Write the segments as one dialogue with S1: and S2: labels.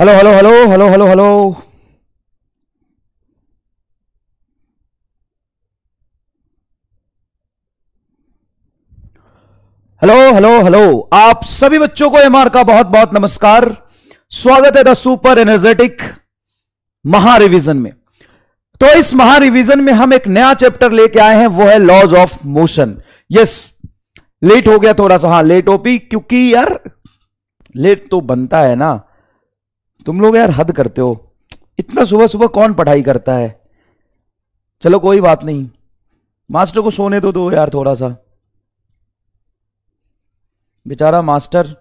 S1: Hello hello hello hello hello hello hello hello hello आप सभी बच्चों को एमआर का बहुत बहुत नमस्कार स्वागत है द सुपर एनर्जेटिक महारिविजन में तो इस महारिविजन में हम एक नया चैप्टर लेके आए हैं वो है laws of motion yes late हो गया थोड़ा सा हाँ लेट ओपी क्योंकि यार लेट तो बनता है ना तुम लोग यार हद करते हो इतना सुबह सुबह कौन पढ़ाई करता है चलो कोई बात नहीं मास्टर को सोने तो दो यार थोड़ा सा बेचारा मास्टर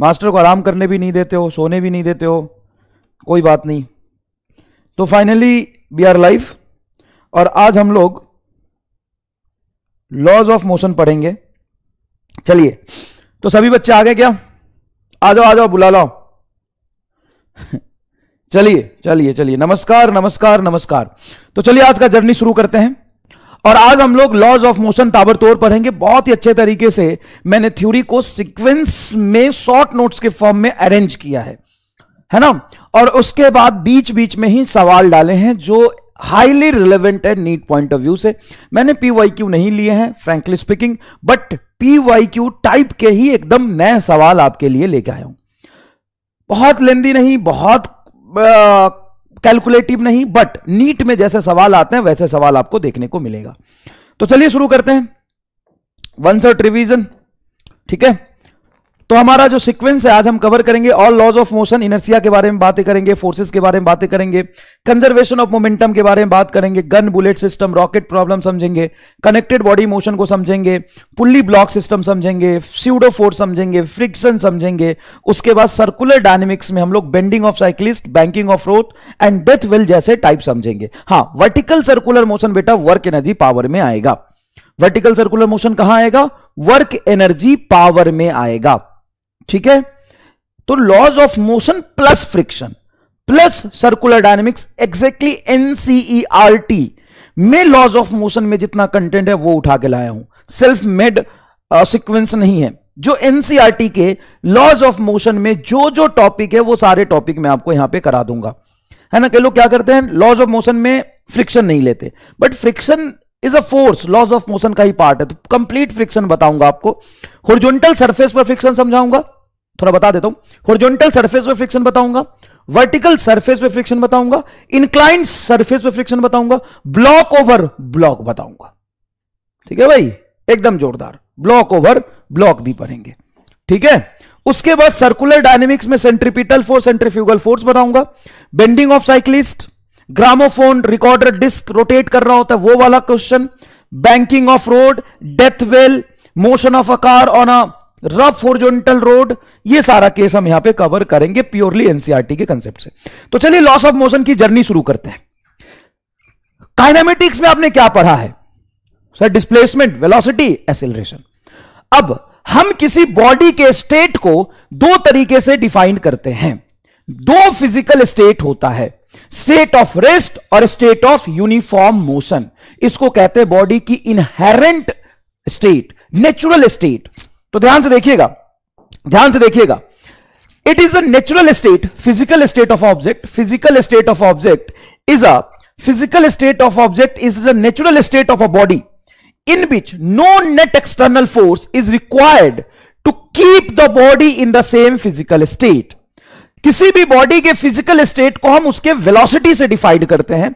S1: मास्टर को आराम करने भी नहीं देते हो सोने भी नहीं देते हो कोई बात नहीं तो फाइनली वी आर लाइफ और आज हम लोग लॉज ऑफ मोशन पढ़ेंगे चलिए तो सभी बच्चे आ गए क्या आ जाओ आ जाओ बुला लाओ चलिए चलिए चलिए नमस्कार नमस्कार नमस्कार तो चलिए आज का जर्नी शुरू करते हैं और आज हम लोग लॉज ऑफ मोशन ताबड़तोड़ पढ़ेंगे बहुत ही अच्छे तरीके से मैंने थ्योरी को सीक्वेंस में शॉर्ट नोट्स के फॉर्म में अरेंज किया है है ना और उसके बाद बीच बीच में ही सवाल डाले हैं जो हाईली रिलेवेंट है नीट पॉइंट ऑफ व्यू से मैंने पी क्यू नहीं लिए हैं frankly speaking but P Q type के ही एकदम नए सवाल आपके लिए लेके आया हूं बहुत लेंदी नहीं बहुत कैलकुलेटिव नहीं बट नीट में जैसे सवाल आते हैं वैसे सवाल आपको देखने को मिलेगा तो चलिए शुरू करते हैं वन सर्ट रिविजन ठीक है तो हमारा जो सीक्वेंस है आज हम कवर करेंगे all laws of motion inertia के बारे में बातें करेंगे फोर्सेस के बारे में बातें करेंगे कंजर्वेशन ऑफ मोमेंटम के बारे में बात करेंगे gun bullet system rocket problem समझेंगे कनेक्टेड बॉडी मोशन को समझेंगे पुल्ली ब्लॉक सिस्टम समझेंगे सीडो फोर्स समझेंगे फ्रिक्शन समझेंगे उसके बाद सर्कुलर डायनेमिक्स में हम लोग bending of cyclist banking of road and death well जैसे टाइप समझेंगे हाँ वर्टिकल सर्कुलर मोशन बेटा वर्क एनर्जी पावर में आएगा वर्टिकल सर्कुलर मोशन कहां आएगा वर्क एनर्जी पावर में आएगा ठीक है तो laws of motion plus friction plus circular dynamics exactly NCERT में लॉज ऑफ मोशन में जितना कंटेंट है वो उठा के लाया हूं सेल्फ मेड सिक्वेंस नहीं है जो एनसीआरटी e के लॉज ऑफ मोशन में जो जो टॉपिक है वो सारे टॉपिक मैं आपको यहां पे करा दूंगा है ना कई लोग क्या करते हैं लॉज ऑफ मोशन में फ्रिक्शन नहीं लेते but friction is a force laws of motion का ही पार्ट है तो कंप्लीट फ्रिक्शन बताऊंगा आपको हॉरिजॉन्टल सरफेस पर फ्रिक्शन समझाऊंगा थोड़ा बता देता हूं हॉरिजॉन्टल सरफेस पे फ्रिक्शन बताऊंगा वर्टिकल सरफेस पे फ्रिक्शन बताऊंगा इनक्लाइंट सरफेस पे फ्रिक्शन बताऊंगा ब्लॉक ओवर ब्लॉक बताऊंगा ठीक है भाई एकदम जोरदार ब्लॉक ओवर ब्लॉक भी पढ़ेंगे ठीक है उसके बाद सर्कुलर डायनेमिक्स में सेंट्रीपिटल फोर्स सेंट्रीफ्यूगल फोर्स बताऊंगा bending of cyclist gramophone recorder disc rotate कर रहा होता है वो वाला question banking of road death well motion of a car on a rough horizontal road ये सारा केस हम यहां पे कवर करेंगे प्योरली एनसीआरटी e के कंसेप्ट से तो चलिए लॉस ऑफ मोशन की जर्नी शुरू करते हैं काइनामेटिक्स में आपने क्या पढ़ा है सर डिस्प्लेसमेंट वेलोसिटी एसिलेशन अब हम किसी बॉडी के स्टेट को दो तरीके से डिफाइन करते हैं दो फिजिकल स्टेट होता है स्टेट ऑफ रेस्ट और स्टेट ऑफ यूनिफॉर्म मोशन इसको कहते हैं बॉडी की इनहेरेंट स्टेट नेचुरल स्टेट तो ध्यान से देखिएगा ध्यान से देखिएगा इट इज अचुरल state physical state of object physical state of object is a physical state of object is a natural state of a body in which no net external force is required to keep the body in the same physical state किसी भी body के physical state को हम उसके velocity से define करते हैं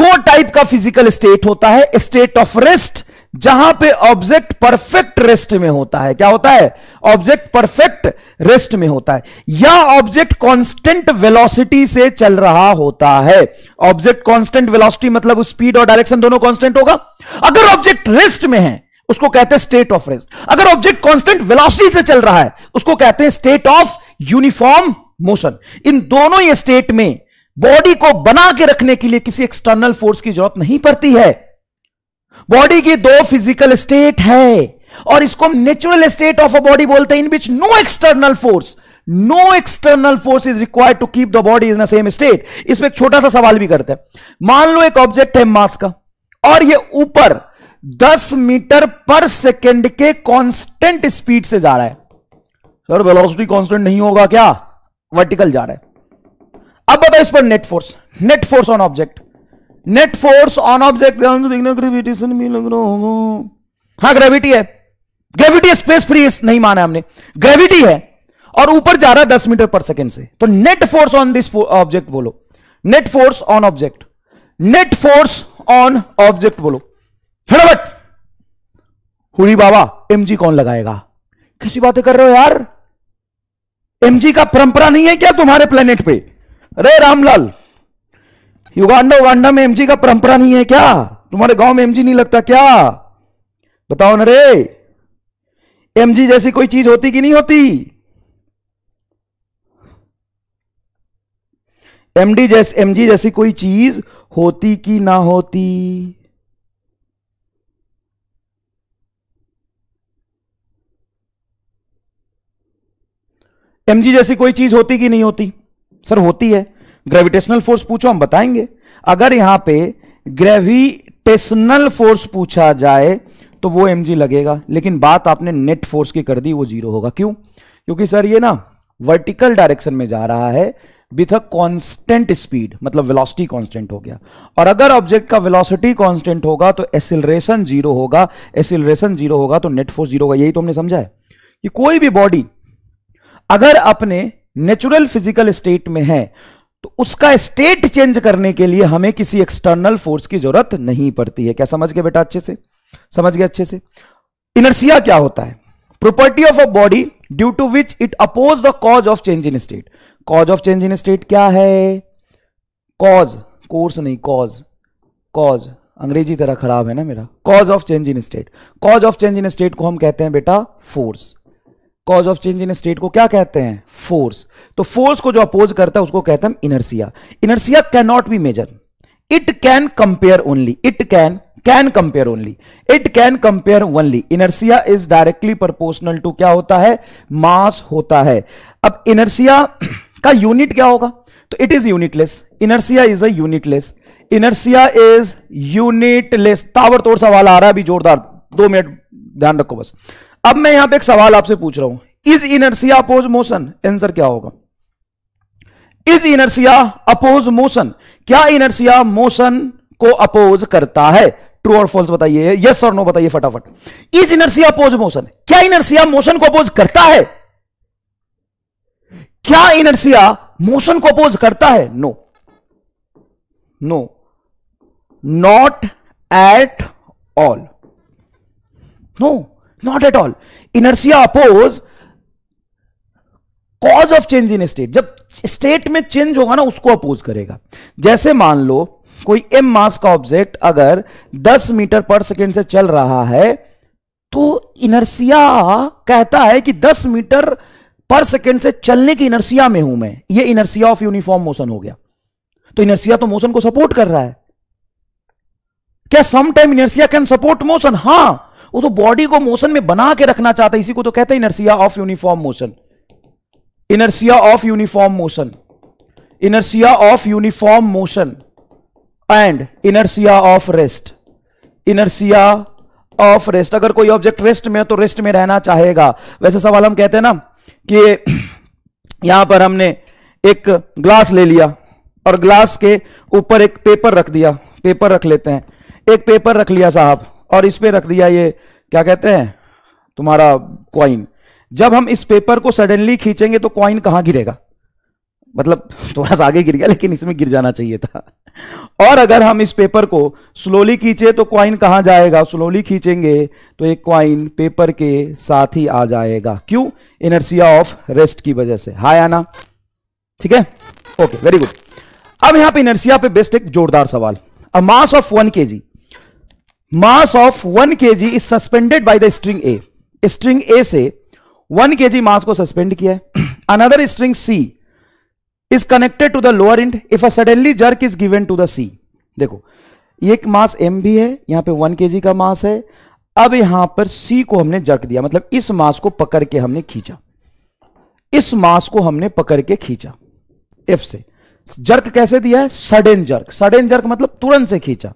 S1: दो टाइप का फिजिकल स्टेट होता है स्टेट ऑफ रेस्ट जहां पे ऑब्जेक्ट परफेक्ट रेस्ट में होता है क्या होता है ऑब्जेक्ट परफेक्ट रेस्ट में होता है या ऑब्जेक्ट कांस्टेंट वेलोसिटी से चल रहा होता है ऑब्जेक्ट कांस्टेंट वेलोसिटी मतलब स्पीड और डायरेक्शन दोनों कांस्टेंट होगा अगर ऑब्जेक्ट रेस्ट में है उसको कहते हैं स्टेट ऑफ रेस्ट अगर ऑब्जेक्ट कॉन्स्टेंट वेलॉसिटी से चल रहा है उसको कहते हैं स्टेट ऑफ यूनिफॉर्म मोशन इन दोनों ही स्टेट में बॉडी को बना के रखने के लिए किसी एक्सटर्नल फोर्स की जरूरत नहीं पड़ती है बॉडी की दो फिजिकल स्टेट है और इसको हम natural state of a body बोलते हैं in which no external force no external force is required to keep the body is the same state इसमें एक छोटा सा सवाल भी करते हैं मान लो एक ऑब्जेक्ट है मास का और ये ऊपर 10 मीटर पर सेकेंड के कांस्टेंट स्पीड से जा रहा है सर वेलोसिटी कांस्टेंट नहीं होगा क्या वर्टिकल जा रहा है अब बताओ इस पर net force net force on object net force on object ध्यान से देखना ग्रेविटी लग रहा होगा हाँ ग्रेविटी है ग्रेविटी स्पेस फ्री नहीं माना हमने ग्रेविटी है और ऊपर जा रहा है दस मीटर पर सेकेंड से तो net force on this object बोलो net force on object net force on object बोलो फटाफट हुई बाबा एमजी कौन लगाएगा कैसी बातें कर रहे हो यार एमजी का परंपरा नहीं है क्या तुम्हारे प्लेनेट पे अरे रामलाल युगांडा उगांडा में एमजी का परंपरा नहीं है क्या तुम्हारे गांव में एमजी नहीं लगता क्या बताओ न रे एमजी जैसी कोई चीज होती कि नहीं होती एमडी जैस एमजी जैसी कोई चीज होती कि ना होती एमजी जैसी कोई चीज होती कि नहीं होती सर होती है ग्रेविटेशनल फोर्स पूछो हम बताएंगे अगर यहां पे ग्रेविटेशनल फोर्स पूछा जाए तो वो एम लगेगा लेकिन बात आपने नेट फोर्स की कर दी वो जीरो होगा क्यों क्योंकि सर ये ना वर्टिकल डायरेक्शन में जा रहा है विथ अ कॉन्स्टेंट स्पीड मतलब वेलोसिटी कॉन्स्टेंट हो गया और अगर ऑब्जेक्ट का वेलोसिटी कॉन्स्टेंट होगा तो एसिलरेशन जीरो होगा एसिलरेशन जीरो होगा तो नेट फोर्स जीरो होगा यही तो हमने समझा है कि कोई भी बॉडी अगर अपने नेचुरल फिजिकल स्टेट में है तो उसका स्टेट चेंज करने के लिए हमें किसी एक्सटर्नल फोर्स की जरूरत नहीं पड़ती है क्या समझ गए बेटा अच्छे से समझ गए अच्छे से इनर्सिया क्या होता है property of a body due to which it oppose the cause of change in state cause of change in state क्या है कॉज कोर्स नहीं कॉज कॉज अंग्रेजी तरह खराब है ना मेरा cause of change in state cause of change in state को हम कहते हैं बेटा force cause of change in state को क्या कहते हैं फोर्स तो फोर्स को जो अपोज करता है उसको कहते हैं inertia inertia can not be measure it can compare only it can can compare only it can compare only inertia is directly proportional to क्या होता है मास होता है अब इनर्सिया का यूनिट क्या होगा तो it is unitless inertia is a unitless inertia is unitless तावर तोड़ सवाल आ रहा है अभी जोरदार दो मिनट ध्यान रखो बस अब मैं यहां पे एक सवाल आपसे पूछ रहा हूं is inertia oppose motion answer क्या होगा इज इनर्सिया अपोज मोशन क्या इनर्सिया मोशन को अपोज करता है ट्रू और फॉल्स बताइए यस और नो बताइए फटाफट इज इनर्सिया अपोज मोशन क्या इनर्सिया मोशन को अपोज करता है क्या इनर्सिया मोशन को अपोज करता है no no not at all no not at all inertia oppose cause of change in state जब स्टेट में चेंज होगा ना उसको अपोज करेगा जैसे मान लो कोई एम मास का ऑब्जेक्ट अगर 10 मीटर पर सेकेंड से चल रहा है तो इनर्सिया कहता है कि 10 मीटर पर सेकेंड से चलने की इनर्सिया में हूं मैं ये इनर्सिया ऑफ यूनिफॉर्म मोशन हो गया तो इनर्सिया तो मोशन को सपोर्ट कर रहा है क्या sometime inertia can support motion हां वो तो बॉडी को मोशन में बना के रखना चाहता है इसी को तो कहते हैं inertia of uniform motion inertia of uniform motion inertia of uniform motion and inertia of rest inertia of rest अगर कोई ऑब्जेक्ट रेस्ट में है तो रेस्ट में रहना चाहेगा वैसे सवाल हम कहते हैं ना कि यहां पर हमने एक ग्लास ले लिया और ग्लास के ऊपर एक पेपर रख दिया पेपर रख लेते हैं एक पेपर रख लिया साहब और इस पर रख दिया ये क्या कहते हैं तुम्हारा क्वाइन जब हम इस पेपर को सडनली खींचेंगे तो क्वाइन कहां गिरेगा मतलब थोड़ा सा आगे गिर गया लेकिन इसमें गिर जाना चाहिए था और अगर हम इस पेपर को स्लोली खींचे तो क्वाइन कहां जाएगा स्लोली खींचेंगे तो एक क्वाइन पेपर के साथ ही आ जाएगा क्यों इनर्सिया ऑफ रेस्ट की वजह से हाय आना ठीक है ओके वेरी गुड अब यहां पे इनर्सिया पे बेस्ट एक जोरदार सवाल अ मास of one K G mass of one K G is suspended by the string A string A से वन के जी मास को सस्पेंड किया है another string C is connected to the lower end if a suddenly jerk is given to the C देखो ये मास M भी है यहां पे वन के जी का मास है अब यहां पर सी को हमने जर्क दिया मतलब इस मास को पकड़ के हमने खींचा इस मास को हमने पकड़ के खींचा एफ से जर्क कैसे दिया है सडन जर्क सडन जर्क मतलब तुरंत से खींचा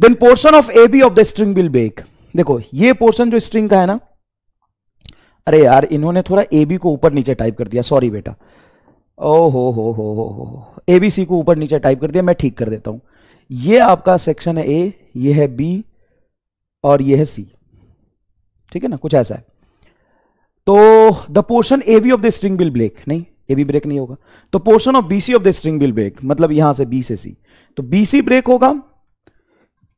S1: then portion of A B of the string will break देखो ये पोर्शन जो स्ट्रिंग का है ना अरे यार इन्होंने थोड़ा ए बी को ऊपर नीचे टाइप कर दिया सॉरी बेटा ओ हो हो हो हो ए बी सी को ऊपर नीचे टाइप कर दिया मैं ठीक कर देता हूं ये आपका सेक्शन है ए ये है बी और ये है सी ठीक है ना कुछ ऐसा है तो the portion A B of the string will break नहीं ए बी ब्रेक नहीं होगा तो portion of B C of the string will break मतलब यहां से बी से सी तो बी सी ब्रेक होगा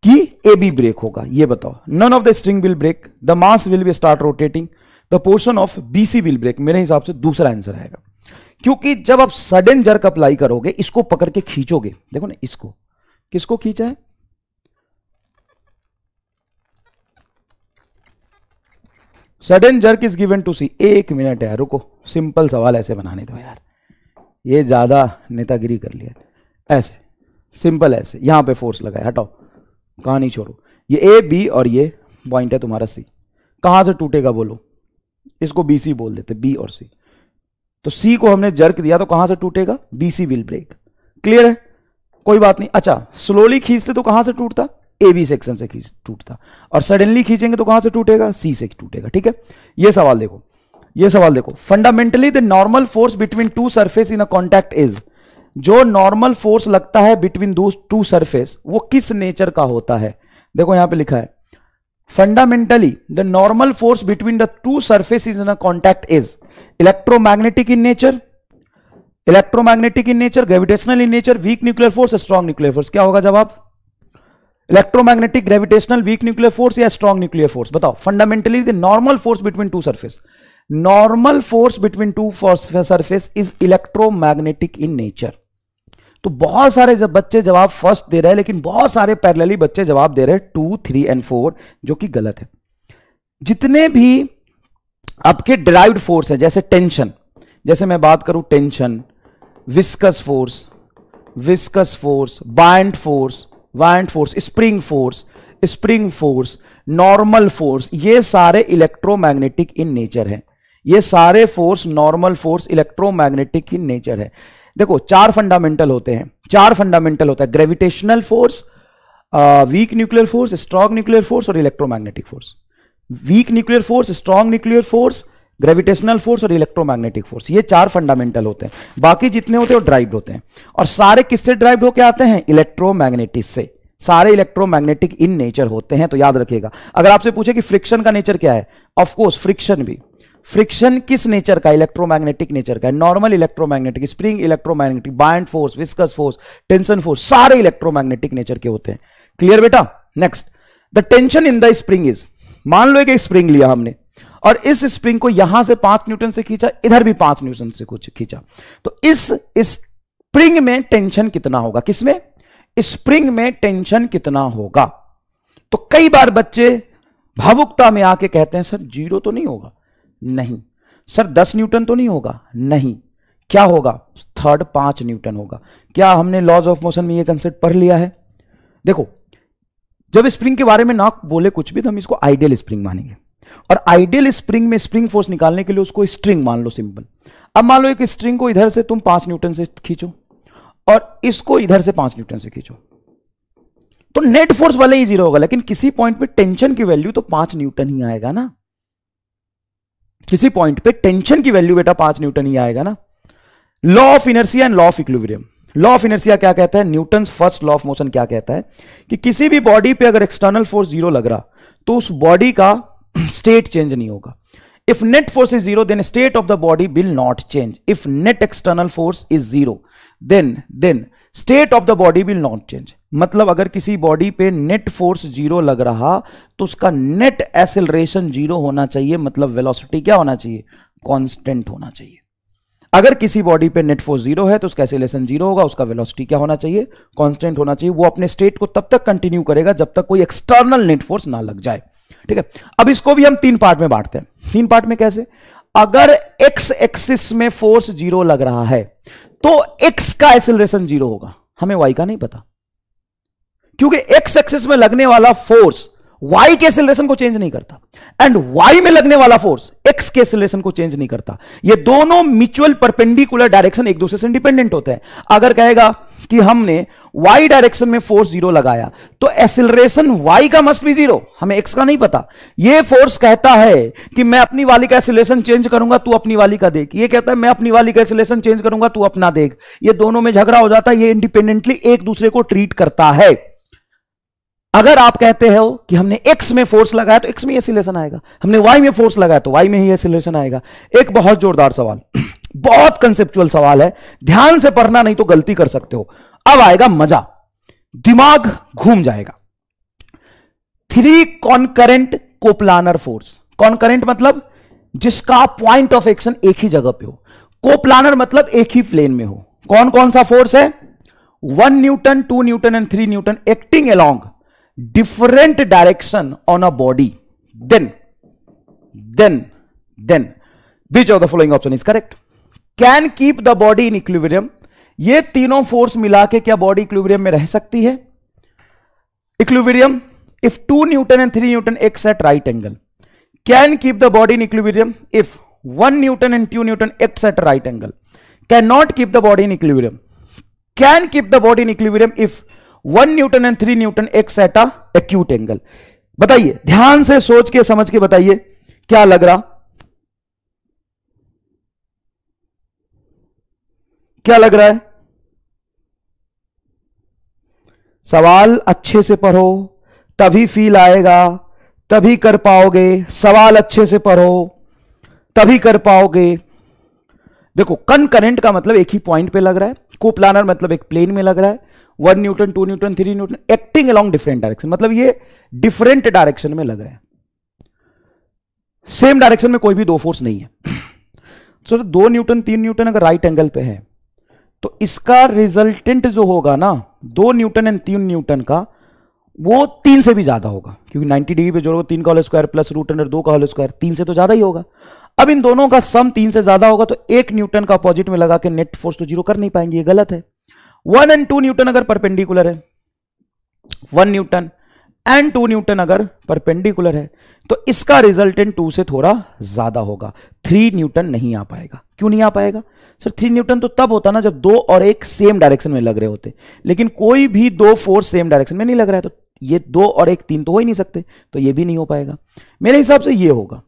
S1: कि ए बी ब्रेक होगा ये बताओ none of the string will break the mass will be start rotating the portion of B C will break मेरे हिसाब से दूसरा आंसर आएगा क्योंकि जब आप सडन जर्क अप्लाई करोगे इसको पकड़ के खींचोगे देखो ना इसको किसको खींचा है sudden jerk is given to C एक मिनट है रुको सिंपल सवाल ऐसे बनाने दो यार ये ज्यादा नेतागिरी कर लिया ऐसे सिंपल ऐसे यहां पे फोर्स लगाया हटाओ कहानी छोड़ो ये ए बी और ये पॉइंट है तुम्हारा सी कहां से टूटेगा बोलो इसको बी सी बोल देते बी और सी तो सी को हमने जर्क दिया तो कहां से टूटेगा B C will break clear है कोई बात नहीं अच्छा स्लोली खींचते तो कहां से टूटता ए बी सेक्शन से खींच टूटता और सडनली खींचेंगे तो कहां से टूटेगा सी से टूटेगा ठीक है ये सवाल देखो ये सवाल देखो fundamentally the normal force between two surface in a contact is जो नॉर्मल फोर्स लगता है बिटवीन दो टू सरफेस वो किस नेचर का होता है देखो यहां पे लिखा है fundamentally the normal force between the two surface in contact is electromagnetic in nature electromagnetic in nature gravitational in nature weak nuclear force strong nuclear force क्या होगा जवाब electromagnetic gravitational weak nuclear force या strong nuclear force बताओ fundamentally the normal force between two surface normal force between two surface is electromagnetic in nature तो बहुत सारे जब बच्चे जवाब फर्स्ट दे रहे हैं लेकिन बहुत सारे पैरेलली बच्चे जवाब दे रहे हैं टू थ्री एंड फोर जो कि गलत है जितने भी आपके डिराइव्ड फोर्स है जैसे टेंशन जैसे मैं बात करूं tension viscous force viscous force bind force wind force spring force spring force normal force ये सारे इलेक्ट्रोमैग्नेटिक इन नेचर हैं ये सारे force normal force electromagnetic in nature है देखो चार फंडामेंटल होते हैं चार फंडामेंटल होता है gravitational force weak nuclear force strong nuclear force और electromagnetic force weak nuclear force strong nuclear force gravitational force और इलेक्ट्रोमैग्नेटिक फोर्स ये चार फंडामेंटल होते हैं बाकी जितने होते हैं वो ड्राइव्ड होते हैं और सारे किससे ड्राइव्ड होकर आते हैं इलेक्ट्रोमैग्नेटिक से सारे इलेक्ट्रोमैग्नेटिक इन नेचर होते हैं तो याद रखिएगा अगर आपसे पूछे कि फ्रिक्शन का नेचर क्या है ऑफकोर्स फ्रिक्शन भी फ्रिक्शन किस नेचर का इलेक्ट्रोमैग्नेटिक नेचर का normal electromagnetic spring electromagnetic bind force viscous force tension force सारे इलेक्ट्रोमैग्नेटिक नेचर के होते हैं क्लियर बेटा next the tension in the spring is मान लो एक स्प्रिंग लिया हमने और इस स्प्रिंग को यहां से पांच न्यूटन से खींचा इधर भी पांच न्यूटन से कुछ खींचा तो इस स्प्रिंग में टेंशन कितना होगा किसमें स्प्रिंग में टेंशन कितना होगा तो कई बार बच्चे भावुकता में आके कहते हैं सर जीरो तो नहीं होगा नहीं सर दस न्यूटन तो नहीं होगा नहीं क्या होगा थर्ड पांच न्यूटन होगा क्या हमने लॉज ऑफ मोशन में यह कंसेप्ट पढ़ लिया है देखो जब स्प्रिंग के बारे में ना बोले कुछ भी तो हम इसको आइडियल स्प्रिंग मानेंगे और आइडियल स्प्रिंग में स्प्रिंग फोर्स निकालने के लिए उसको स्ट्रिंग मान लो सिंपल अब मान लो एक स्ट्रिंग को इधर से तुम पांच न्यूटन से खींचो और इसको इधर से पांच न्यूटन से खींचो तो नेट फोर्स वाले ही जीरो होगा लेकिन किसी पॉइंट पे टेंशन की वैल्यू तो पांच न्यूटन ही आएगा ना किसी पॉइंट पे टेंशन की वैल्यू बेटा पांच न्यूटन ही आएगा ना law of inertia and law of equilibrium law of inertia क्या कहता है Newton first law of motion क्या कहता है कि किसी भी बॉडी पे अगर एक्सटर्नल फोर्स जीरो लग रहा तो उस बॉडी का स्टेट चेंज नहीं होगा if net force is zero then state of the body will not change if net external force is zero then then state of the body will not change मतलब अगर किसी body पे net force zero लग रहा तो उसका net acceleration zero होना चाहिए मतलब वेलोसिटी क्या होना चाहिए कांस्टेंट होना चाहिए अगर किसी बॉडी पे नेट फोर्स जीरो है तो उसका एसिलेशन जीरो होगा उसका वेलोसिटी क्या होना चाहिए कॉन्स्टेंट होना चाहिए वो अपने स्टेट को तब तक कंटिन्यू करेगा जब तक कोई एक्सटर्नल नेट फोर्स ना लग जाए ठीक है अब इसको भी हम तीन पार्ट में बांटते हैं तीन पार्ट में कैसे अगर एक्स एक्सिस में फोर्स जीरो लग रहा है तो एक्स का एसिलेशन जीरो होगा हमें वाई का नहीं पता क्योंकि एक्स एक्सिस में लगने वाला फोर्स वाई के एसिलेशन को चेंज नहीं करता एंड वाई में लगने वाला फोर्स एक्स के एसिलेशन को चेंज नहीं करता ये दोनों म्यूचुअल परपेंडिकुलर डायरेक्शन एक दूसरे से इंडिपेंडेंट होते हैं अगर कहेगा कि हमने y डायरेक्शन में फोर्स जीरो लगाया तो एसिलेशन y का मस्ट भी जीरो हमें x का नहीं पता ये फोर्स कहता है कि मैं अपनी वाली का एसिलेशन चेंज करूंगा तू अपनी वाली का देख ये कहता है मैं अपनी वाली का एसिलेशन चेंज करूंगा तू अपना देख ये दोनों में झगड़ा हो जाता है ये इंडिपेंडेंटली एक दूसरे को ट्रीट करता है अगर आप कहते हो कि हमने x में फोर्स लगाया तो x में एसिलेशन आएगा हमने y में फोर्स लगाया तो y में ही एसिलेशन आएगा एक बहुत जोरदार सवाल बहुत कंसेप्चुअल सवाल है ध्यान से पढ़ना नहीं तो गलती कर सकते हो अब आएगा मजा दिमाग घूम जाएगा three concurrent coplanar force concurrent मतलब जिसका पॉइंट ऑफ एक्शन एक ही जगह पे हो कोप्लानर मतलब एक ही प्लेन में हो कौन कौन सा फोर्स है one newton two newton and three newton acting along different direction on a body then then then which of the following option is correct can keep the body in equilibrium ये तीनों force मिला के क्या body equilibrium में रह सकती है equilibrium if two newton and three newton acts at right angle can keep the body in equilibrium if one newton and two newton acts at right angle can not keep the body in equilibrium can keep the body in equilibrium if one newton and three newton acts at acute angle बताइए ध्यान से सोच के समझ के बताइए क्या लग रहा क्या लग रहा है सवाल अच्छे से पढ़ो तभी फील आएगा तभी कर पाओगे सवाल अच्छे से पढ़ो तभी कर पाओगे देखो कन करेंट का मतलब एक ही पॉइंट पे लग रहा है को प्लानर मतलब एक प्लेन में लग रहा है one newton two newton three newton acting along different direction मतलब ये डिफरेंट डायरेक्शन में लग रहा है सेम डायरेक्शन में कोई भी दो फोर्स नहीं है सो so, दो न्यूटन तीन न्यूटन अगर राइट एंगल पे है तो इसका रिजल्टेंट जो होगा ना दो न्यूटन एंड तीन न्यूटन का वो तीन से भी ज्यादा होगा क्योंकि 90 डिग्री पे जोड़ोगे तीन का whole square plus root under दो का होल स्क्वायर तीन से तो ज्यादा ही होगा अब इन दोनों का सम तीन से ज्यादा होगा तो एक न्यूटन का अपोजिट में लगा के नेट फोर्स तो जीरो कर नहीं पाएंगे ये गलत है वन एंड टू न्यूटन अगर परपेंडिकुलर है one newton and two newton अगर परपेंडिकुलर है तो इसका रिजल्टेंट टू से थोड़ा ज्यादा होगा थ्री न्यूटन नहीं आ पाएगा क्यों नहीं आ पाएगा सर थ्री न्यूटन तो तब होता ना जब दो और एक सेम डायरेक्शन में लग रहे होते लेकिन कोई भी दो फोर्स सेम डायरेक्शन में नहीं लग रहा है तो ये दो और एक तीन तो हो ही नहीं सकते तो ये भी नहीं हो पाएगा मेरे हिसाब से ये होगा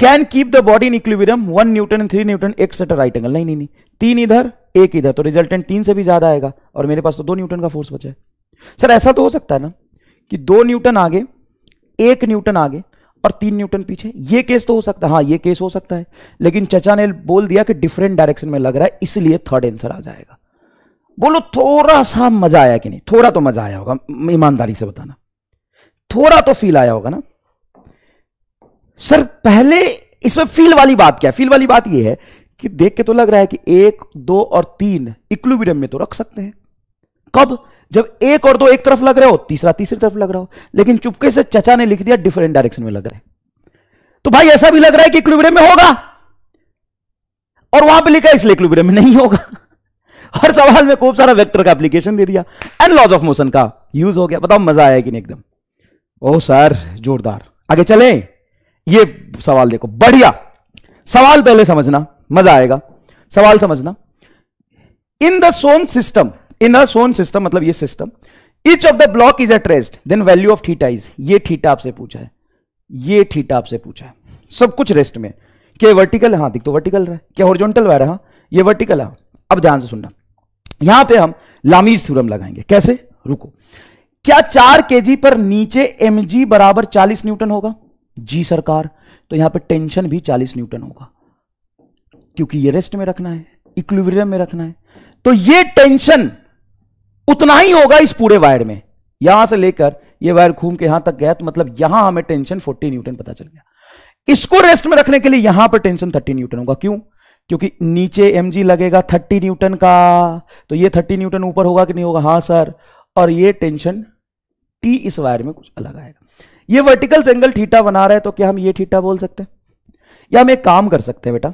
S1: can keep the body in equilibrium one newton three newton एक सेट राइट एंगल नहीं नहीं नहीं तीन इधर एक इधर तो रिजल्टेंट तीन से भी ज्यादा आएगा और मेरे पास तो दो न्यूटन का फोर्स बचा है सर ऐसा तो हो सकता है ना कि दो न्यूटन आगे एक न्यूटन आगे और तीन न्यूटन पीछे ये केस तो हो सकता है हाँ ये केस हो सकता है लेकिन चचा ने बोल दिया कि डिफरेंट डायरेक्शन में लग रहा है इसलिए थर्ड आंसर आ जाएगा बोलो थोड़ा सा मजा आया कि नहीं थोड़ा तो मजा आया होगा ईमानदारी से बताना थोड़ा तो फील आया होगा ना सर पहले इसमें फील वाली बात क्या है फील वाली बात यह है कि देख के तो लग रहा है कि एक दो और तीन इक्लूबिडम में तो रख सकते हैं कब जब एक और दो एक तरफ लग रहे हो तीसरा तीसरी तरफ लग रहा हो लेकिन चुपके से चचा ने लिख दिया डिफरेंट डायरेक्शन में लग रहा है तो भाई ऐसा भी लग रहा है कि इक्विब्रियम में होगा और वहां पर लिखा इसलिए इक्विब्रियम में नहीं होगा हर सवाल में खूब सारा वेक्टर का एप्लीकेशन दे दिया एंड लॉज ऑफ मोशन का यूज हो गया बताओ मजा आया कि नहीं एकदम ओ सर जोरदार आगे चले ये सवाल देखो बढ़िया सवाल पहले समझना मजा आएगा सवाल समझना in the shown system in a shown system मतलब ये system each of the block is at then value of theta is ये थीटा आपसे पूछा है ये थीटा आपसे पूछा है सब कुछ रेस्ट में क्या वर्टिकल हाँ दिख तो वर्टिकल रहा है क्या ओरिजोनटल वायर है हाँ ये वर्टिकल है अब ध्यान से सुनना यहां पे हम लामीज थ्योरम लगाएंगे कैसे रुको क्या चार के पर नीचे एम बराबर चालीस न्यूटन होगा जी सरकार तो यहां पे टेंशन भी चालीस न्यूटन होगा क्योंकि ये रेस्ट में रखना है इक्विलिब्रियम में रखना है तो ये टेंशन उतना ही होगा इस पूरे वायर में यहां से लेकर यह वायर घूम के यहां तक गया तो मतलब यहां हमें टेंशन 40 न्यूटन पता चल गया इसको रेस्ट में रखने के लिए यहां पर टेंशन 30 न्यूटन होगा क्यों क्योंकि नीचे एमजी लगेगा 30 न्यूटन का तो ये 30 न्यूटन ऊपर होगा कि नहीं होगा हाँ सर और ये टेंशन टी इस वायर में कुछ अलग आएगा ये वर्टिकल एंगल थीटा बना रहा है तो क्या हम ये थीटा बोल सकते हैं या हम एक काम कर सकते हैं बेटा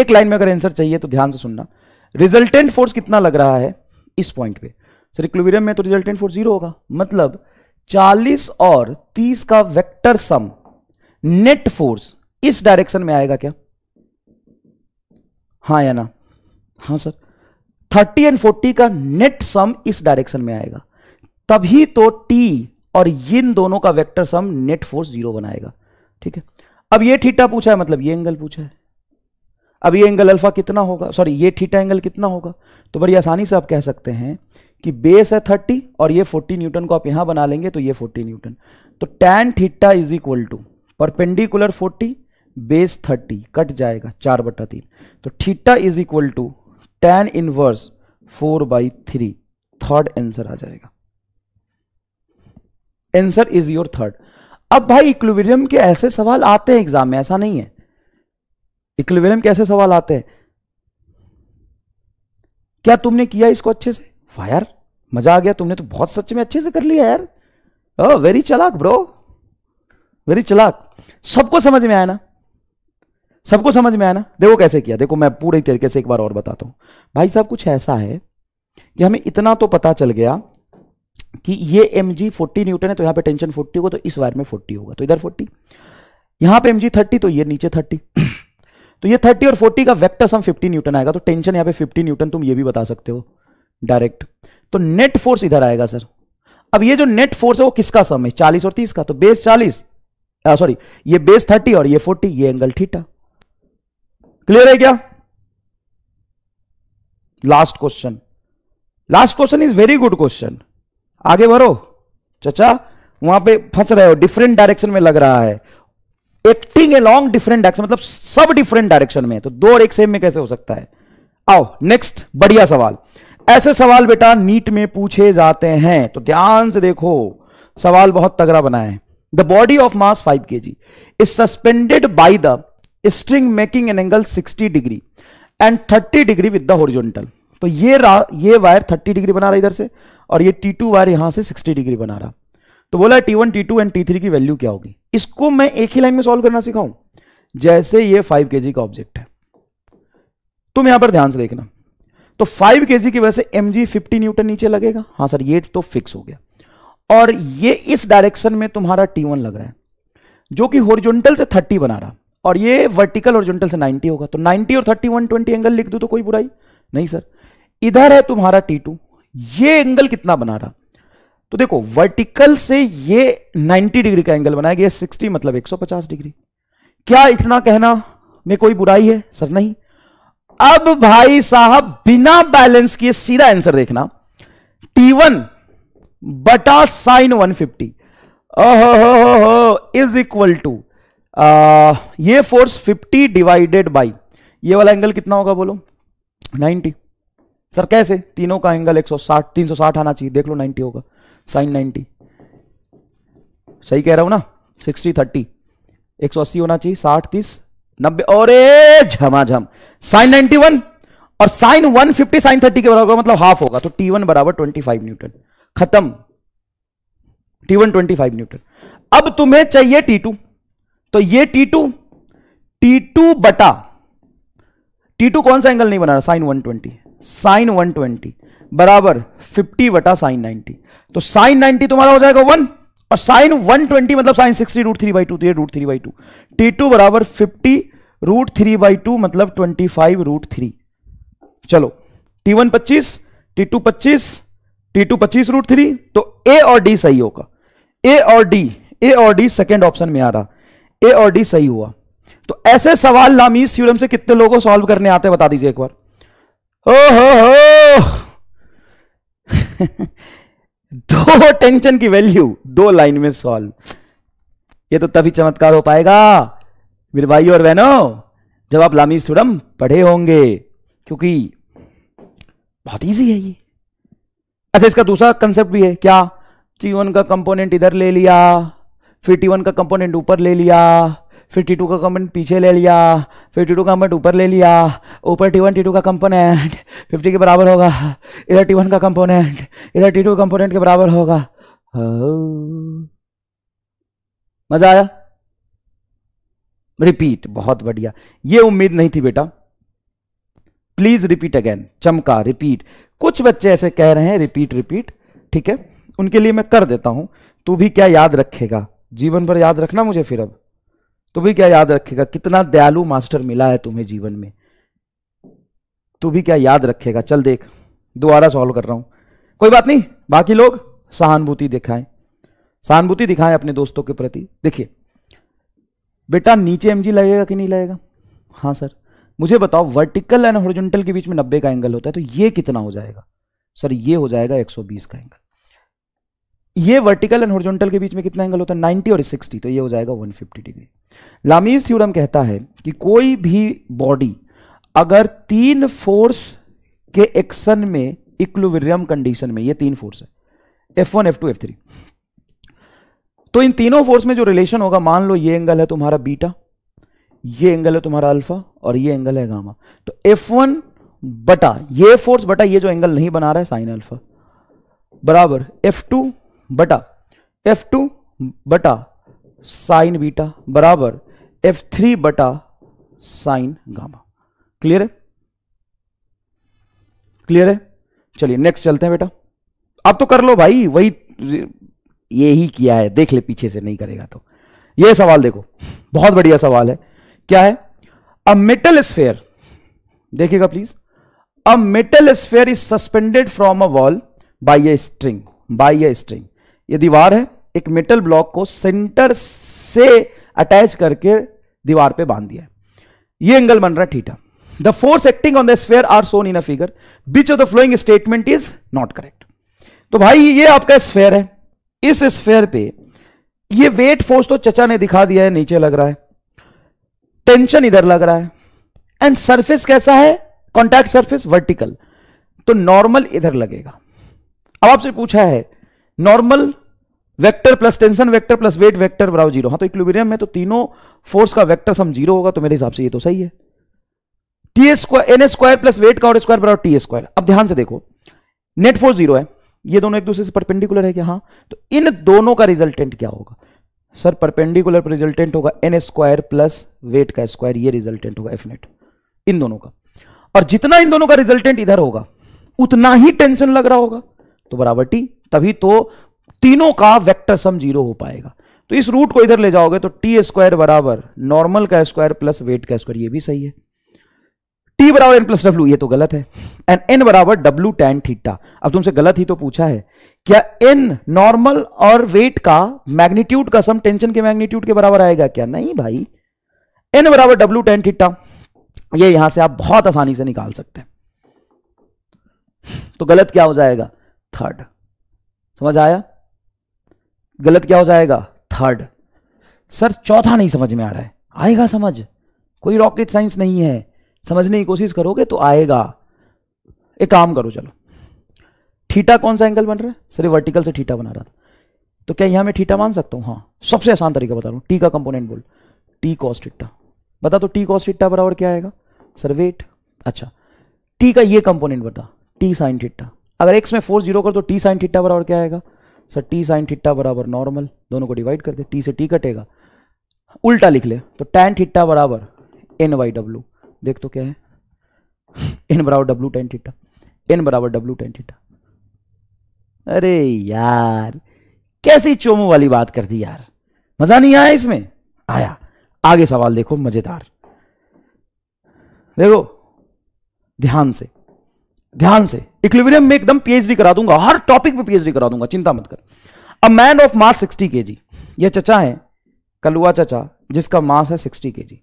S1: एक लाइन में अगर आंसर चाहिए तो ध्यान से सुनना रिजल्टेंट फोर्स कितना लग रहा है इस पॉइंट पे सर इक्विलिब्रियम में तो रिजल्टेंट फोर्स जीरो होगा मतलब 40 और 30 का वेक्टर सम नेट फोर्स इस डायरेक्शन में आएगा क्या हाँ या ना हाँ सर 30 एंड 40 का नेट सम इस डायरेक्शन में आएगा तभी तो टी और इन दोनों का vector sum net force zero बनाएगा ठीक है अब ये थीटा पूछा है मतलब ये एंगल पूछा है अब ये एंगल अल्फा कितना होगा सॉरी ये थीटा एंगल कितना होगा तो बड़ी आसानी से आप कह सकते हैं कि बेस है थर्टी और ये फोर्टी न्यूटन को आप यहां बना लेंगे तो ये फोर्टी न्यूटन तो tan theta is equal to perpendicular forty base thirty cut जाएगा चार बटा तीन तो theta is equal to tan inverse four by three third answer आ जाएगा एंसर इज योर थर्ड अब भाई इक्विलिब्रियम के ऐसे सवाल आते हैं एग्जाम में ऐसा नहीं है इक्विलिब्रियम कैसे सवाल आते हैं क्या तुमने किया इसको अच्छे से फायर मजा आ गया तुमने तो बहुत सच में अच्छे से कर लिया यार वेरी चलाक ब्रो वेरी चलाक सबको समझ में आया ना सबको समझ में आया ना देखो कैसे किया देखो मैं पूरे तरीके से एक बार और बताता हूं भाई साहब कुछ ऐसा है कि हमें इतना तो पता चल गया कि ये एम जी फोर्टी न्यूटन है तो यहां पे टेंशन फोर्टी होगा तो इस वायर में फोर्टी होगा तो इधर फोर्टी यहां पे एम जी थर्टी तो ये नीचे थर्टी तो ये 30 और 40 का वेक्टर सम 50 न्यूटन आएगा तो टेंशन यहां पे 50 न्यूटन तुम ये भी बता सकते हो डायरेक्ट तो नेट फोर्स इधर आएगा सर अब ये जो नेट फोर्स है वो किसका सम है चालीस और तीस का तो बेस चालीस सॉरी ये बेस थर्टी और ये फोर्टी ये एंगल थीटा क्लियर है क्या last question last question is very good question आगे बढ़ो चचा वहां पे फंस रहे हो डिफरेंट डायरेक्शन में लग रहा है एक्टिंग एलॉन्ग डिफरेंट डायरेक्शन मतलब सब डिफरेंट डायरेक्शन में तो दो और एक सेम में कैसे हो सकता है आओ नेक्स्ट बढ़िया सवाल ऐसे सवाल बेटा नीट में पूछे जाते हैं तो ध्यान से देखो सवाल बहुत तगड़ा बना है the body of mass 5 K G is suspended by the string making an angle 60 degree and 30 degree with the horizontal तो ये ये वायर 30 डिग्री बना रहा इधर से और ये टी टू वायर यहां से 60 डिग्री बना रहा तो बोला T one T two and T three की वैल्यू क्या होगी इसको मैं एक ही लाइन में सॉल्व करना सिखाऊं जैसे ये फाइव के का ऑब्जेक्ट है तुम यहां पर ध्यान से देखना तो फाइव के की वजह से एम जी फिफ्टी न्यूटन नीचे लगेगा हाँ सर ये तो फिक्स हो गया और ये इस डायरेक्शन में तुम्हारा टी वन लग रहा है जो कि होरिजोनटल से थर्टी बना रहा और ये वर्टिकल होरिजोनटल से नाइनटी होगा तो नाइनटी और थर्टी वन ट्वेंटी एंगल लिख दू तो कोई बुराई नहीं सर इधर है तुम्हारा टी टू ये एंगल कितना बना रहा तो देखो वर्टिकल से ये 90 डिग्री का एंगल बनाया गया 60 मतलब 150 डिग्री क्या इतना कहना में कोई बुराई है सर नहीं अब भाई साहब बिना बैलेंस किए सीधा आंसर देखना टी वन बटा sine one fifty is equal to ये फोर्स 50 डिवाइडेड बाई ये वाला एंगल कितना होगा बोलो 90 सर कैसे तीनों का एंगल 160 360 आना चाहिए देख लो 90 होगा साइन नाइनटी सही कह रहा हूं ना सिक्सटी थर्टी एक सौ अस्सी होना चाहिए साठ तीस नब्बे और ए झमाझम साइन नाइनटी वन और sine one fifty sine thirty के बराबर होगा मतलब हाफ होगा तो टी वन बराबर ट्वेंटी फाइव न्यूटन खत्म T one twenty five newton अब तुम्हें चाहिए टी टू तो ये टी टू टी टू बटा टी टू कौन सा एंगल नहीं बना रहा sine one twenty sine one twenty बराबर 50 वटा साइन 90 तो साइन 90 तुम्हारा हो जाएगा वन और साइन 120 मतलब sine 60 root three by two तो root three by two T two बराबर fifty root three by two मतलब ट्वेंटी फाइव रूट थ्री चलो टी वन पच्चीस टी टू पच्चीस टी टू पच्चीस रूट थ्री तो ए और डी सही होगा ए और डी ए और डी सेकेंड ऑप्शन में आ रहा ए और डी सही हुआ तो ऐसे सवाल लामीज थ्योरम से कितने लोगों सॉल्व करने आते बता दीजिए एक बार ओ हो हो दो टेंशन की वैल्यू दो लाइन में सॉल्व ये तो तभी चमत्कार हो पाएगा मेरे भाई और बहनों जब आप लामी सुरम पढ़े होंगे क्योंकि बहुत इजी है ये अच्छा इसका दूसरा कंसेप्ट भी है क्या टी वन का कंपोनेंट इधर ले लिया फिर टी वन का कंपोनेंट ऊपर ले लिया फिफ्टी टू का कंपोनेंट पीछे ले लिया फिफ्टी टू का कंपोनेंट ऊपर ले लिया ऊपर टी वन टी टू का कंपोनेंट फिफ्टी के बराबर होगा इधर टी वन का कंपोनेंट इधर टी टू कंपोनेंट के बराबर होगा हाँ। मज़ा आया रिपीट बहुत बढ़िया ये उम्मीद नहीं थी बेटा प्लीज रिपीट अगेन चमका रिपीट कुछ बच्चे ऐसे कह रहे हैं रिपीट रिपीट ठीक है उनके लिए मैं कर देता हूं तू भी क्या याद रखेगा जीवन भर याद रखना मुझे फिर अब तो भी क्या याद रखेगा कितना दयालु मास्टर मिला है तुम्हें जीवन में तू भी क्या याद रखेगा चल देख दोबारा सॉल्व कर रहा हूं कोई बात नहीं बाकी लोग सहानुभूति दिखाएं सहानुभूति दिखाएं अपने दोस्तों के प्रति देखिए बेटा नीचे एम लगेगा कि नहीं लगेगा हाँ सर मुझे बताओ वर्टिकल एंड हॉरिजॉन्टल के बीच में नब्बे का एंगल होता है तो ये कितना हो जाएगा सर ये हो जाएगा 120 का एंगल ये वर्टिकल एंड हॉरिजॉन्टल के बीच में कितना एंगल होता है 90 और 60 तो ये हो जाएगा 150 डिग्री लामीज थ्योरम कहता है कि कोई भी बॉडी अगर तीन फोर्स के एक्शन में इक्लुविरियम कंडीशन में ये तीन फोर्स है F1 F2 F3 तो इन तीनों फोर्स में जो रिलेशन होगा मान लो ये एंगल है तुम्हारा बीटा ये एंगल है तुम्हारा अल्फा और ये एंगल है गामा तो एफ वन बटा ये फोर्स बटा ये जो एंगल नहीं बना रहा है साइन अल्फा बराबर एफ टू बटा एफ टू बटा साइन बीटा बराबर एफ थ्री बटा साइन गामा क्लियर है क्लियर है चलिए नेक्स्ट चलते हैं बेटा आप तो कर लो भाई वही ये ही किया है देख ले पीछे से नहीं करेगा तो ये सवाल देखो बहुत बढ़िया सवाल है क्या है अ मेटल स्फेयर देखिएगा please a metal sphere is suspended from a wall by a string by a string ये दीवार है एक मेटल ब्लॉक को सेंटर से अटैच करके दीवार पे बांध दिया है ये एंगल बन रहा है theta the force acting on the sphere are shown in a figure which of the following statement is not correct तो भाई ये आपका स्फेयर है इस स्फेयर पे ये वेट फोर्स तो चचा ने दिखा दिया है नीचे लग रहा है टेंशन इधर लग रहा है एंड सरफेस कैसा है कॉन्टैक्ट सरफेस वर्टिकल तो नॉर्मल इधर लगेगा अब आपसे पूछा है normal vector plus tension vector plus weight vector बराबर जीरो हाँ तो इक्विलिब्रियम में तो तीनों फोर्स का वेक्टर सम जीरो होगा तो मेरे हिसाब से ये तो सही है T square N square plus weight का और स्क्वायर बराबर टी स्क्वायर अब ध्यान से देखो नेट फोर्स जीरो है ये दोनों एक दूसरे से परपेंडिकुलर है क्या हाँ तो इन दोनों का रिजल्टेंट क्या होगा सर परपेंडिकुलर रिजल्टेंट होगा एन स्क्वायर प्लस वेट का स्क्वायर ये रिजल्टेंट होगा एफ नेट इन दोनों का और जितना इन दोनों का रिजल्टेंट इधर होगा उतना ही टेंशन लग रहा होगा तो बराबर टी तभी तो तीनों का वेक्टर सम जीरो हो पाएगा तो इस रूट को इधर ले जाओगे तो टी स्क्वायर बराबर नॉर्मल का स्क्वायर प्लस वेट का स्क्वायर ये भी सही है टी बराबर एन प्लस डब्ल्यू ये तो गलत है एंड एन बराबर डब्ल्यू टेन थीटा अब तुमसे गलत ही तो पूछा है क्या एन नॉर्मल और वेट का मैग्नीट्यूड का सम टेंशन के मैग्नीट्यूड के बराबर आएगा क्या नहीं भाई एन बराबर डब्ल्यू टेन थीटा ये यहां से आप बहुत आसानी से निकाल सकते हैं तो गलत क्या हो जाएगा थर्ड समझ आया गलत क्या हो जाएगा थर्ड सर चौथा नहीं समझ में आ रहा है आएगा समझ कोई रॉकेट साइंस नहीं है समझने की कोशिश करोगे तो आएगा एक काम करो चलो ठीटा कौन सा एंगल बन रहा है सर वर्टिकल से ठीटा बना रहा था तो क्या यहां मैं ठीटा मान सकता हूं हाँ सबसे आसान तरीका बता रहा हूं टी का कंपोनेंट बोल टी कॉस टिट्टा बता तो टी कॉस टिट्टा बराबर क्या आएगा सर वेट अच्छा टी का ये कंपोनेंट बता टी साइन टिट्टा अगर एक्स में फोर जीरो कर तो टी साइन टिट्टा बराबर क्या आएगा सर टी साइन थीटा बराबर नॉर्मल दोनों को डिवाइड कर दे टी से टी कटेगा उल्टा लिख ले तो टेन थीटा बराबर एन वाई डब्ल्यू देख तो क्या है एन बराबर डब्ल्यू टेन थीटा एन बराबर डब्ल्यू टेन थीटा अरे यार कैसी चोमू वाली बात कर दी यार मजा नहीं आया इसमें आया आगे सवाल देखो मजेदार देखो ध्यान से ध्यान से इक्विलिब्रियम में एकदम पीएचडी करा दूंगा हर टॉपिक पे पीएचडी करा दूंगा चिंता मत कर a man of mass 60 kg ये चचा है कलुआ चचा जिसका मास है 60 kg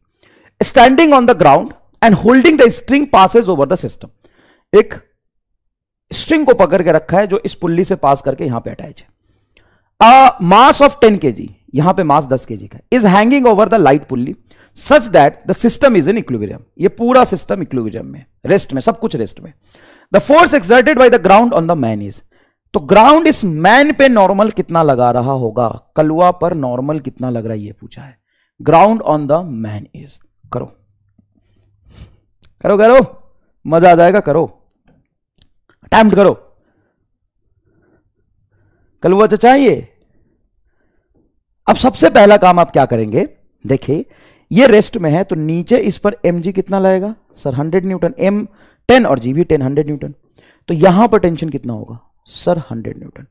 S1: standing on the ground and holding the string passes over the system एक स्ट्रिंग को पकड़ के रखा है जो इस पुल्ली से पास करके यहां पे अटैच है अ मास ऑफ 10 केजी यहां पे मास 10 केजी का is hanging over the light pulley such that the system is in equilibrium ये पूरा सिस्टम इक्विलिब्रियम में रेस्ट में सब कुछ रेस्ट में the force exerted by the ground on the man is तो ग्राउंड इस मैन पे नॉर्मल कितना लगा रहा होगा कलुआ पर नॉर्मल कितना लग रहा है ये पूछा है ground on the man is करो करो करो मजा आ जाएगा करो अटैम्प्ट करो कलुआ तो चाहिए अब सबसे पहला काम आप क्या करेंगे देखिए ये रेस्ट में है तो नीचे इस पर एम जी कितना लगेगा सर 100 न्यूटन एम टेन और जी जीबी टेन हंड्रेड न्यूटन तो यहां पर टेंशन कितना होगा सर हंड्रेड न्यूटन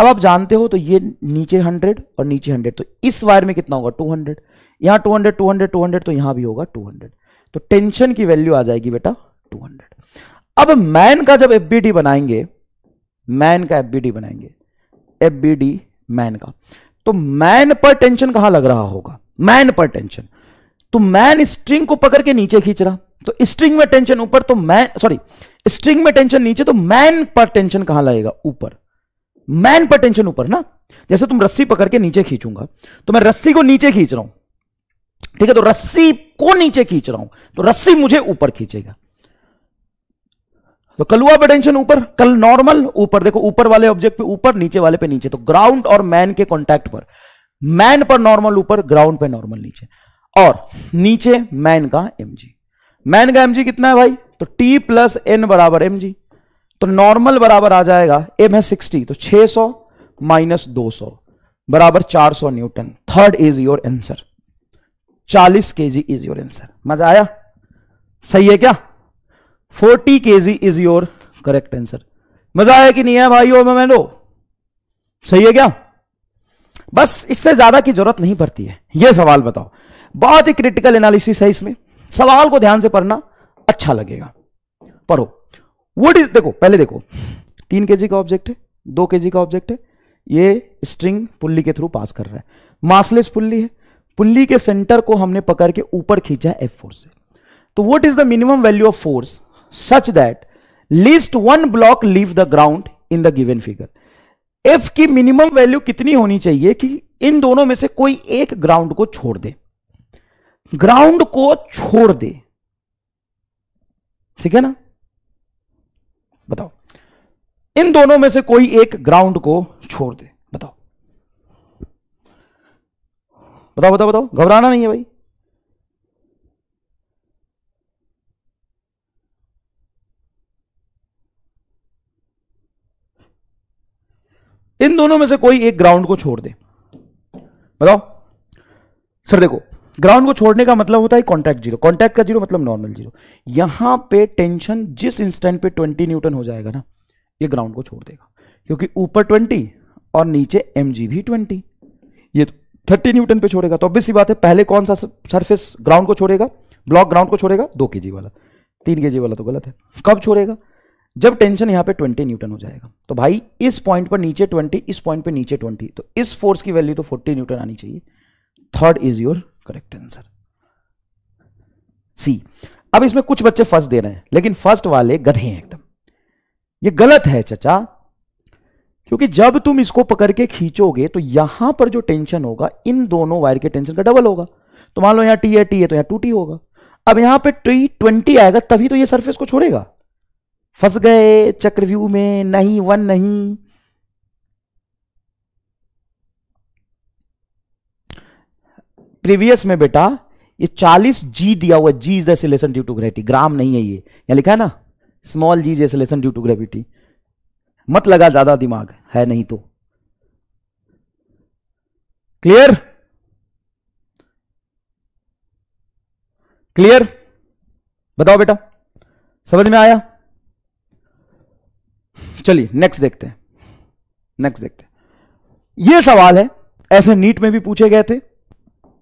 S1: अब आप जानते हो तो ये नीचे हंड्रेड और नीचे हंड्रेड तो इस वायर में कितना होगा टू हंड्रेड यहां two hundred two hundred two hundred तो यहां भी होगा टू हंड्रेड तो टेंशन की वैल्यू आ जाएगी बेटा टू हंड्रेड अब मैन का जब एफबीडी बनाएंगे मैन का एफबीडी बनाएंगे एफबीडी मैन का तो मैन पर टेंशन कहां लग रहा होगा मैन पर टेंशन तो मैन स्ट्रिंग को पकड़ के नीचे खींच रहा तो स्ट्रिंग में टेंशन ऊपर तो मैन सॉरी स्ट्रिंग में टेंशन नीचे तो मैन पर टेंशन कहां लाएगा ऊपर मैन पर टेंशन ऊपर ना जैसे तुम रस्सी पकड़ के नीचे खींचूंगा तो मैं रस्सी को नीचे खींच रहा हूं ठीक है तो रस्सी को नीचे खींच रहा हूं तो रस्सी मुझे ऊपर खींचेगा तो कलुआ पर टेंशन ऊपर कल नॉर्मल ऊपर देखो ऊपर वाले ऑब्जेक्ट पे ऊपर नीचे वाले पे नीचे तो ग्राउंड और मैन के कॉन्टैक्ट पर मैन पर नॉर्मल ऊपर ग्राउंड पे नॉर्मल नीचे और नीचे मैन का एमजी मैन का एमजी कितना है भाई तो टी प्लस एन बराबर एम जी तो नॉर्मल बराबर आ जाएगा एम है सिक्सटी तो छह सौ माइनस दो सौ बराबर चार सौ newton third is your answer चालीस K G is your answer मजा आया सही है क्या forty K G is your correct answer मजा आया कि नहीं है भाई और मैं लो सही है क्या बस इससे ज्यादा की जरूरत नहीं पड़ती है यह सवाल बताओ बहुत ही क्रिटिकल एनालिसिस है इसमें सवाल को ध्यान से पढ़ना अच्छा लगेगा पढ़ो वट इज देखो पहले देखो तीन के का ऑब्जेक्ट है दो के का ऑब्जेक्ट है ये स्ट्रिंग पुल्ली के थ्रू पास कर रहा है मासलेस पुल्ली है पुल्ली के सेंटर को हमने पकड़ के ऊपर खींचा है एफ फोर से तो what is the minimum value of force such that least one block leave the ground in the given figure F की मिनिमम वैल्यू कितनी होनी चाहिए कि इन दोनों में से कोई एक ग्राउंड को छोड़ दे ग्राउंड को छोड़ दे ठीक है ना बताओ इन दोनों में से कोई एक ग्राउंड को छोड़ दे बताओ बताओ बताओ बताओ घबराना नहीं है भाई इन दोनों में से कोई एक ग्राउंड को छोड़ दे बताओ सर देखो ग्राउंड को छोड़ने का मतलब होता है कॉन्टैक्ट जीरो कॉन्टैक्ट का जीरो मतलब नॉर्मल जीरो यहां पे टेंशन जिस इंस्टेंट पे 20 न्यूटन हो जाएगा ना ये ग्राउंड को छोड़ देगा क्योंकि ऊपर 20 और नीचे एम भी 20 ये 30 न्यूटन पे छोड़ेगा तो अब सी बात है पहले कौन सा सरफेस ग्राउंड को छोड़ेगा ब्लॉक ग्राउंड को छोड़ेगा दो के वाला तीन के वाला तो गलत है कब छोड़ेगा जब टेंशन यहाँ पे 20 न्यूटन हो जाएगा तो भाई इस पॉइंट पर नीचे 20 इस पॉइंट पे नीचे 20 तो इस फोर्स की वैल्यू तो 40 न्यूटन आनी चाहिए third is your correct answer C अब इसमें कुछ बच्चे फर्स्ट दे रहे हैं लेकिन फर्स्ट वाले गधे हैं एकदम ये गलत है चचा क्योंकि जब तुम इसको पकड़ के खींचोगे तो यहां पर जो टेंशन होगा इन दोनों वायर के टेंशन का डबल होगा तो मान लो यहां टी है टी है तो यहां टू टी होगा अब यहां पे टी ट्वेंटी आएगा तभी तो ये सरफेस को छोड़ेगा फंस गए चक्रव्यू में नहीं वन नहीं प्रीवियस में बेटा ये 40 जी दिया हुआ G is the acceleration due to gravity gram नहीं है ये यहां लिखा है ना small G acceleration due to gravity मत लगा ज्यादा दिमाग है नहीं तो क्लियर क्लियर बताओ बेटा समझ में आया चलिए नेक्स्ट देखते हैं नेक्स्ट देखते हैं ये सवाल है ऐसे नीट में भी पूछे गए थे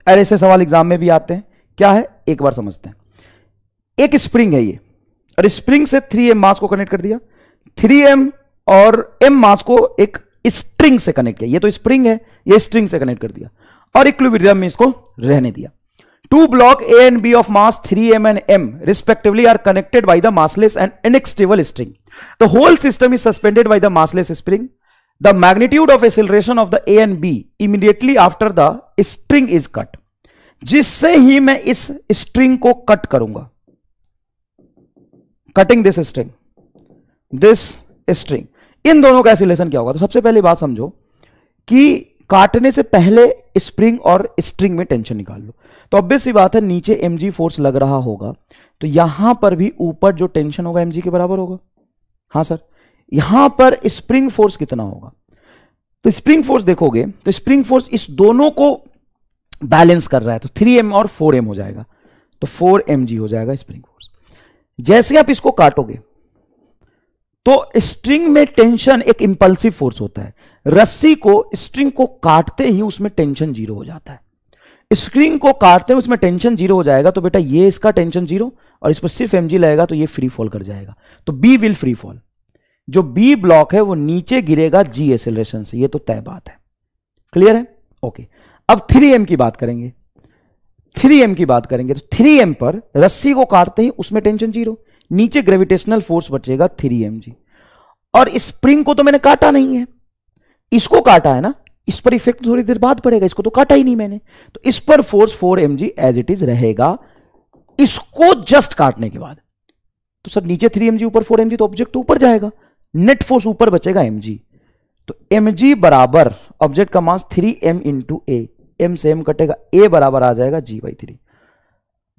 S1: अरे ऐसे सवाल एग्जाम में भी आते हैं क्या है एक बार समझते हैं एक स्प्रिंग है ये और स्प्रिंग से थ्री एम मास को कनेक्ट कर दिया थ्री एम और एम मास को एक स्ट्रिंग से कनेक्ट किया ये तो स्प्रिंग है ये स्ट्रिंग से कनेक्ट कर दिया और इक्विलिब्रियम में इसको रहने दिया two block A and B of mass three M and M respectively are connected by the massless and inextensible string the whole system is suspended by the massless spring the magnitude of acceleration of the a and b immediately after the string is cut जिससे ही मैं इस string को cut करूंगा cutting this string this string इन दोनों का acylation क्या होगा तो सबसे पहले बात समझो कि काटने से पहले स्प्रिंग और स्ट्रिंग में टेंशन निकाल लो तो ऑब्वियस सी बात है नीचे एम फोर्स लग रहा होगा तो यहां पर भी ऊपर जो टेंशन होगा एम के बराबर होगा हाँ सर यहां पर स्प्रिंग फोर्स कितना होगा तो स्प्रिंग फोर्स देखोगे तो स्प्रिंग फोर्स इस दोनों को बैलेंस कर रहा है तो 3m और 4m हो जाएगा तो 4mg हो जाएगा स्प्रिंग फोर्स जैसे आप इसको काटोगे तो स्ट्रिंग में टेंशन एक इंपल्सिव फोर्स होता है रस्सी को स्ट्रिंग को काटते ही उसमें टेंशन जीरो हो जाता है स्ट्रिंग को काटते हैं उसमें टेंशन जीरो हो जाएगा तो बेटा ये इसका टेंशन जीरो और इस पर सिर्फ एम लगेगा तो ये फ्री फॉल कर जाएगा तो बी विल फ्री फॉल जो बी ब्लॉक है वो नीचे गिरेगा जी एसेलरेशन से ये तो तय बात है क्लियर है ओके अब थ्री एम की बात करेंगे थ्री एम की बात करेंगे तो थ्री एम पर रस्सी को काटते ही उसमें टेंशन जीरो नीचे ग्रेविटेशनल फोर्स बचेगा थ्री एम जी और स्प्रिंग को तो मैंने काटा नहीं है इसको काटा है ना इस पर इफेक्ट थोड़ी देर बाद पड़ेगा इसको तो काटा ही नहीं मैंने तो इस पर force four M G as it is रहेगा इसको जस्ट काटने के बाद तो सर नीचे थ्री एम जी ऊपर फोर एम जी तो ऑब्जेक्ट तो ऊपर जाएगा नेट फोर्स ऊपर बचेगा एम तो एम बराबर ऑब्जेक्ट का mass three M into A M से एम कटेगा ए बराबर आ जाएगा जी बाई थ्री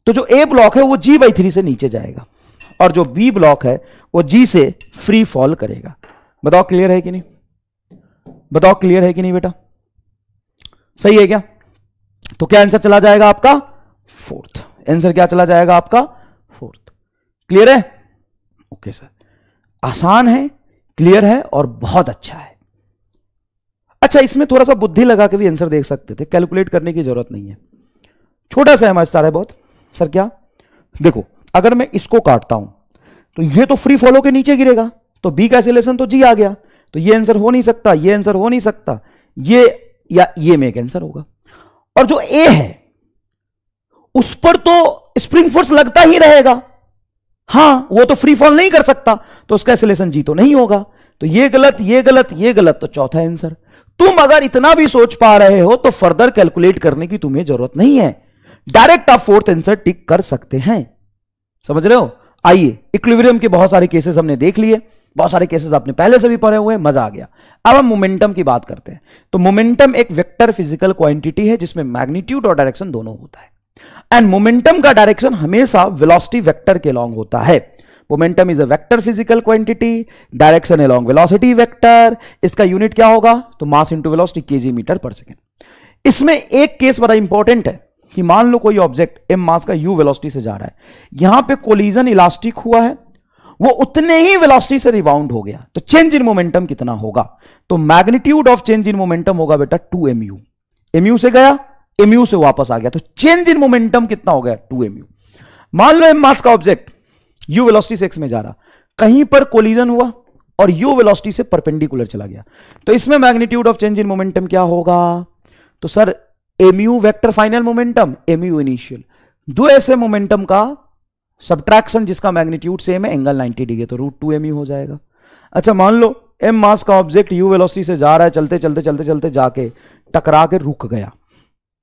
S1: तो जो ए ब्लॉक है वो जी बाई थ्री से नीचे जाएगा और जो बी ब्लॉक है वो जी से फ्री फॉल करेगा बताओ क्लियर है कि नहीं बताओ क्लियर है कि नहीं बेटा सही है क्या तो क्या आंसर चला जाएगा आपका फोर्थ आंसर क्या चला जाएगा आपका फोर्थ क्लियर है ओके सर आसान है क्लियर है और बहुत अच्छा है अच्छा इसमें थोड़ा सा बुद्धि लगा के भी आंसर देख सकते थे कैलकुलेट करने की जरूरत नहीं है छोटा सा हमारे स्टार है बहुत सर क्या देखो अगर मैं इसको काटता हूं तो ये तो फ्री फॉलो के नीचे गिरेगा तो बी का सिलेशन तो जी आ गया तो ये आंसर हो नहीं सकता ये आंसर हो नहीं सकता ये या ये में एक आंसर होगा और जो ए है उस पर तो स्प्रिंग फोर्स लगता ही रहेगा हां वो तो फ्री फॉल नहीं कर सकता तो उसका सिलेशन जी तो नहीं होगा तो ये गलत ये गलत ये गलत तो चौथा आंसर तुम अगर इतना भी सोच पा रहे हो तो फर्दर कैलकुलेट करने की तुम्हें जरूरत नहीं है डायरेक्ट आप फोर्थ आंसर टिक कर सकते हैं समझ रहे हो आइए इक्विलिब्रियम के बहुत सारे केसेस हमने देख लिए बहुत सारे केसेस आपने पहले से भी पढ़े हुए मजा आ गया अब हम मोमेंटम की बात करते हैं तो मोमेंटम एक वेक्टर फिजिकल क्वांटिटी है जिसमें मैग्नीट्यूड और डायरेक्शन दोनों होता है एंड मोमेंटम का डायरेक्शन हमेशा वेलोसिटी वेक्टर के लॉन्ग होता है momentum is a vector physical quantity direction along velocity vector इसका यूनिट क्या होगा तो mass into velocity KG meter per second इसमें एक केस बड़ा इंपॉर्टेंट है कि मान लो कोई ऑब्जेक्ट एम मास का यू वेलोसिटी से जा रहा है यहां पे कोलिजन इलास्टिक हुआ है वो उतने ही वेलोसिटी से रिबाउंड हो गया तो चेंज इन मोमेंटम कितना होगा तो magnitude of change in momentum होगा बेटा टू एमयू एमयू से गया एमयू से वापस आ गया तो चेंज इन मोमेंटम कितना हो गया टू एमयू मान लो एम मास का ऑब्जेक्ट यू वेलोसिटी सेक्स में जा रहा कहीं पर कोलिजन हुआ और यू वेलोसिटी से परपेंडिकुलर चला गया तो इसमें magnitude of change in momentum क्या होगा तो sir M U vector final momentum M U initial दो ऐसे मोमेंटम का सब्ट्रैक्शन जिसका मैग्नीट्यूड सेम है एंगल 90 डिग्री तो रूट टू एमयू हो जाएगा अच्छा मान लो एम मास का ऑब्जेक्ट यू वेलोसिटी से जा रहा है चलते चलते चलते चलते जाके टकरा के रुक गया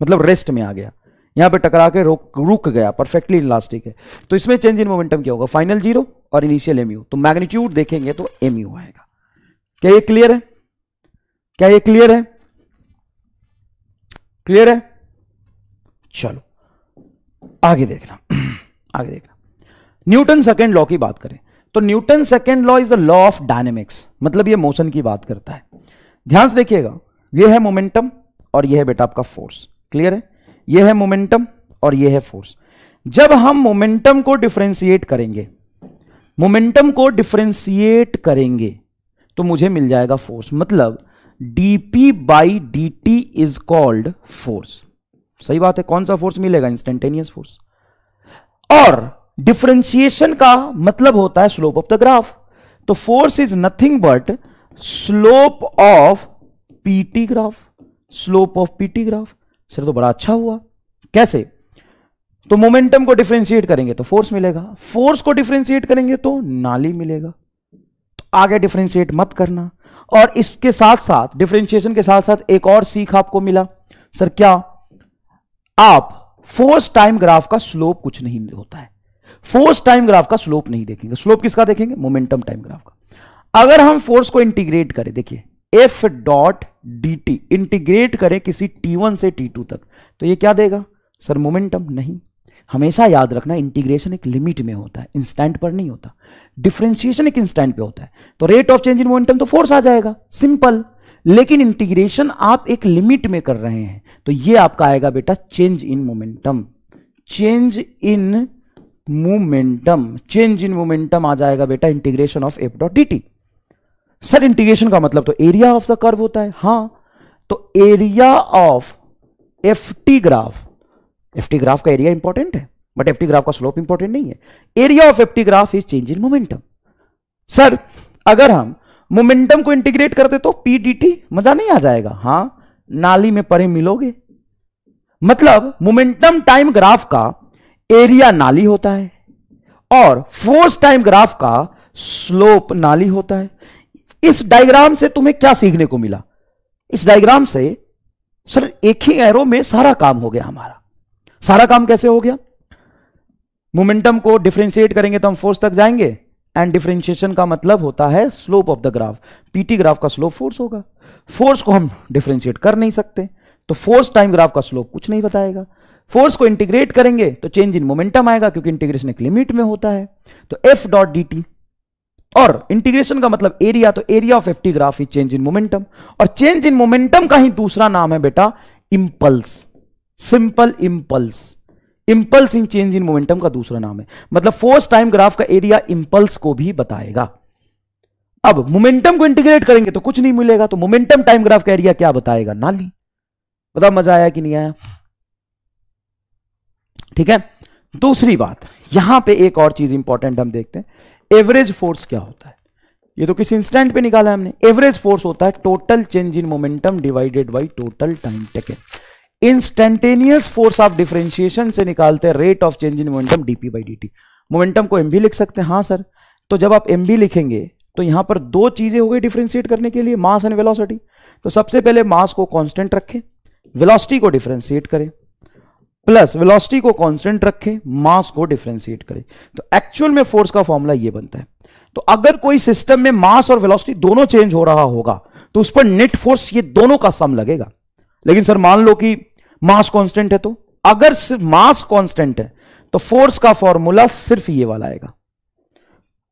S1: मतलब रेस्ट में आ गया यहां पे टकरा के रोक रुक गया परफेक्टली इलास्टिक है तो इसमें चेंज इन मोमेंटम क्या होगा फाइनल जीरो और इनिशियल एमयू तो मैग्नीट्यूड देखेंगे तो एमयू आएगा क्या ये क्लियर है क्या ये क्लियर है क्लियर है चलो आगे देखना आगे देखना न्यूटन सेकेंड लॉ की बात करें तो Newton second law is the law of dynamics मतलब ये मोशन की बात करता है ध्यान से देखिएगा ये है मोमेंटम और ये है बेटा आपका फोर्स क्लियर है ये है मोमेंटम और ये है फोर्स जब हम मोमेंटम को डिफ्रेंशिएट करेंगे मोमेंटम को डिफ्रेंशिएट करेंगे तो मुझे मिल जाएगा फोर्स मतलब DP by D T is called force सही बात है कौन सा फोर्स मिलेगा इंस्टेंटेनियस फोर्स और डिफ्रेंशिएशन का मतलब होता है स्लोप ऑफ द ग्राफ तो force is nothing but slope of PT graph slope of PT graph sir तो बड़ा अच्छा हुआ कैसे तो मोमेंटम को डिफ्रेंशिएट करेंगे तो फोर्स मिलेगा फोर्स को डिफ्रेंशिएट करेंगे तो नाली मिलेगा तो आगे डिफ्रेंशिएट मत करना और इसके साथ साथ डिफ्रेंशिएशन के साथ साथ एक और सीख आपको मिला सर क्या आप फोर्स टाइम ग्राफ का स्लोप कुछ नहीं होता है फोर्स टाइम ग्राफ का स्लोप नहीं देखेंगे स्लोप किसका देखेंगे मोमेंटम टाइम ग्राफ का अगर हम फोर्स को इंटीग्रेट करें देखिए F dot D T integrate करें किसी टी वन से टी टू तक तो ये क्या देगा सर मोमेंटम नहीं हमेशा याद रखना इंटीग्रेशन एक लिमिट में होता है इंस्टेंट पर नहीं होता डिफ्रेंशिएशन एक इंस्टेंट पे होता है तो rate of change in momentum तो फोर्स आ जाएगा सिंपल लेकिन इंटीग्रेशन आप एक लिमिट में कर रहे हैं तो ये आपका आएगा बेटा change in momentum change in momentum change in momentum आ जाएगा बेटा integration of F dot D T sir integration का मतलब तो एरिया ऑफ द कर्व होता है हां तो area of F T graph F T graph का एरिया इंपॉर्टेंट है बट एफ टी ग्राफ का स्लोप इंपॉर्टेंट नहीं है area of F T graph is change in momentum sir अगर हम मोमेंटम को इंटीग्रेट करते तो पी डी टी मजा नहीं आ जाएगा हां नाली में परे मिलोगे मतलब मोमेंटम टाइम ग्राफ का एरिया नाली होता है और फोर्स टाइम ग्राफ का स्लोप नाली होता है इस डायग्राम से तुम्हें क्या सीखने को मिला इस डायग्राम से सर एक ही एरो में सारा काम हो गया हमारा सारा काम कैसे हो गया मोमेंटम को डिफ्रेंशिएट करेंगे तो हम फोर्स तक जाएंगे एंड डिफ्रेंशिएशन का मतलब होता है slope of the graph PT graph का स्लोप फोर्स होगा फोर्स को हम डिफ्रेंशिएट कर नहीं सकते तो फोर्स टाइम ग्राफ का स्लोप कुछ नहीं बताएगा फोर्स को इंटीग्रेट करेंगे तो चेंज इन मोमेंटम आएगा क्योंकि इंटीग्रेशन एक लिमिट में होता है तो एफ डॉट डी टी और इंटीग्रेशन का मतलब एरिया तो area of FT graph is change in momentum और चेंज इन मोमेंटम का ही दूसरा नाम है बेटा impulse simple impulse impulse in change in momentum का दूसरा नाम है मतलब फोर्स टाइम ग्राफ का एरिया इंपल्स को भी बताएगा अब मोमेंटम को इंटीग्रेट करेंगे तो कुछ नहीं मिलेगा तो मोमेंटम टाइम ग्राफ का एरिया क्या बताएगा नाली बताओ मजा आया कि नहीं आया ठीक है दूसरी बात यहां पे एक और चीज इंपॉर्टेंट हम देखते हैं एवरेज फोर्स क्या होता है ये तो किस इंस्टेंट पे निकाला है हमने एवरेज फोर्स होता है total change in momentum divided by total time taken instantaneous force of differentiation से निकालते हैं rate of change in momentum DP by D momentum को एम भी लिख सकते हैं हाँ सर तो जब आप एम लिखेंगे तो यहां पर दो चीजें हो गई डिफ्रेंशिएट करने के लिए मास एंड वेलोसिटी तो सबसे पहले मास को कांस्टेंट रखें वेलोसिटी को डिफ्रेंशिएट करें प्लस वेलोसिटी को कांस्टेंट रखे मास को डिफ्रेंशिएट करे तो एक्चुअल में फोर्स का फॉर्मूला ये बनता है तो अगर कोई सिस्टम में मास और वेलोसिटी दोनों चेंज हो रहा होगा तो उस पर नेट फोर्स ये दोनों का सम लगेगा लेकिन सर मान लो कि मास कांस्टेंट है तो अगर मास कांस्टेंट है तो फोर्स का फॉर्मूला सिर्फ ये वाला आएगा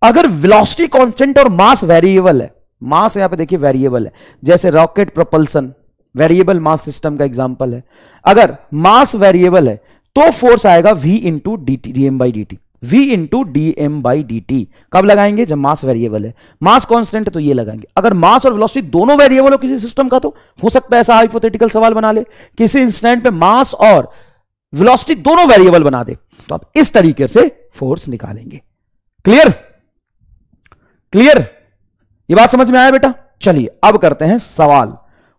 S1: अगर वेलोसिटी कांस्टेंट और मास वेरिएबल है मास यहां पे देखिए वेरिएबल है जैसे rocket propulsion variable mass system का एग्जाम्पल है अगर मास वेरिएबल है तो फोर्स आएगा V into D T DM by D T V into D M by D T कब लगाएंगे जब मास वेरिएबल है मास कॉन्स्टेंट है तो ये लगाएंगे अगर मास और वेलोसिटी दोनों वेरिएबल हो किसी सिस्टम का तो हो सकता है ऐसा हाइपोथेटिकल सवाल बना ले किसी इंस्टेंट पे मास और वेलोसिटी दोनों वेरिएबल बना दे तो आप इस तरीके से फोर्स निकालेंगे क्लियर क्लियर ये बात समझ में आया बेटा चलिए अब करते हैं सवाल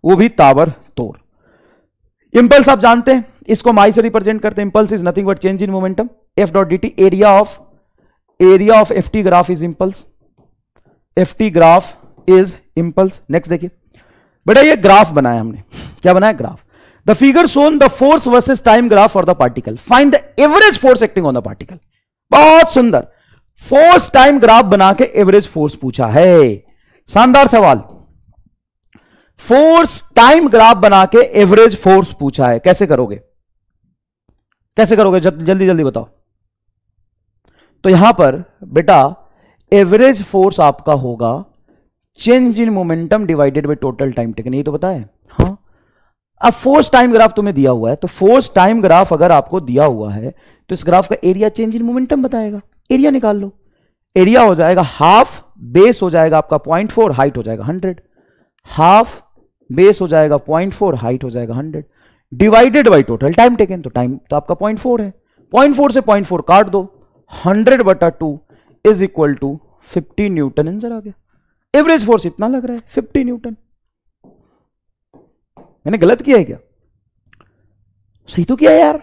S1: वो भी तावर तोर इंपल्स आप जानते हैं इसको माई से रिप्रेजेंट करते हैं impulse is nothing but change in momentum F dot D T area of area of F T graph is impulse F T graph is impulse next देखिए बेटा ये ग्राफ बनाया हमने क्या बनाया graph the figure shown the force versus time graph for the particle find the average force acting on the particle बहुत सुंदर force time graph बना के एवरेज फोर्स पूछा है शानदार सवाल फोर्स टाइम ग्राफ बना के एवरेज फोर्स पूछा है कैसे करोगे कैसे करोगे जल, जल्दी जल्दी बताओ तो यहां पर बेटा एवरेज फोर्स आपका होगा change in momentum divided by total time taken ये तो बताए हाँ अब फोर्स टाइम ग्राफ तुम्हें दिया हुआ है तो फोर्स टाइम ग्राफ अगर आपको दिया हुआ है तो इस ग्राफ का एरिया चेंज इन मोमेंटम बताएगा एरिया निकाल लो एरिया हो जाएगा हाफ बेस हो जाएगा आपका पॉइंट फोर हाइट हो जाएगा हंड्रेड हाफ बेस हो जाएगा पॉइंट फोर हाइट हो जाएगा hundred divided by total time taken तो टाइम तो आपका पॉइंट फोर है पॉइंट फोर से पॉइंट फोर काट दो हंड्रेड बटा two is equal to fifty Newton answer आ गया एवरेज फोर्स इतना लग रहा है फिफ्टी न्यूटन मैंने गलत किया है क्या सही तो किया यार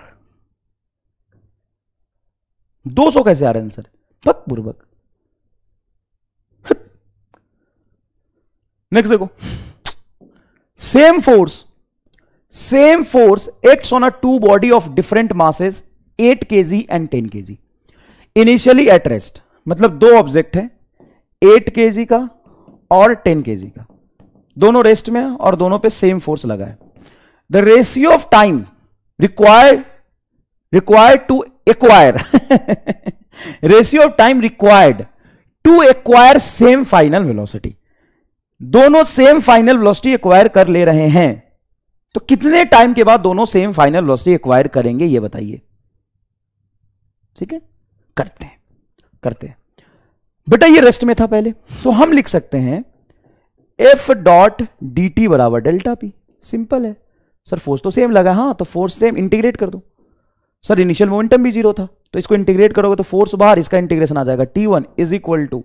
S1: 200 कैसे आ रहे आंसर पक पूर्वक नेक्स्ट देखो same force same force acts on a two body of different masses 8 KG and 10 KG initially at rest मतलब दो ऑब्जेक्ट एट 8 केजी का और 10 केजी का दोनों रेस्ट में है और दोनों पे सेम फोर्स लगा है the ratio of time required required to acquire ratio of time required to acquire same final velocity दोनों सेम फाइनल वेलोसिटी एक्वायर कर ले रहे हैं तो कितने टाइम के बाद दोनों सेम फाइनल वेलोसिटी एक्वायर करेंगे ये बताइए ठीक है करते हैं करते हैं बेटा ये रेस्ट में था पहले तो हम लिख सकते हैं एफ डॉट डी टी बराबर डेल्टा पी सिंपल है सर फोर्स तो सेम लगा हाँ तो फोर्स सेम इंटीग्रेट कर दो सर इनिशियल मोमेंटम भी जीरो था तो इसको इंटीग्रेट करोगे तो फोर्स बाहर इसका इंटीग्रेशन आ जाएगा T one is equal to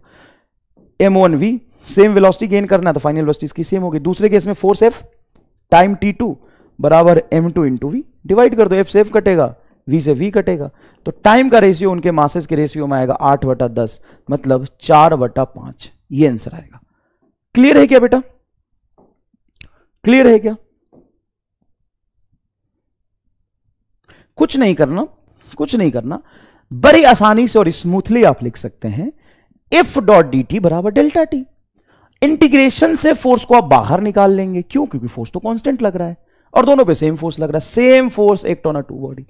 S1: M one V same velocity gain करना है तो फाइनल वेलोसिटी इसकी सेम होगी दूसरे केस में force F time T two बराबर M two into V divide कर दो एफ से एफ कटेगा वी से वी कटेगा तो टाइम का रेशियो उनके मासेस के रेशियो में आएगा आठ बटा दस मतलब चार बटा पांच ये आंसर आएगा क्लियर है क्या बेटा क्लियर है क्या कुछ नहीं करना कुछ नहीं करना बड़ी आसानी से और स्मूथली आप लिख सकते हैं एफ डॉट डी टी बराबर डेल्टा टी इंटीग्रेशन से फोर्स को आप बाहर निकाल लेंगे क्यों क्योंकि फोर्स तो कांस्टेंट लग रहा है और दोनों पे सेम फोर्स लग रहा है सेम फोर्स एक टोना टू बॉडी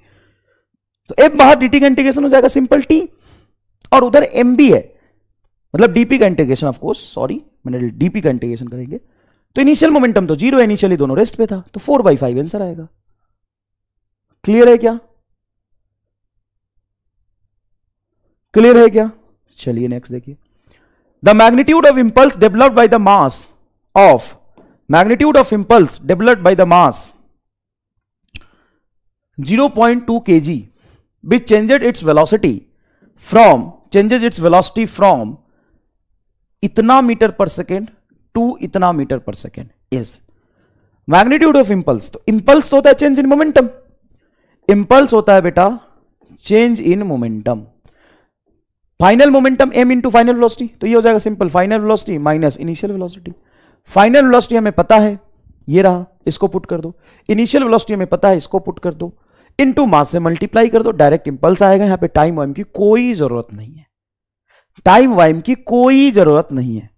S1: तो एक बाहर डीटी का इंटीग्रेशन हो जाएगा सिंपल टी और उधर एम बी है मतलब डीपी का इंटीग्रेशन ऑफ कोर्स सॉरी मैंने डीपी का इंटीग्रेशन करेंगे तो इनिशियल मोमेंटम तो जीरो इनिशियली दोनों रेस्ट पे था तो फोर बाई फाइव आंसर आएगा क्लियर है क्या क्लियर है क्या चलिए नेक्स्ट देखिए the magnitude of impulse developed by the mass of magnitude of impulse developed by the mass 0.2 kg which changes its velocity from changes its velocity from इतना meter per second two इतना meter per second is magnitude of impulse तो impulse तो होता है change in momentum impulse होता है बेटा change in momentum final momentum M into final velocity तो ये हो जाएगा simple final velocity minus initial velocity final velocity हमें पता है ये रहा इसको पुट कर दो इनिशियल वेलोसिटी हमें पता है इसको पुट कर दो इनटू मास से मल्टीप्लाई कर दो डायरेक्ट इंपल्स आएगा यहां पे टाइम वाइम की कोई जरूरत नहीं है टाइम वाइम की कोई जरूरत नहीं है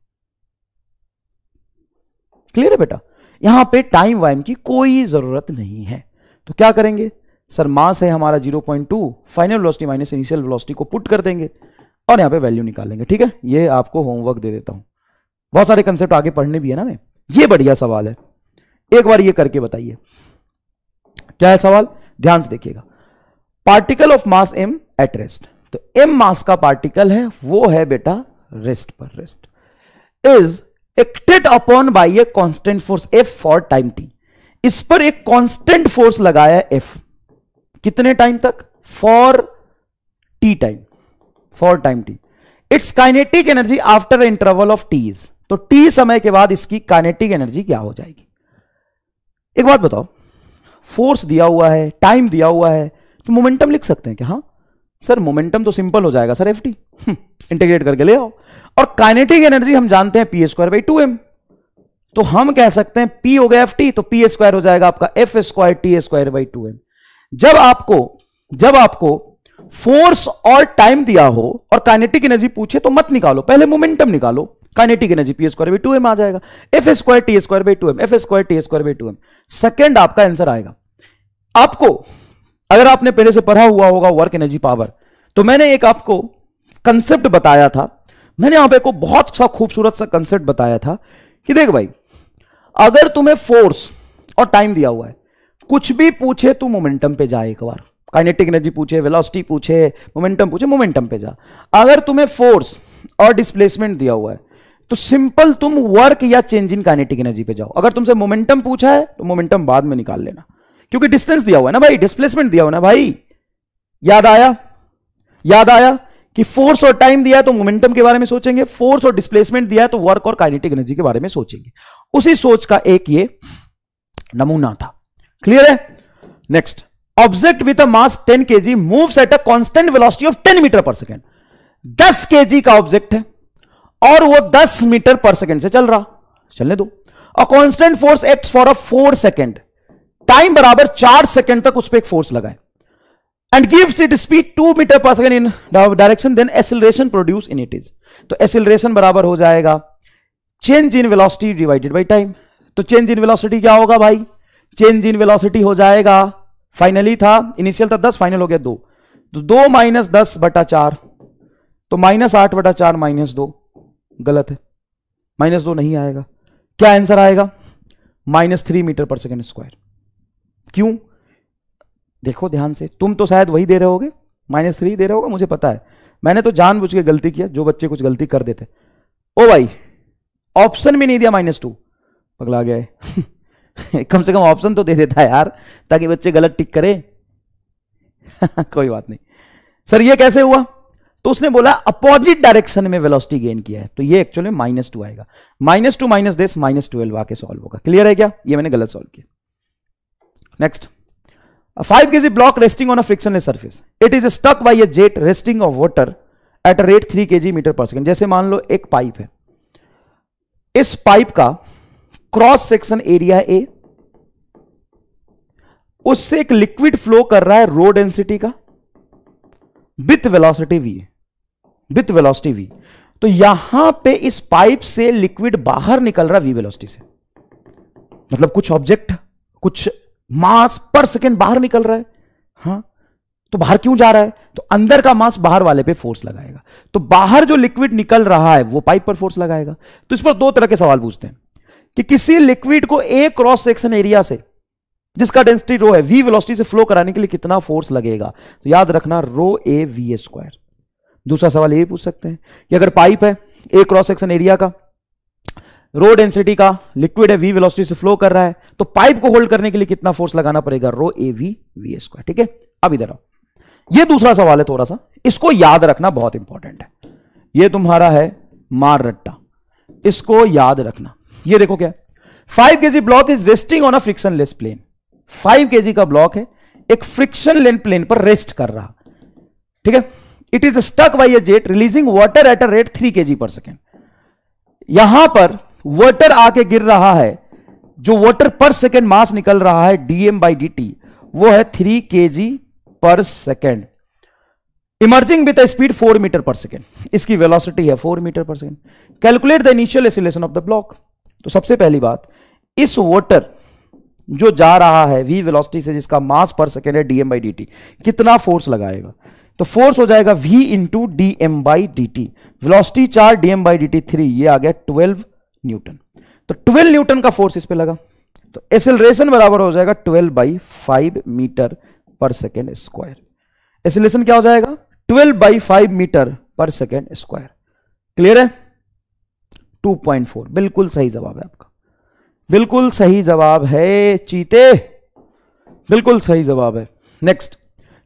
S1: क्लियर है बेटा यहां पे टाइम वाइम की कोई जरूरत नहीं है तो क्या करेंगे सर मास है हमारा 0.2 final velocity minus initial velocity को पुट कर देंगे और यहां पे वैल्यू निकालेंगे ठीक है ये आपको होमवर्क दे देता हूं बहुत सारे कंसेप्ट आगे पढ़ने भी है ना मैं ये बढ़िया सवाल है एक बार ये करके बताइए क्या है सवाल ध्यान से देखिएगा particle of mass M at rest तो एम मास का पार्टिकल है वो है बेटा रेस्ट पर rest is acted upon by a constant force F for time T इस पर एक कॉन्स्टेंट फोर्स लगाया एफ कितने टाइम तक for T time for time T its kinetic energy after interval of T is तो T समय के बाद इसकी काइनेटिक एनर्जी क्या हो जाएगी एक बात बताओ फोर्स दिया हुआ है टाइम दिया हुआ है तो मोमेंटम लिख सकते हैं कि हाँ सर मोमेंटम तो सिंपल हो जाएगा सर एफ टी इंटीग्रेट करके ले आओ और काइनेटिक एनर्जी हम जानते हैं P square by two M तो हम कह सकते हैं पी हो गया एफ टी तो पी स्क्वायर हो जाएगा आपका F square T square by two M जब आपको जब आपको फोर्स और टाइम दिया हो और काइनेटिक एनर्जी पूछे तो मत निकालो पहले मोमेंटम निकालो kinetic energy P square by two M आ जाएगा F square T square by two M F square T square by two M second आपका आंसर आएगा आपको अगर आपने पहले से पढ़ा हुआ होगा वर्क एनर्जी पावर तो मैंने एक आपको कंसेप्ट बताया था मैंने यहां पर बहुत सा खूबसूरत सा कंसेप्ट बताया था कि देख भाई अगर तुम्हें फोर्स और टाइम दिया हुआ है कुछ भी पूछे तो मोमेंटम पे जाए एक बार काइनेटिक एनर्जी पूछे वेलोसिटी पूछे मोमेंटम पूछे मोमेंटम पे जा अगर तुम्हें फोर्स और डिस्प्लेसमेंट दिया हुआ है तो सिंपल तुम वर्क या चेंज इन काइनेटिक एनर्जी पे जाओ अगर तुमसे मोमेंटम पूछा है तो मोमेंटम बाद में निकाल लेना क्योंकि डिस्टेंस दिया हुआ है ना भाई डिस्प्लेसमेंट दिया हुआ ना भाई याद आया याद आया कि फोर्स और टाइम दिया तो मोमेंटम के बारे में सोचेंगे फोर्स और डिस्प्लेसमेंट दिया तो वर्क और काइनेटिक एनर्जी के बारे में सोचेंगे उसी सोच का एक ये नमूना था क्लियर है next object with a mass 10 kg moves at a constant velocity of 10 meter per second 10 kg का ऑब्जेक्ट है और वो 10 मीटर पर सेकेंड से चल रहा चलने दो a constant force act for a four second time बराबर चार सेकेंड तक उस पर एक फोर्स लगाए and gives it speed two meter per second in direction then acceleration produce in it is तो एसिलेशन बराबर हो जाएगा change in velocity divided by time तो चेंज इन वेलोसिटी क्या होगा भाई चेंज इन वेलोसिटी हो जाएगा फाइनली था इनिशियल था दस फाइनल हो गया दो तो दो माइनस दस बटा चार तो माइनस आठ बटा चार माइनस दो गलत है माइनस दो नहीं आएगा क्या आंसर आएगा minus three meter per second square क्यों देखो ध्यान से तुम तो शायद वही दे रहे होगे माइनस थ्री दे रहे होगा मुझे पता है मैंने तो जानबूझ के गलती किया जो बच्चे कुछ गलती कर देते ओ भाई ऑप्शन भी नहीं दिया माइनस टू पगला गया है कम से कम ऑप्शन तो दे देता है यार ताकि बच्चे गलत टिक करे कोई बात नहीं सर ये कैसे हुआ तो उसने बोला अपोजिट डायरेक्शन में वेलोसिटी गेन किया है तो ये एक्चुअली माइनस टू आएगा minus two minus this minus twelve आके सॉल्व होगा क्लियर है क्या ये मैंने गलत सॉल्व किया next five K G block resting on a frictionless surface it is stuck by a jet resting of water at rate three K G metre per second जैसे मान लो एक पाइप है इस पाइप का क्रॉस सेक्शन एरिया ए उससे एक liquid flow कर रहा है रो डेंसिटी का with velocity V with velocity V तो यहां पे इस पाइप से लिक्विड बाहर निकल रहा वी वेलोसिटी से मतलब कुछ ऑब्जेक्ट कुछ मास पर सेकेंड बाहर निकल रहा है हाँ तो बाहर क्यों जा रहा है तो अंदर का मास बाहर वाले पे फोर्स लगाएगा तो बाहर जो लिक्विड निकल रहा है वो पाइप पर फोर्स लगाएगा तो इस पर दो तरह के सवाल पूछते हैं कि किसी लिक्विड को एक क्रॉस सेक्शन एरिया से जिसका डेंसिटी रो है वी वेलोसिटी से फ्लो कराने के लिए कितना फोर्स लगेगा तो याद रखना रो ए वी स्क्वायर दूसरा सवाल ये पूछ सकते हैं कि अगर पाइप है ए क्रॉस सेक्शन एरिया का रो डेंसिटी का लिक्विड है वी वेलोसिटी से फ्लो कर रहा है तो पाइप को होल्ड करने के लिए कितना फोर्स लगाना पड़ेगा rho A V V square ठीक है अब इधर आओ ये दूसरा सवाल है थोड़ा सा इसको याद रखना बहुत इंपॉर्टेंट है ये तुम्हारा है मार रट्टा इसको याद रखना ये देखो क्या five K G block is resting on a frictionless plane five K G का ब्लॉक है एक फ्रिक्शन लेन प्लेन पर रेस्ट कर रहा ठीक है it is stuck by a jet releasing water at a rate three K ji per second यहां पर वाटर आके गिर रहा है जो वाटर पर सेकेंड मास निकल रहा है डीएम बाई डी टी वो है three K ji per second emerging with speed four meter per second इसकी वेलोसिटी है four meter per second calculate the initial acceleration of the block तो सबसे पहली बात इस वोटर जो जा रहा है वी वेलोसिटी से जिसका मास पर सेकेंड है डीएम बाई डी कितना फोर्स लगाएगा तो फोर्स हो जाएगा V into D M by D T velocity चार DM by D T three ये आ गया ट्वेल्व न्यूटन तो ट्वेल्व न्यूटन का फोर्स इस पे लगा तो एसिलरेशन बराबर हो जाएगा twelve by five metre per second square acceleration क्या हो जाएगा twelve by five metre per second square clear है 2.4 बिल्कुल सही जवाब है आपका बिल्कुल सही जवाब है चीते बिल्कुल सही जवाब है नेक्स्ट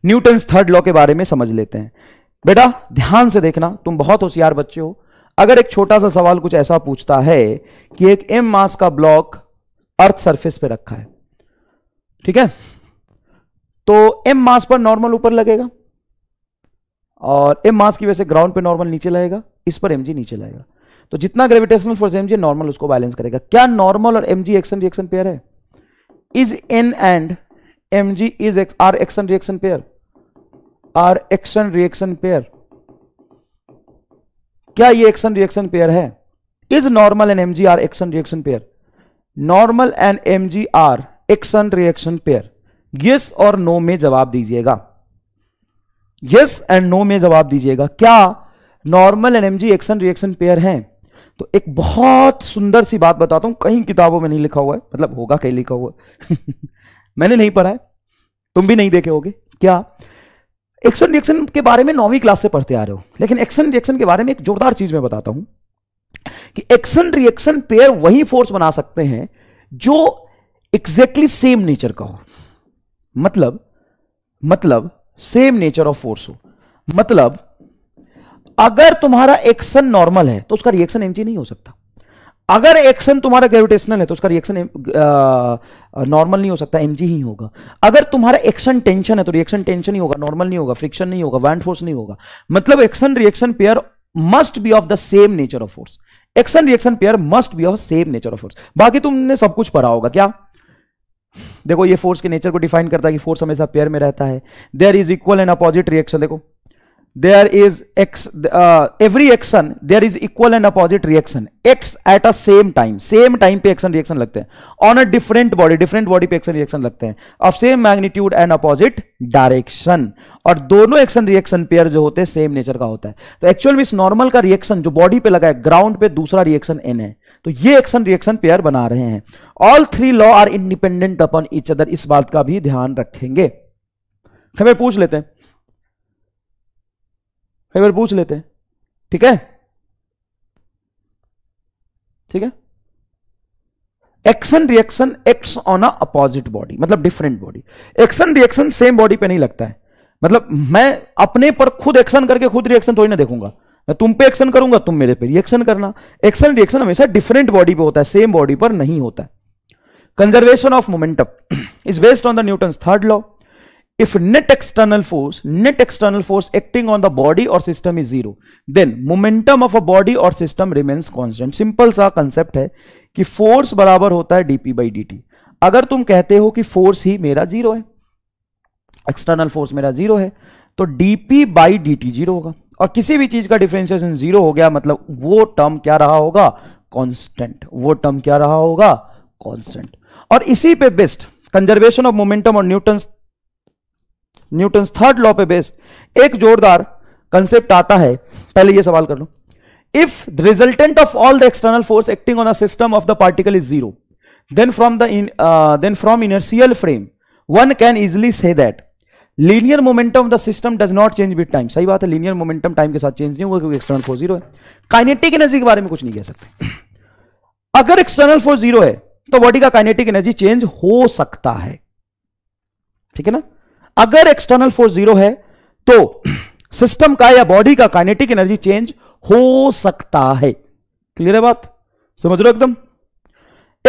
S1: न्यूटन थर्ड लॉ के बारे में समझ लेते हैं बेटा ध्यान से देखना तुम बहुत होशियार बच्चे हो अगर एक छोटा सा सवाल कुछ ऐसा पूछता है कि एक एम मास का ब्लॉक अर्थ सरफेस पे रखा है ठीक है तो एम मास पर नॉर्मल ऊपर लगेगा और एम मास की वजह से ग्राउंड पे नॉर्मल नीचे लगेगा इस पर एम जी नीचे लगेगा तो जितना ग्रेविटेशनल फोर्स एमजी नॉर्मल उसको बैलेंस करेगा क्या नॉर्मल और एमजी एक्शन रिएक्शन पेयर है is N and M ji is X are action reaction pair are action reaction pair क्या ये एक्शन रिएक्शन पेयर है is normal and M G are action reaction pair normal and M G are action reaction pair yes और no में जवाब दीजिएगा yes and no में जवाब दीजिएगा क्या normal and MG action reaction pair हैं तो एक बहुत सुंदर सी बात बताता हूं कहीं किताबों में नहीं लिखा हुआ है मतलब होगा कहीं लिखा हुआ मैंने नहीं पढ़ा है तुम भी नहीं देखे होगे क्या एक्शन रिएक्शन के बारे में नौवीं क्लास से पढ़ते आ रहे हो लेकिन एक्शन रिएक्शन के बारे में एक जोरदार चीज मैं बताता हूं कि एक्शन रिएक्शन पेयर वही फोर्स बना सकते हैं जो एग्जैक्टली सेम नेचर का हो मतलब मतलब सेम नेचर ऑफ फोर्स हो मतलब अगर तुम्हारा एक्शन नॉर्मल है तो उसका रिएक्शन एमजी नहीं हो सकता अगर एक्शन तुम्हारा ग्रेविटेशनल है तो उसका रिएक्शन नॉर्मल नहीं हो सकता एमजी ही होगा अगर तुम्हारा एक्शन टेंशन है तो रिएक्शन टेंशन ही होगा नॉर्मल नहीं होगा फ्रिक्शन नहीं होगा वैंड फोर्स नहीं होगा मतलब action reaction pair must be of the same nature of force action reaction pair must be of same nature of force बाकी तुमने सब कुछ पढ़ा होगा क्या देखो ये फोर्स के नेचर को डिफाइन करता है कि फोर्स हमेशा पेयर में रहता है there is equal and opposite reaction देखो there is x uh, every action there is equal and opposite reaction x at a same time same time pe action reaction lagte hain on a different body different body pe action reaction lagte hain of same magnitude and opposite direction aur dono action reaction pair jo hote hain same nature ka hota hai to actual में इस normal ka reaction jo body pe laga hai ground pe dusra reaction n hai to ye action reaction pair bana rahe hain all three law are independent upon each other is baat ka bhi dhyan rakhenge हमें pooch lete hain कई बार पूछ लेते हैं ठीक है ठीक है action reaction acts on a opposite body मतलब different body action reaction same body पे नहीं लगता है मतलब मैं अपने पर खुद एक्शन करके खुद रिएक्शन थोड़ी ना देखूंगा मैं तुम पे एक्शन करूंगा तुम मेरे पे रिएक्शन करना एक्शन रिएक्शन हमेशा डिफरेंट बॉडी पे होता है सेम बॉडी पर नहीं होता है conservation of momentum is based on the Newton third law if net external force net external force acting on the body or system is zero then momentum of a body or system remains constant simple सा concept है कि force बराबर होता है dp by dt अगर तुम कहते हो कि फोर्स ही मेरा जीरो है एक्सटर्नल फोर्स मेरा जीरो है तो dp by dt जीरो होगा और किसी भी चीज का डिफ्रेंसिएशन जीरो हो गया मतलब वो टर्म क्या रहा होगा कांस्टेंट वो टर्म क्या रहा होगा कांस्टेंट और इसी पे बेस्ट कंजर्वेशन ऑफ मोमेंटम और न्यूटन न्यूटन थर्ड लॉ पे बेस्ड एक जोरदार कंसेप्ट आता है पहले ये सवाल कर लो if the resultant of all the external force acting on a system of the particle is zero then from the in then from inertial frame one can easily say that linear momentum the system does not change with time सही बात है linear momentum time के साथ change नहीं होगा क्योंकि external force zero है kinetic energy के बारे में कुछ नहीं कह सकते अगर एक्सटर्नल फोर्स जीरो है तो बॉडी का काइनेटिक एनर्जी चेंज हो सकता है ठीक है ना अगर एक्सटर्नल फोर्स जीरो है तो सिस्टम का या बॉडी का काइनेटिक एनर्जी चेंज हो सकता है क्लियर है बात समझ लो एकदम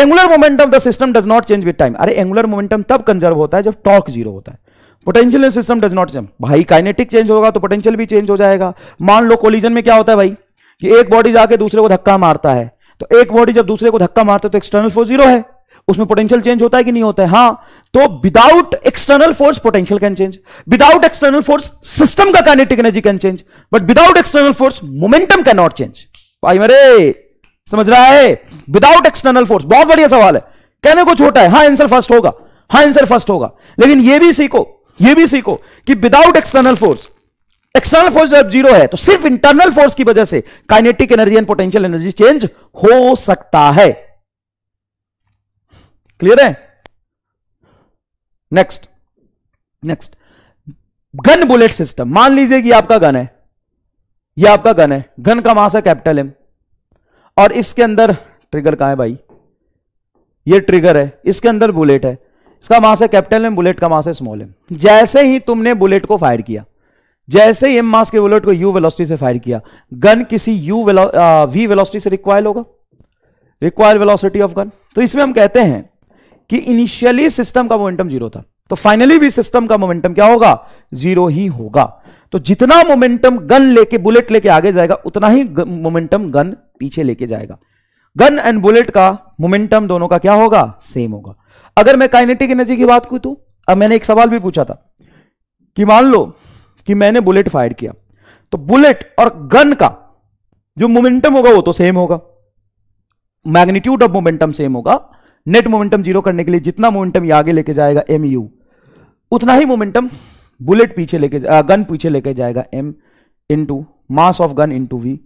S1: angular momentum the system does not change with time अरे एंगुलर मोमेंटम तब कंजर्व होता है जब टॉर्क जीरो होता है potential system does not change भाई काइनेटिक चेंज होगा तो पोटेंशियल भी चेंज हो जाएगा मान लो कोलिजन में क्या होता है भाई कि एक बॉडी जाके दूसरे को धक्का मारता है तो एक बॉडी जब दूसरे को धक्का मारता है तो एक्सटर्नल फोर्स जीरो है उसमें पोटेंशियल चेंज होता है कि नहीं होता है हाँ तो without external force potential can change without external force system का kinetic energy can change but without external force momentum can not change भाई मेरे समझ रहा है विदाउट एक्सटर्नल फोर्स बहुत बढ़िया सवाल है कहने को छोटा है हाँ आंसर फर्स्ट होगा हाँ आंसर फर्स्ट होगा लेकिन यह भी सीखो यह भी सीखो कि without external force external force जब जीरो है तो सिर्फ इंटरनल फोर्स की वजह से kinetic energy and potential energy change हो सकता है क्लियर है next next gun bullet system मान लीजिए कि आपका गन है ये आपका गन है गन का मास है कैपिटल एम और इसके अंदर ट्रिगर कहा है भाई ये ट्रिगर है इसके अंदर बुलेट है इसका मास है कैपिटल एम बुलेट का मास है स्मॉल एम जैसे ही तुमने बुलेट को फायर किया जैसे ही एम मास के बुलेट को यू वेलोसिटी से फायर किया गन किसी यू वी वेलोसिटी से रिक्वायर होगा रिक्वायर वेलोसिटी ऑफ गन तो इसमें हम कहते हैं कि इनिशियली सिस्टम का मोमेंटम जीरो था तो फाइनली भी सिस्टम का मोमेंटम क्या होगा जीरो ही होगा तो जितना मोमेंटम गन लेके बुलेट लेके आगे जाएगा उतना ही मोमेंटम गन पीछे लेके जाएगा गन एंड बुलेट का मोमेंटम दोनों का क्या होगा सेम होगा अगर मैं काइनेटिक एनर्जी की बात करूं तो, अब मैंने एक सवाल भी पूछा था कि मान लो कि मैंने बुलेट फायर किया तो बुलेट और गन का जो मोमेंटम होगा वो तो सेम होगा मैग्नीट्यूड ऑफ मोमेंटम सेम होगा नेट मोमेंटम जीरो करने के लिए जितना मोमेंटम ये आगे लेके जाएगा एम यू उतना ही मोमेंटम बुलेट पीछे लेके गन पीछे लेके जाएगा M into mass of gun into V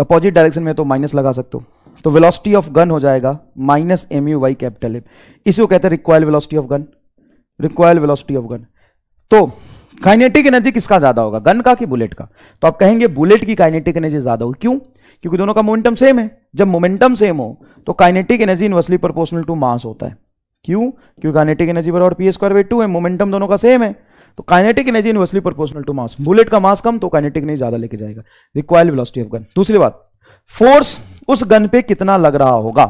S1: opposite direction में तो माइनस लगा सकते हो तो वेलोसिटी ऑफ गन हो जाएगा minus M U by capital M इसी को कहते हैं required velocity of gun required velocity of gun तो काइनेटिक एनर्जी किसका ज्यादा होगा गन का कि बुलेट का तो आप कहेंगे बुलेट की काइनेटिक एनर्जी ज्यादा होगी क्यों क्योंकि दोनों का मोमेंटम सेम है जब मोमेंटम सेम हो तो kinetic energy inversely proportional to mass होता है क्यों क्योंकि काइनेटिक एनर्जी बराबर पी स्क्वायर बाई टू है मोमेंटम दोनों का सेम है तो kinetic energy inversely proportional to mass bullet का मास कम तो काइनेटिक नहीं ज्यादा लेके जाएगा रिक्वायर्ड वेलोसिटी ऑफ गन दूसरी बात फोर्स उस गन पे कितना लग रहा होगा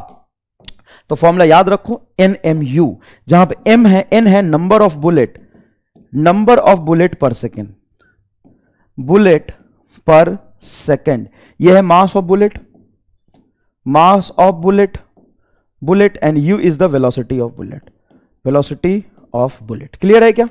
S1: तो फॉर्मूला याद रखो एन एम यू जहां पर एम है एन है number of bullet number of bullet per second bullet per second यह है mass of bullet mass of bullet bullet and U is the velocity of bullet velocity of bullet clear है क्या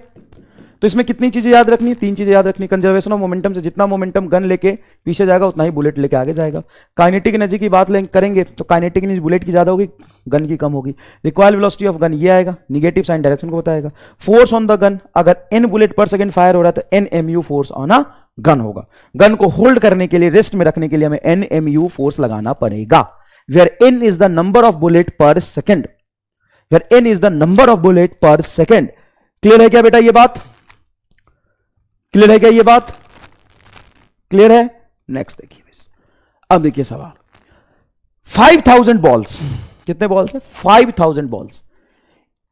S1: तो इसमें कितनी चीजें याद रखनी है तीन चीजें याद रखनी कंजर्वेशन ऑफ मोमेंटम से जितना मोमेंटम गन लेके पीछे जाएगा उतना ही बुलेट लेके आगे जाएगा काइनेटिक एनर्जी की बात करेंगे तो काइनेटिक एनर्जी बुलेट की ज्यादा होगी गन की कम होगी रिक्वायर वेलोसिटी ऑफ गन ये आएगा निगेटिव साइन डायरेक्शन को बताएगा फोर्स ऑन द गन अगर N bullet per second fire हो रहा है तो N M U force on a gun होगा गन को होल्ड करने के लिए रेस्ट में रखने के लिए हमें एनएमयू फोर्स लगाना पड़ेगा where N is the number of bullet per second where N is the number of bullet per second clear है क्या बेटा ये बात क्लियर है क्या ये बात क्लियर है नेक्स्ट देखिए अब देखिए सवाल 5000 बॉल्स कितने बॉल्स है 5000 balls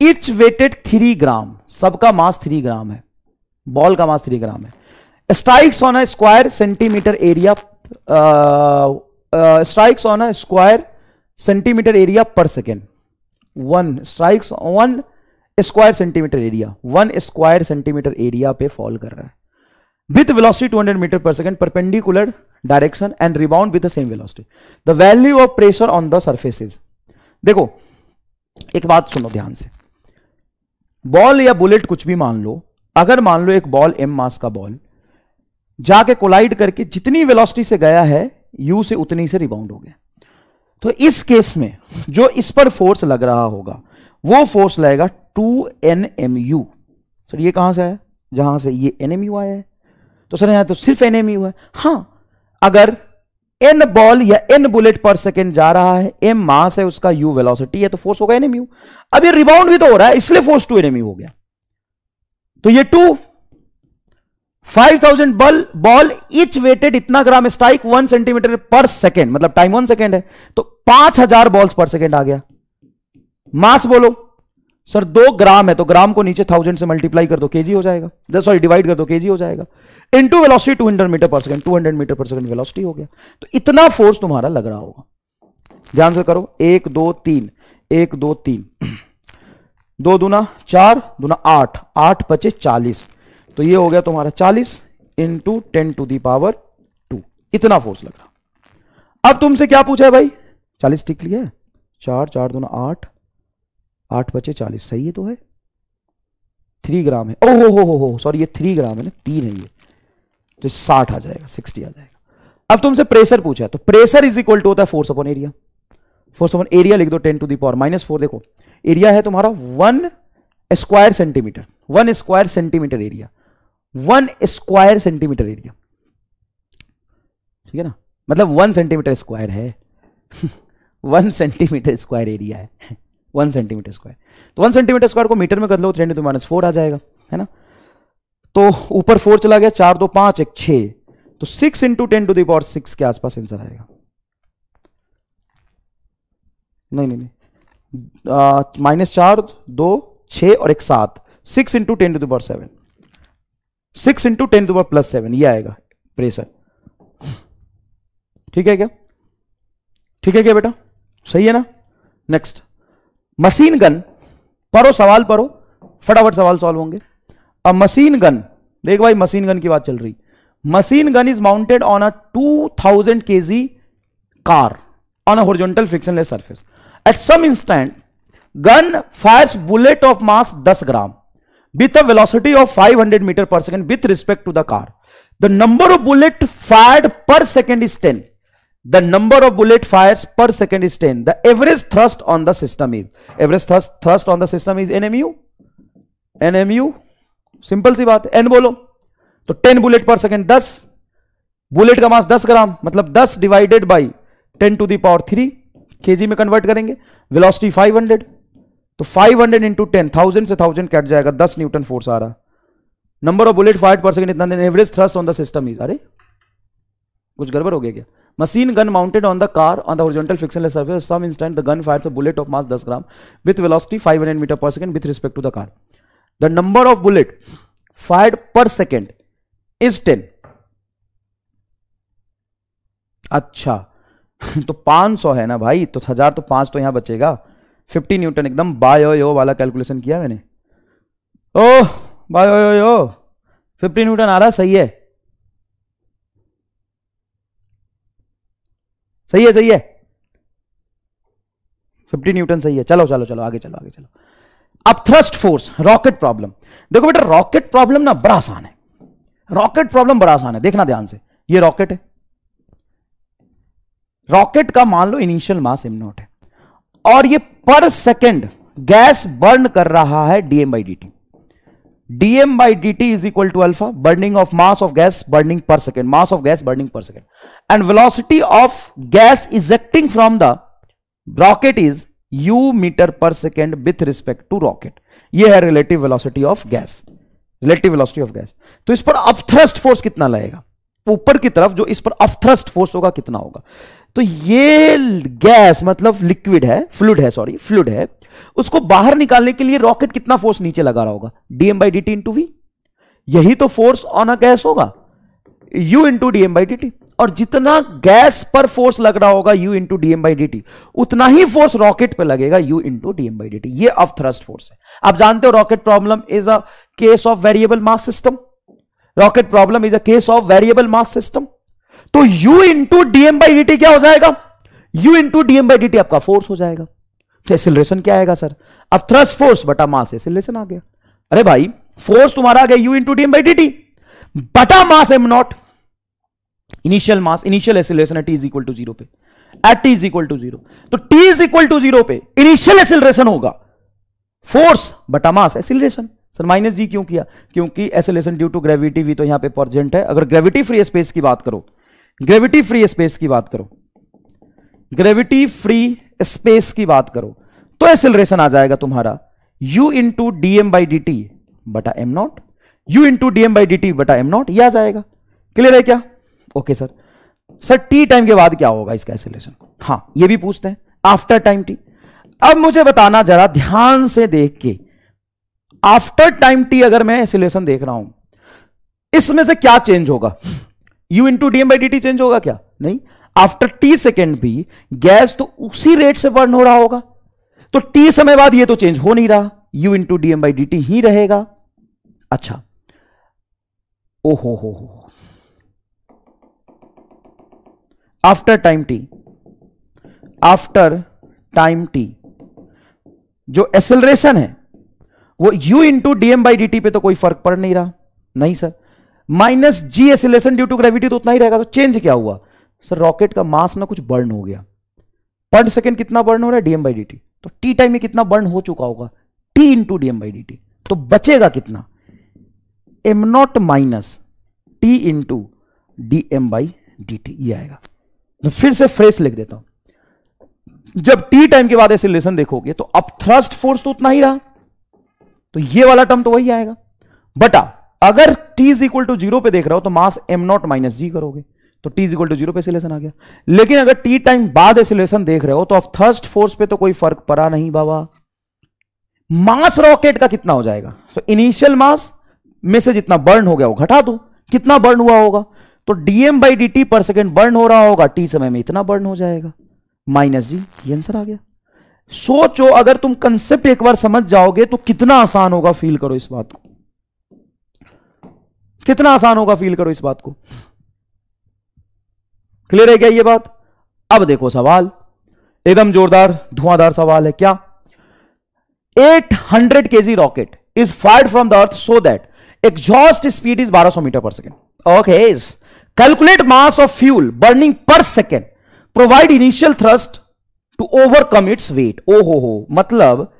S1: each weighted three gram सबका मास थ्री ग्राम है बॉल का मास थ्री ग्राम है strikes on square centimeter area area uh, uh, strikes on a square centimeter area per square centimeter area one square centimeter area पे fall कर रहा है with velocity 200 meter per second perpendicular direction and rebound with the same velocity the value of pressure on the surfaces देखो एक बात सुनो ध्यान से बॉल या बुलेट कुछ भी मान लो अगर मान लो एक बॉल एम मास का बॉल जाके कोलाइड करके जितनी वेलोसिटी से गया है यू से उतनी से रिबाउंड हो गया तो इस केस में जो इस पर फोर्स लग रहा होगा वो फोर्स लगेगा two N M U sir ये कहां से है जहां से ये एन एम यू आया है तो सर यहां तो सिर्फ एन एम यू है हां अगर एन बॉल या एन बुलेट पर सेकेंड जा रहा है एम मास है उसका यू वेलोसिटी है तो फोर्स होगा एनएमयू अब ये रिबाउंड भी तो हो रहा है इसलिए फोर्स टू एनएमयू हो गया तो ये टू 5000 बल बॉल इच वेटेड इतना gram strike one centimeter per second मतलब टाइम वन सेकेंड है तो 5000 बॉल्स पर सेकेंड आ गया मास बोलो सर दो ग्राम है तो ग्राम को नीचे थाउजेंड से मल्टीप्लाई कर दो केजी हो जाएगा सॉरी डिवाइड कर दो केजी हो जाएगा into velocity 200 meter per second 200 meter per second velocity हो गया तो इतना फोर्स तुम्हारा लग रहा होगा ध्यान से करो एक दो तीन एक दो तीन दो दूना चार दूना आठ आठ पचे चालीस तो ये हो गया तुम्हारा चालीस into ten to the power two इतना फोर्स लग रहा अब तुमसे क्या पूछा है भाई चालीस टिक लिया है चार चार दोनों आठ आठ बचे चालीस सही है तो है थ्री ग्राम है ओ हो हो हो सॉरी ये थ्री ग्राम है ना तीन है ये तो साठ आ जाएगा सिक्सटी आ जाएगा अब तुमसे प्रेशर पूछा है तो प्रेशर इज इक्वल टू होता है force upon area force upon area लिख दो ten to power minus four देखो एरिया है तुम्हारा one square centimeter one square centimeter area one square centimeter area ठीक है ना मतलब वन सेंटीमीटर स्क्वायर है वन सेंटीमीटर स्क्वायर एरिया है वन सेंटीमीटर स्क्वायर तो वन सेंटीमीटर स्क्वायर को मीटर में कर लो थ्री इंटू माइनस फोर आ जाएगा है ना तो ऊपर फोर चला गया चार दो पांच एक छ तो six into ten to the power six के आसपास आंसर आएगा नहीं नहीं नहीं माइनस चार दो छ और एक सात six into ten to the power seven six into ten दुबा प्लस सेवन ये आएगा प्रेशर ठीक है क्या ठीक है क्या बेटा सही है ना नेक्स्ट मशीन गन पढ़ो सवाल पढ़ो फटाफट सवाल सॉल्व होंगे अब मशीन गन देख भाई मशीन गन की बात चल रही machine gun is mounted on a two thousand के G car on a horizontal frictionless surface at some instant gun fires bullet of mass दस gram with a velocity of 500 meter per second with respect to the car. The number of bullet fired per second is 10. The number of bullet fires per second is 10. The average thrust on the system is average thrust thrust on the system is NMU. NMU simple सी बात है N बोलो तो 10 bullet per second 10 bullet का मास 10 gram मतलब 10 divided by 10 to the power 3 KG में convert करेंगे velocity 500 तो 500 हंड्रेड इंटू टेन थाउजेंड से थाउजेंड कट जाएगा 10 न्यूटन फोर्स आ रहा number of bullet fire per second इतना average thrust on the system is अरे कुछ गड़बड़ हो गया क्या machine gun mounted on the car on the horizontal friction surface some instant the gun fire से bullet of mass 10 gram with velocity 500 meter per second with respect to the car the number of bullet fire per second is ten अच्छा तो पांच सौ है ना भाई तो हजार तो पांच तो यहां बचेगा फिफ्टी न्यूटन एकदम बायो यो वाला कैलकुलेशन किया मैंने ओह बायो यो यो फिफ्टी न्यूटन आ रहा सही है सही है सही है फिफ्टी न्यूटन सही है चलो चलो चलो आगे चलो आगे चलो अब थ्रस्ट फोर्स रॉकेट प्रॉब्लम देखो बेटा रॉकेट प्रॉब्लम ना बड़ा आसान है रॉकेट प्रॉब्लम बड़ा आसान है देखना ध्यान से ये रॉकेट है रॉकेट का मान लो इनिशियल मास एम नोट है और ये पर सेकेंड गैस बर्न कर रहा है DM by D T DM by D T is equal to alpha burning of mass of gas burning per second mass of gas burning per second and velocity of gas ejecting from the rocket is u metre per second with respect to rocket ये है relative velocity of gas relative velocity of gas तो इस पर upthrust force कितना लगेगा ऊपर की तरफ जो इस पर अपथ्रस्ट फोर्स होगा कितना होगा तो ये गैस मतलब लिक्विड है फ्लूड है सॉरी फ्लूड है उसको बाहर निकालने के लिए रॉकेट कितना फोर्स नीचे लगा रहा होगा dm by D t into v यही तो फोर्स ऑन अ गैस होगा u into dm by D T और जितना गैस पर फोर्स लग रहा होगा u into dm by D t उतना ही फोर्स रॉकेट पर लगेगा u into dm by D t ये अफ थ्रस्ट फोर्स है आप जानते हो rocket problem is a case of variable mass system rocket problem is a case of variable mass system तो u into dm by d क्या हो जाएगा u into dm by D t आपका force हो जाएगा तो एसिलेशन क्या आएगा सर अब थ्रस्ट फोर्स बटा मास एक्सिलेशन आ गया अरे भाई फोर्स तुम्हारा आ गया u into dm by d बटा mass m naught initial mass initial acceleration है t is equal to zero पे at t is equal to zero तो t is equal to zero पे इनिशियल एसिलेशन होगा force बटा mass acceleration sir minus g क्यों किया क्योंकि acylation due to gravity भी तो यहां पे परजेंट है अगर ग्रेविटी फ्री स्पेस की बात करो ग्रेविटी फ्री स्पेस की बात करो ग्रेविटी फ्री स्पेस की बात करो तो एसिलेशन आ जाएगा तुम्हारा u into D M by D t बटा m naught u into D M by D t बटा एम नॉट यह आ जाएगा क्लियर है क्या okay sir sir t time के बाद क्या होगा इसका एसिलेशन हाँ ये भी पूछते हैं आफ्टर टाइम टी अब मुझे बताना जरा ध्यान से देख के आफ्टर टाइम टी अगर मैं एसिलेशन देख रहा हूं इसमें से क्या चेंज होगा u into dm by d change होगा क्या नहीं आफ्टर टी सेकेंड भी गैस तो उसी रेट से बर्न हो रहा होगा तो टी समय बाद ये तो चेंज हो नहीं रहा u into dm by d ही रहेगा अच्छा ओहो हो हो after time t after time t जो एसेलरेशन है वो u into dm by d पे तो कोई फर्क पड़ नहीं रहा नहीं sir minus g acceleration due to gravity तो उतना ही रहेगा तो चेंज क्या हुआ सर रॉकेट का मास ना कुछ बर्न हो गया पर सेकेंड कितना बर्न हो रहा है डीएम बाई डी तो टी टाइम में कितना बर्न हो चुका होगा t into dm by d तो बचेगा कितना m naught minus t into D M by D t ये आएगा तो फिर से फ्रेश लिख देता हूं जब टी टाइम के बाद ऐसे लेसन देखोगे तो अब थ्रस्ट फोर्स तो उतना ही रहा तो ये वाला टर्म तो वही आएगा बटा अगर t is equal to zero पे देख रहा हो तो mass m naught minus g करोगे तो t is equal to zero पे सिलेशन आ गया लेकिन अगर t टाइम बाद एसिलेशन देख रहे हो तो अब थर्स्ट फोर्स पे तो कोई फर्क पड़ा नहीं बाबा मास रॉकेट का कितना हो जाएगा तो इनिशियल मास में से जितना बर्न हो गया वो घटा दो कितना बर्न हुआ होगा तो dm by D t per second burn हो रहा होगा टी समय में इतना बर्न हो जाएगा माइनस जी ये आंसर आ गया सोचो अगर तुम कंसेप्ट एक बार समझ जाओगे तो कितना आसान होगा फील करो इस बात को कितना आसान होगा फील करो इस बात को क्लियर है क्या ये बात अब देखो सवाल एकदम जोरदार धुआंधार सवाल है क्या 800 hundred kg rocket is fire from the earth so that exhaust speed is 1200 metre per second okay calculate mass of fuel burning per second provide initial thrust to overcome its weight ओ हो हो मतलब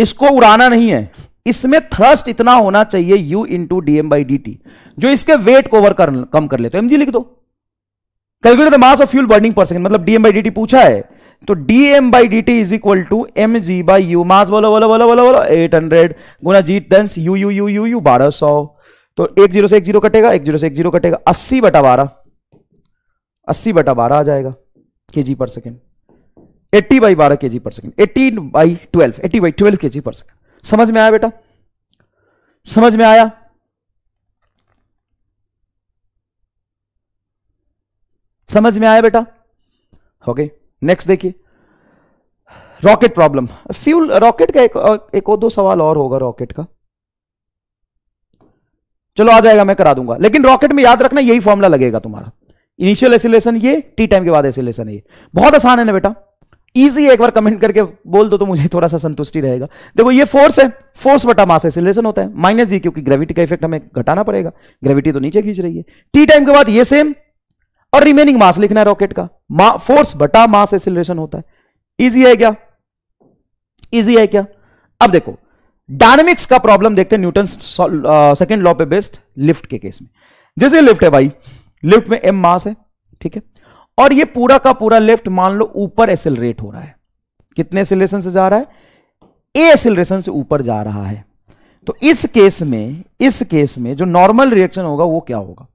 S1: इसको उड़ाना नहीं है इसमें thrust इतना होना चाहिए u into dm by D t जो इसके वेट को ओवर कर, कम कर ले तो एमजी लिख दो calculate the mass of fuel burning per second मतलब डीएम बाई डी पूछा है तो dm by D T is equal to M G by u mass बोलो बोलो बोलो बोलो बोलो एट हंड्रेड गुना g tens u u u u u बारह सौ तो एक जीरो से एक जीरो कटेगा एक जीरो से एक जीरो कटेगा अस्सी बटा बारह अस्सी बटा बारह आ जाएगा के जी पर सेकेंड एट्टी बाई बारह k ji per second eighteen by twelve eighty by twelve k ji per second समझ में आया बेटा समझ में आया समझ में आया बेटा ओके नेक्स्ट देखिए रॉकेट प्रॉब्लम फ्यूल रॉकेट का एक एक और दो सवाल और होगा रॉकेट का चलो आ जाएगा मैं करा दूंगा लेकिन रॉकेट में याद रखना यही फॉर्मूला लगेगा तुम्हारा इनिशियल एसिलेशन ये टी टाइम के बाद एसिलेशन ये बहुत आसान है ना बेटा इजी एक बार कमेंट करके बोल दो तो मुझे थोड़ा सा संतुष्टि रहेगा देखो ये फोर्स है फोर्स बटा मास एक्सिलेशन होता है माइनस जी क्योंकि ग्रेविटी का इफेक्ट हमें घटाना पड़ेगा ग्रेविटी तो नीचे खींच रही है टी टाइम के बाद ये सेम और रिमेनिंग मास लिखना है रॉकेट का फोर्स बटा मास एक्सिलेशन होता है इजी है क्या इजी है क्या अब देखो डायनेमिक्स का प्रॉब्लम देखते हैं न्यूटन सेकेंड लॉ पे बेस्ड लिफ्ट के केस में जैसे लिफ्ट है भाई लिफ्ट में एम मास है ठीक है और ये पूरा का पूरा लेफ्ट मान लो ऊपर एसिलरेट हो रहा है कितने एसिलेशन से जा रहा है ए एसिलेशन से ऊपर जा रहा है तो इस केस में इस केस में जो नॉर्मल रिएक्शन होगा वो क्या होगा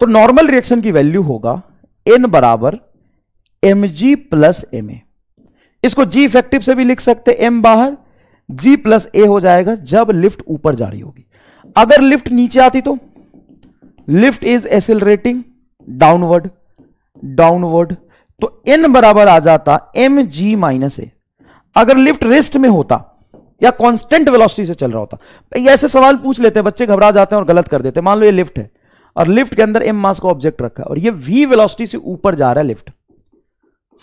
S1: तो नॉर्मल रिएक्शन की वैल्यू होगा एन बराबर M G plus M a इसको जी इफेक्टिव से भी लिख सकते एम बाहर जी प्लस ए हो जाएगा जब लिफ्ट ऊपर जा रही होगी अगर लिफ्ट नीचे आती तो lift is accelerating downward downward तो एन बराबर आ जाता एम जी माइनस ए अगर लिफ्ट रेस्ट में होता या कांस्टेंट वेलोसिटी से चल रहा होता ऐसे सवाल पूछ लेते हैं बच्चे घबरा जाते हैं और गलत कर देते हैं मान लो ये लिफ्ट है और लिफ्ट के अंदर एम मास का ऑब्जेक्ट रखा है और ये वी वेलोसिटी से ऊपर जा रहा है लिफ्ट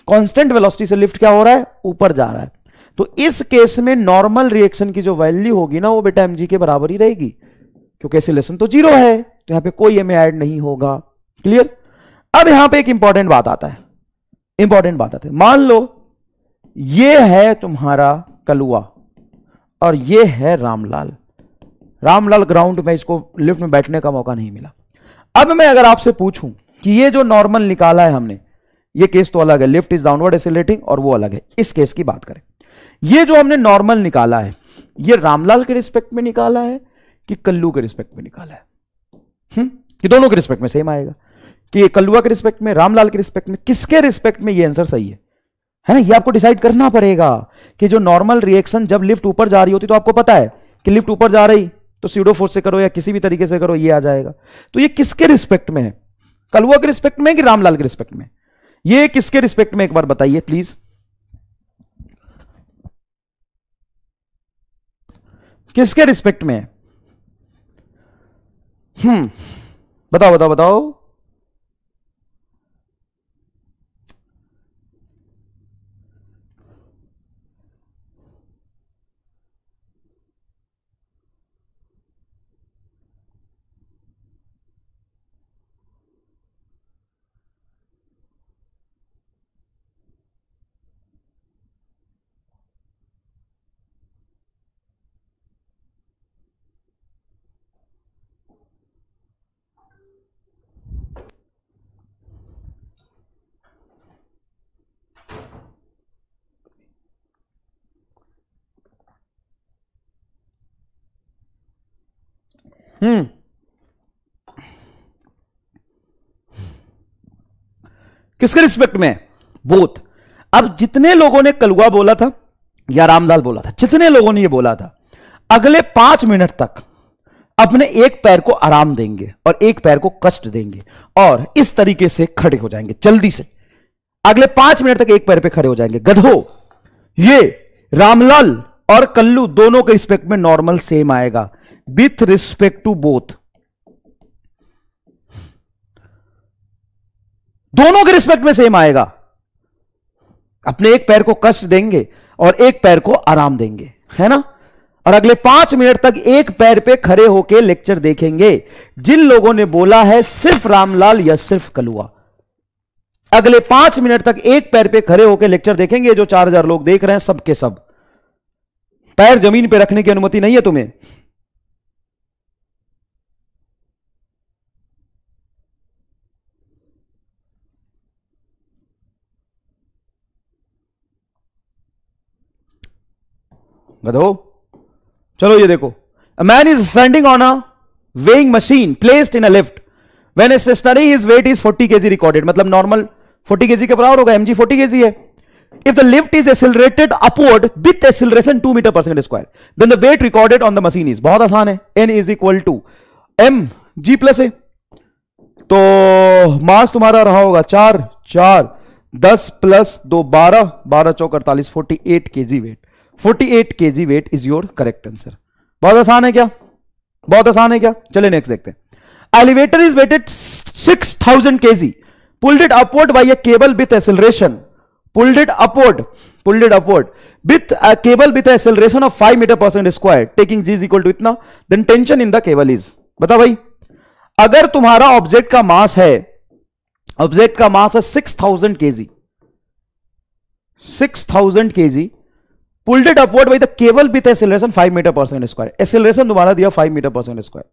S1: कांस्टेंट वेलोसिटी से लिफ्ट क्या हो रहा है ऊपर जा रहा है तो इस केस में नॉर्मल रिएक्शन की जो वैल्यू होगी ना वो बेटा एम जी के बराबर ही रहेगी क्योंकि ऐसे लेसन तो जीरो है तो यहां पर कोई एम एड नहीं होगा क्लियर अब यहां पे एक इंपॉर्टेंट बात आता है इंपॉर्टेंट बात आती है मान लो ये है तुम्हारा कलुआ और ये है रामलाल रामलाल ग्राउंड में इसको लिफ्ट में बैठने का मौका नहीं मिला अब मैं अगर आपसे पूछूं कि ये जो नॉर्मल निकाला है हमने ये केस तो अलग है लिफ्ट इज डाउनवर्ड एसिलेटिंग और वो अलग है इस केस की बात करें ये जो हमने नॉर्मल निकाला है ये रामलाल के रिस्पेक्ट में निकाला है कि कल्लू के रिस्पेक्ट में निकाला है हम्म, कि दोनों के रिस्पेक्ट में सेम आएगा कि ये कल्लुआ के रिस्पेक्ट में रामलाल के रिस्पेक्ट में किसके रिस्पेक्ट में ये आंसर सही है है ना ये आपको डिसाइड करना पड़ेगा कि जो नॉर्मल रिएक्शन जब लिफ्ट ऊपर जा रही होती तो आपको पता है कि लिफ्ट ऊपर जा रही तो सीडो फोर्स से करो या किसी भी तरीके से करो ये आ जाएगा तो ये किसके रिस्पेक्ट में है कलुआ के रिस्पेक्ट में कि रामलाल के रिस्पेक्ट में ये किसके रिस्पेक्ट में एक बार बताइए प्लीज किसके रिस्पेक्ट में हम्म बताओ बताओ बताओ हम्म किसके रिस्पेक्ट में बोथ अब जितने लोगों ने कलुआ बोला था या रामलाल बोला था जितने लोगों ने यह बोला था अगले पांच मिनट तक अपने एक पैर को आराम देंगे और एक पैर को कष्ट देंगे और इस तरीके से खड़े हो जाएंगे जल्दी से अगले पांच मिनट तक एक पैर पे खड़े हो जाएंगे गधो ये रामलाल और कल्लू दोनों के रिस्पेक्ट में नॉर्मल सेम आएगा विथ रिस्पेक्ट टू बोथ दोनों के रिस्पेक्ट में सेम आएगा अपने एक पैर को कष्ट देंगे और एक पैर को आराम देंगे है ना और अगले पांच मिनट तक एक पैर पे खड़े होके लेक्चर देखेंगे जिन लोगों ने बोला है सिर्फ रामलाल या सिर्फ कलुआ अगले पांच मिनट तक एक पैर पे खड़े होकर लेक्चर देखेंगे जो चार हजार लोग देख रहे हैं सबके सब पैर जमीन पे रखने की अनुमति नहीं है तुम्हें गधो चलो ये देखो a man is standing on a weighing machine placed in a lift when a stationary his weight is 40 KG recorded मतलब नॉर्मल 40 केजी के बराबर होगा एमजी 40 केजी है if the lift is accelerated upward with acceleration 2 metre per second square then the weight recorded on the machine is बहुत आसान है N is equal to M G plus A तो मास तुम्हारा रहा होगा चार चार दस प्लस दो बारह बारह चौक अड़तालीस forty eight k g wait forty eight k g weight is your correct answer बहुत आसान है क्या बहुत आसान है क्या चले नेक्स्ट देखते हैं elevator is weighted six thousand के g pulled it upward by a cable with acceleration pulled it upward pulled it upward with cable with acceleration of five metre percent square taking g's equal to इतना then tension in the cable is बता भाई अगर तुम्हारा object का मास है object का मास है six thousand के जी सिक्स थाउजेंड के g pulled upward by the cable with acceleration five metre per second square acceleration दोबारा दिया five metre per second square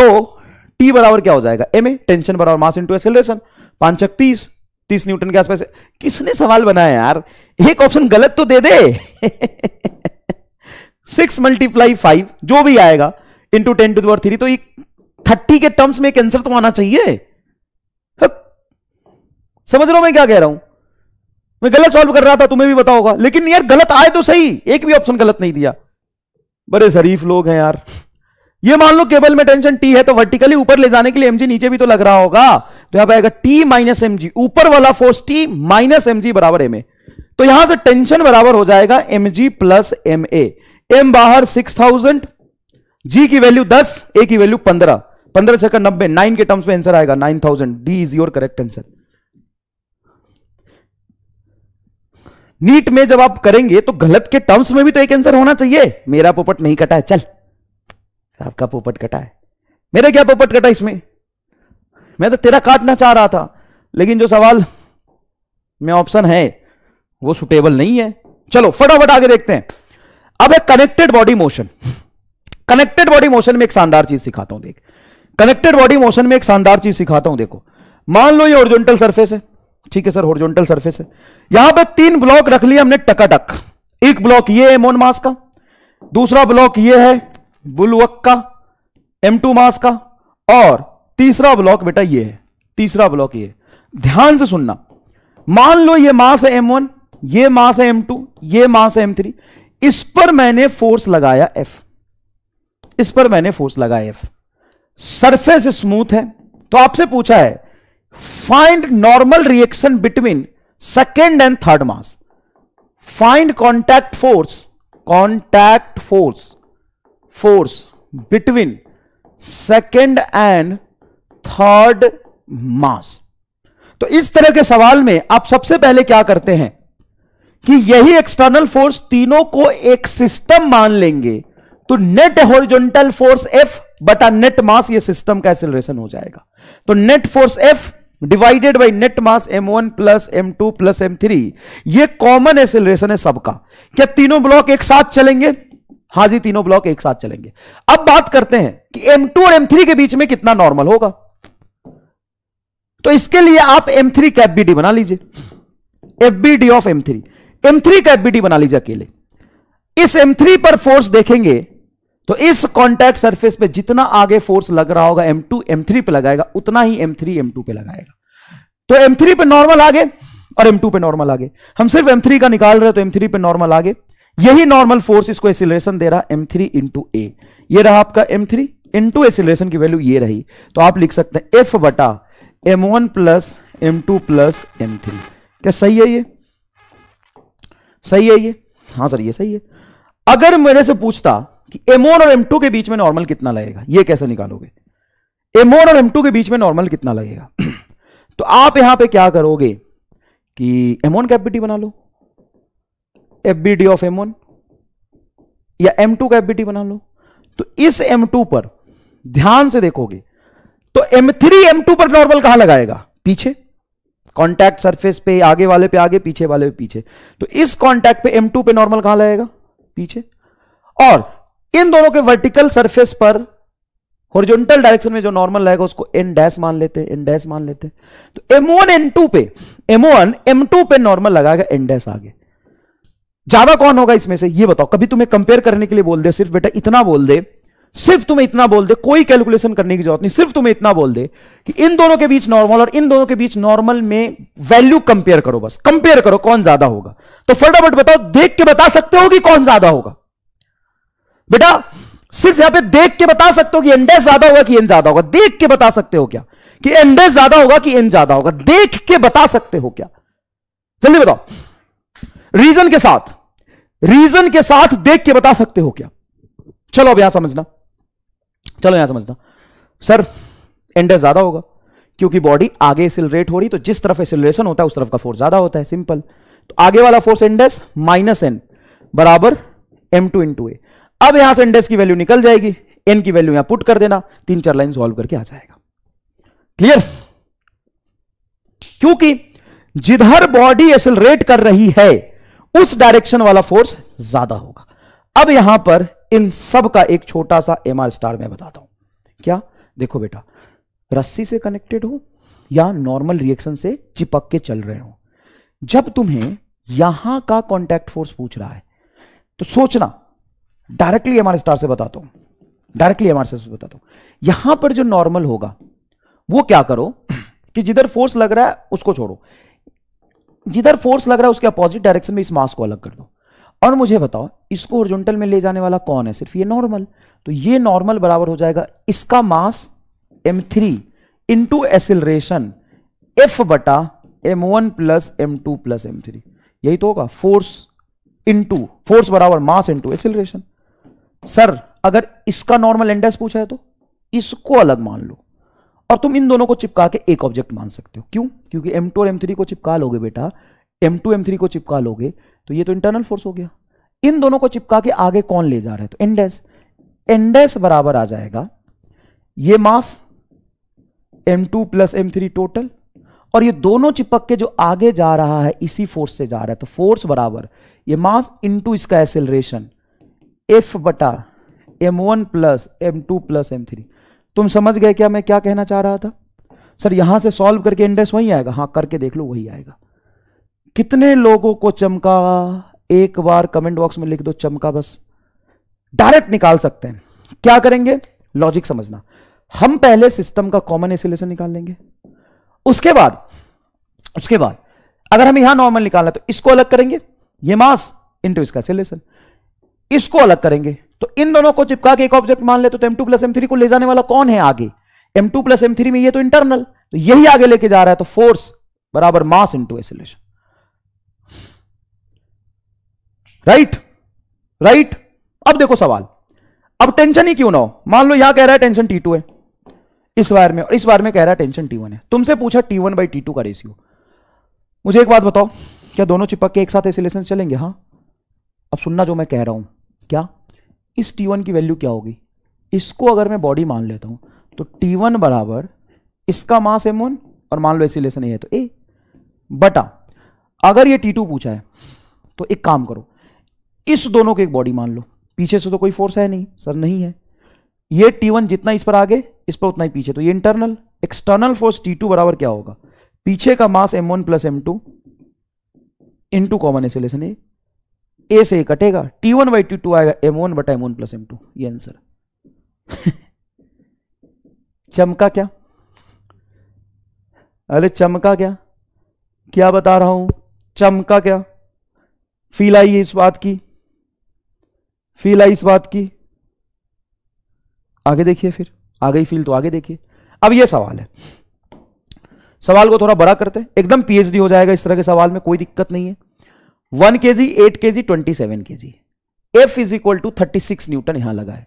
S1: तो टी बराबर क्या हो जाएगा एम ए टेंशन बराबर मास इंटू एसिलेशन पांच तीस तीस न्यूटन के आसपास किसने सवाल बनाया यार एक ऑप्शन गलत तो दे दे सिक्स मल्टीप्लाई फाइव जो भी आएगा into ten to the three तो ये थर्टी के टर्म्स में एक आंसर तो आना चाहिए समझ रहा हूं मैं क्या कह रहा हूं मैं गलत सॉल्व कर रहा था तुम्हें भी पता होगा लेकिन यार गलत आए तो सही एक भी ऑप्शन गलत नहीं दिया बड़े शरीफ लोग हैं यार ये मान लो केबल में टेंशन टी है तो वर्टिकली ऊपर ले जाने के लिए एमजी नीचे भी तो लग रहा होगा तो यहां पर आएगा टी माइनस एमजी ऊपर वाला फोर्स टी माइनस एमजी बराबर एम ए तो यहां से टेंशन बराबर हो जाएगा m ji plus M a m बाहर सिक्स थाउजेंड जी की वैल्यू दस ए की वैल्यू पंद्रह पंद्रह छह नब्बे नाइन के टर्म्स में आंसर आएगा nine thousand d is your correct answer NEET में जब आप करेंगे तो गलत के टर्म्स में भी तो एक आंसर होना चाहिए मेरा पोपट नहीं कटा है चल आपका पोपट कटा है मेरा क्या पोपट कटा इसमें मैं तो तेरा काटना चाह रहा था लेकिन जो सवाल में ऑप्शन है वो सुटेबल नहीं है चलो फटाफट आगे देखते हैं अब है connected body motion connected body motion में एक शानदार चीज सिखाता हूं देख कनेक्टेड बॉडी मोशन में एक शानदार चीज सिखाता हूं देखो मान लो ये ओरिजेंटल सरफेस है ठीक है सर हॉरिजॉन्टल सरफेस है यहां पर तीन ब्लॉक रख लिया हमने टकाटक एक ब्लॉक ये है मोन मास का दूसरा ब्लॉक ये है बुलवक का एम टू मास का और तीसरा ब्लॉक बेटा ये है तीसरा ब्लॉक ये ध्यान से सुनना मान लो ये मास है एम वन ये मास है एम टू ये मास है एम थ्री इस पर मैंने फोर्स लगाया एफ इस पर मैंने फोर्स लगाया एफ सरफेस स्मूथ है तो आपसे पूछा है find normal reaction between second and third mass find contact force contact force force between second and third mass तो इस तरह के सवाल में आप सबसे पहले क्या करते हैं कि यही एक्सटर्नल फोर्स तीनों को एक सिस्टम मान लेंगे तो नेट हॉरिजॉन्टल फोर्स एफ बटा नेट मास ये सिस्टम का एक्सेलरेशन हो जाएगा तो net force f divided by net mass M one plus M two plus m three यह कॉमन एसेलरेशन है सबका क्या तीनों ब्लॉक एक साथ चलेंगे हाँ जी तीनों ब्लॉक एक साथ चलेंगे अब बात करते हैं कि M2 और M3 के बीच में कितना नॉर्मल होगा तो इसके लिए आप M3 बी डी बना लीजिए D of M3 M3 B D बना लीजिए अकेले इस M3 पर फोर्स देखेंगे तो इस कॉन्टैक्ट सरफेस पे जितना आगे फोर्स लग रहा होगा M2 M3 पे लगाएगा उतना ही M3 M2 पे लगाएगा तो M3 पे नॉर्मल आगे और M2 पे नॉर्मल आगे हम सिर्फ M3 का निकाल रहे तो M3 पे नॉर्मल आगे यही नॉर्मल फोर्स इसको एसिलेशन दे रहा एम थ्री इंटू ए ये रहा आपका एम थ्री इंटू एसिलेशन की वैल्यू ये रही तो आप लिख सकते हैं एफ बटा M one plus M two plus m three क्या सही है ये सही है ये हाँ सर ये सही है अगर मेरे से पूछता कि M1 और M2 के बीच में नॉर्मल कितना लगेगा ये कैसे निकालोगे M1 और M2 के बीच में नॉर्मल कितना लगेगा तो आप यहां पे क्या करोगे कि M1 का FBT बना लो FBD ऑफ M1 या M2 का FBT बना लो तो इस M2 पर ध्यान से देखोगे तो M3 M2 पर नॉर्मल कहां लगाएगा पीछे कॉन्टैक्ट सरफेस पे आगे वाले पे आगे पीछे वाले पे पीछे तो इस कॉन्टैक्ट पे M2 पे नॉर्मल कहां लगेगा पीछे और इन दोनों के वर्टिकल सरफेस पर हॉरिजॉन्टल डायरेक्शन में जो नॉर्मल रहेगा उसको एन डैश मान लेते हैं एन डैश मान लेते हैं तो एम वन एन टू पे एम वन एम टू पे नॉर्मल लगाएगा एन डैश आगे ज्यादा कौन होगा इसमें से ये बताओ कभी तुम्हें कंपेयर करने के लिए बोल दे सिर्फ बेटा इतना बोल दे सिर्फ तुम्हें इतना बोल दे कोई कैलकुलेशन करने की जरूरत नहीं सिर्फ तुम्हें इतना बोल दे कि इन दोनों के बीच नॉर्मल और इन दोनों के बीच नॉर्मल में वैल्यू कंपेयर करो बस कंपेयर करो कौन ज्यादा होगा तो फटाफट बताओ देख के बता सकते हो कि कौन ज्यादा होगा बेटा सिर्फ यहां पे देख के बता सकते हो कि एनडेस ज्यादा होगा कि एन ज्यादा होगा देख के बता सकते हो क्या कि एनडेस ज्यादा होगा कि एन ज्यादा होगा देख के बता सकते हो क्या जल्दी बताओ रीजन के साथ रीजन के साथ देख के बता सकते हो क्या चलो अब यहां समझना चलो यहां समझना सर एंडेस ज्यादा होगा क्योंकि बॉडी आगे एसिलरेट हो रही तो जिस तरफ एसिलरेशन होता है उस तरफ का फोर्स ज्यादा होता है सिंपल तो आगे वाला फोर्स एंडेस माइनस एन बराबर एम टू इंटू ए अब यहां से इंडेक्स की वैल्यू निकल जाएगी एन की वैल्यू यहां पुट कर देना तीन चार लाइन सॉल्व करके आ जाएगा क्लियर क्योंकि जिधर बॉडी एसिलरेट कर रही है उस डायरेक्शन वाला फोर्स ज्यादा होगा अब यहां पर इन सब का एक छोटा सा एम आर स्टार मैं बताता हूं क्या देखो बेटा रस्सी से कनेक्टेड हो या नॉर्मल रिएक्शन से चिपक के चल रहे हो जब तुम्हें यहां का कॉन्टैक्ट फोर्स पूछ रहा है तो सोचना डायरेक्टली एम स्टार से बताता हूं डायरेक्टली स्टार से बताता हूं यहां पर जो नॉर्मल होगा वो क्या करो कि जिधर फोर्स लग रहा है उसको छोड़ो जिधर फोर्स लग रहा है उसके अपोजिट डायरेक्शन में इस मास को अलग कर दो और मुझे बताओ इसको ओरिजेंटल में ले जाने वाला कौन है सिर्फ ये नॉर्मल तो ये नॉर्मल बराबर हो जाएगा इसका mass m three into acceleration f बटा M one plus M two plus m three यही तो होगा फोर्स इंटू फोर्स बराबर मास इंटू एसिलेशन सर अगर इसका नॉर्मल इंडेक्स पूछा है तो इसको अलग मान लो और तुम इन दोनों को चिपका के एक ऑब्जेक्ट मान सकते हो क्यों क्योंकि टू और थ्री को चिपका लोगे बेटा एम थ्री को चिपका लोगे तो ये तो इंटरनल फोर्स हो गया इन दोनों को चिपका के आगे कौन ले जा रहा है तो इंडेस इंडेस बराबर आ जाएगा ये मास M2 प्लस थ्री टोटल और ये दोनों चिपक के जो आगे जा रहा है इसी फोर्स से जा रहा है तो फोर्स बराबर ये मास इंटू इसका एसेलरेशन एफ बटा M one plus M two plus m three तुम समझ गए क्या मैं क्या कहना चाह रहा था सर यहां से सॉल्व करके इंडेक्स वही आएगा हाँ करके देख लो वही आएगा कितने लोगों को चमका एक बार कमेंट बॉक्स में लिख दो चमका बस डायरेक्ट निकाल सकते हैं क्या करेंगे लॉजिक समझना हम पहले सिस्टम का कॉमन एसिलेशन निकाल लेंगे उसके बाद उसके बाद अगर हम यहां नॉर्मल निकालना तो इसको अलग करेंगे ये मास इंटू इसका एसिलेशन इसको अलग करेंगे तो इन दोनों को चिपका के एक ऑब्जेक्ट मान ले तो M two plus m three को ले जाने वाला कौन है आगे m two plus m three में ये तो इंटरनल तो यही आगे लेके जा रहा है तो फोर्स बराबर mass into acceleration right right अब देखो सवाल अब टेंशन ही क्यों ना हो मान लो यहां कह रहा है टेंशन टी टू है इस वायर में और इस वायर में कह रहा है टेंशन टी वन है तुमसे पूछा t one by t two का रेशियो मुझे एक बात बताओ क्या दोनों चिपक के एक साथ एसिलेशन चलेंगे हाँ अब सुनना जो मैं कह रहा हूं क्या इस टी वन की वैल्यू क्या होगी इसको अगर मैं बॉडी मान लेता हूं तो टी वन बराबर इसका मास एम वन और मान लो ऐसी लेसन ए है तो ए बटा अगर ये टी टू पूछा है तो एक काम करो इस दोनों को एक बॉडी मान लो पीछे से तो कोई फोर्स है नहीं सर नहीं है ये टी वन जितना इस पर आगे इस पर उतना ही पीछे तो ये internal external force t two बराबर क्या होगा पीछे का mass M one plus M two two common acceleration a a से कटेगा t one by t two आएगा एम वन बटा M one plus M two ये आंसर चमका क्या अरे चमका क्या क्या बता रहा हूं चमका क्या फील आई इस बात की फील आई इस बात की आगे देखिए फिर आ गई फील तो आगे देखिए अब ये सवाल है सवाल को थोड़ा बड़ा करते हैं एकदम पीएचडी हो जाएगा इस तरह के सवाल में कोई दिक्कत नहीं है one K ji eight k ji twenty seven k g f is equal to thirty six newton यहां लगा है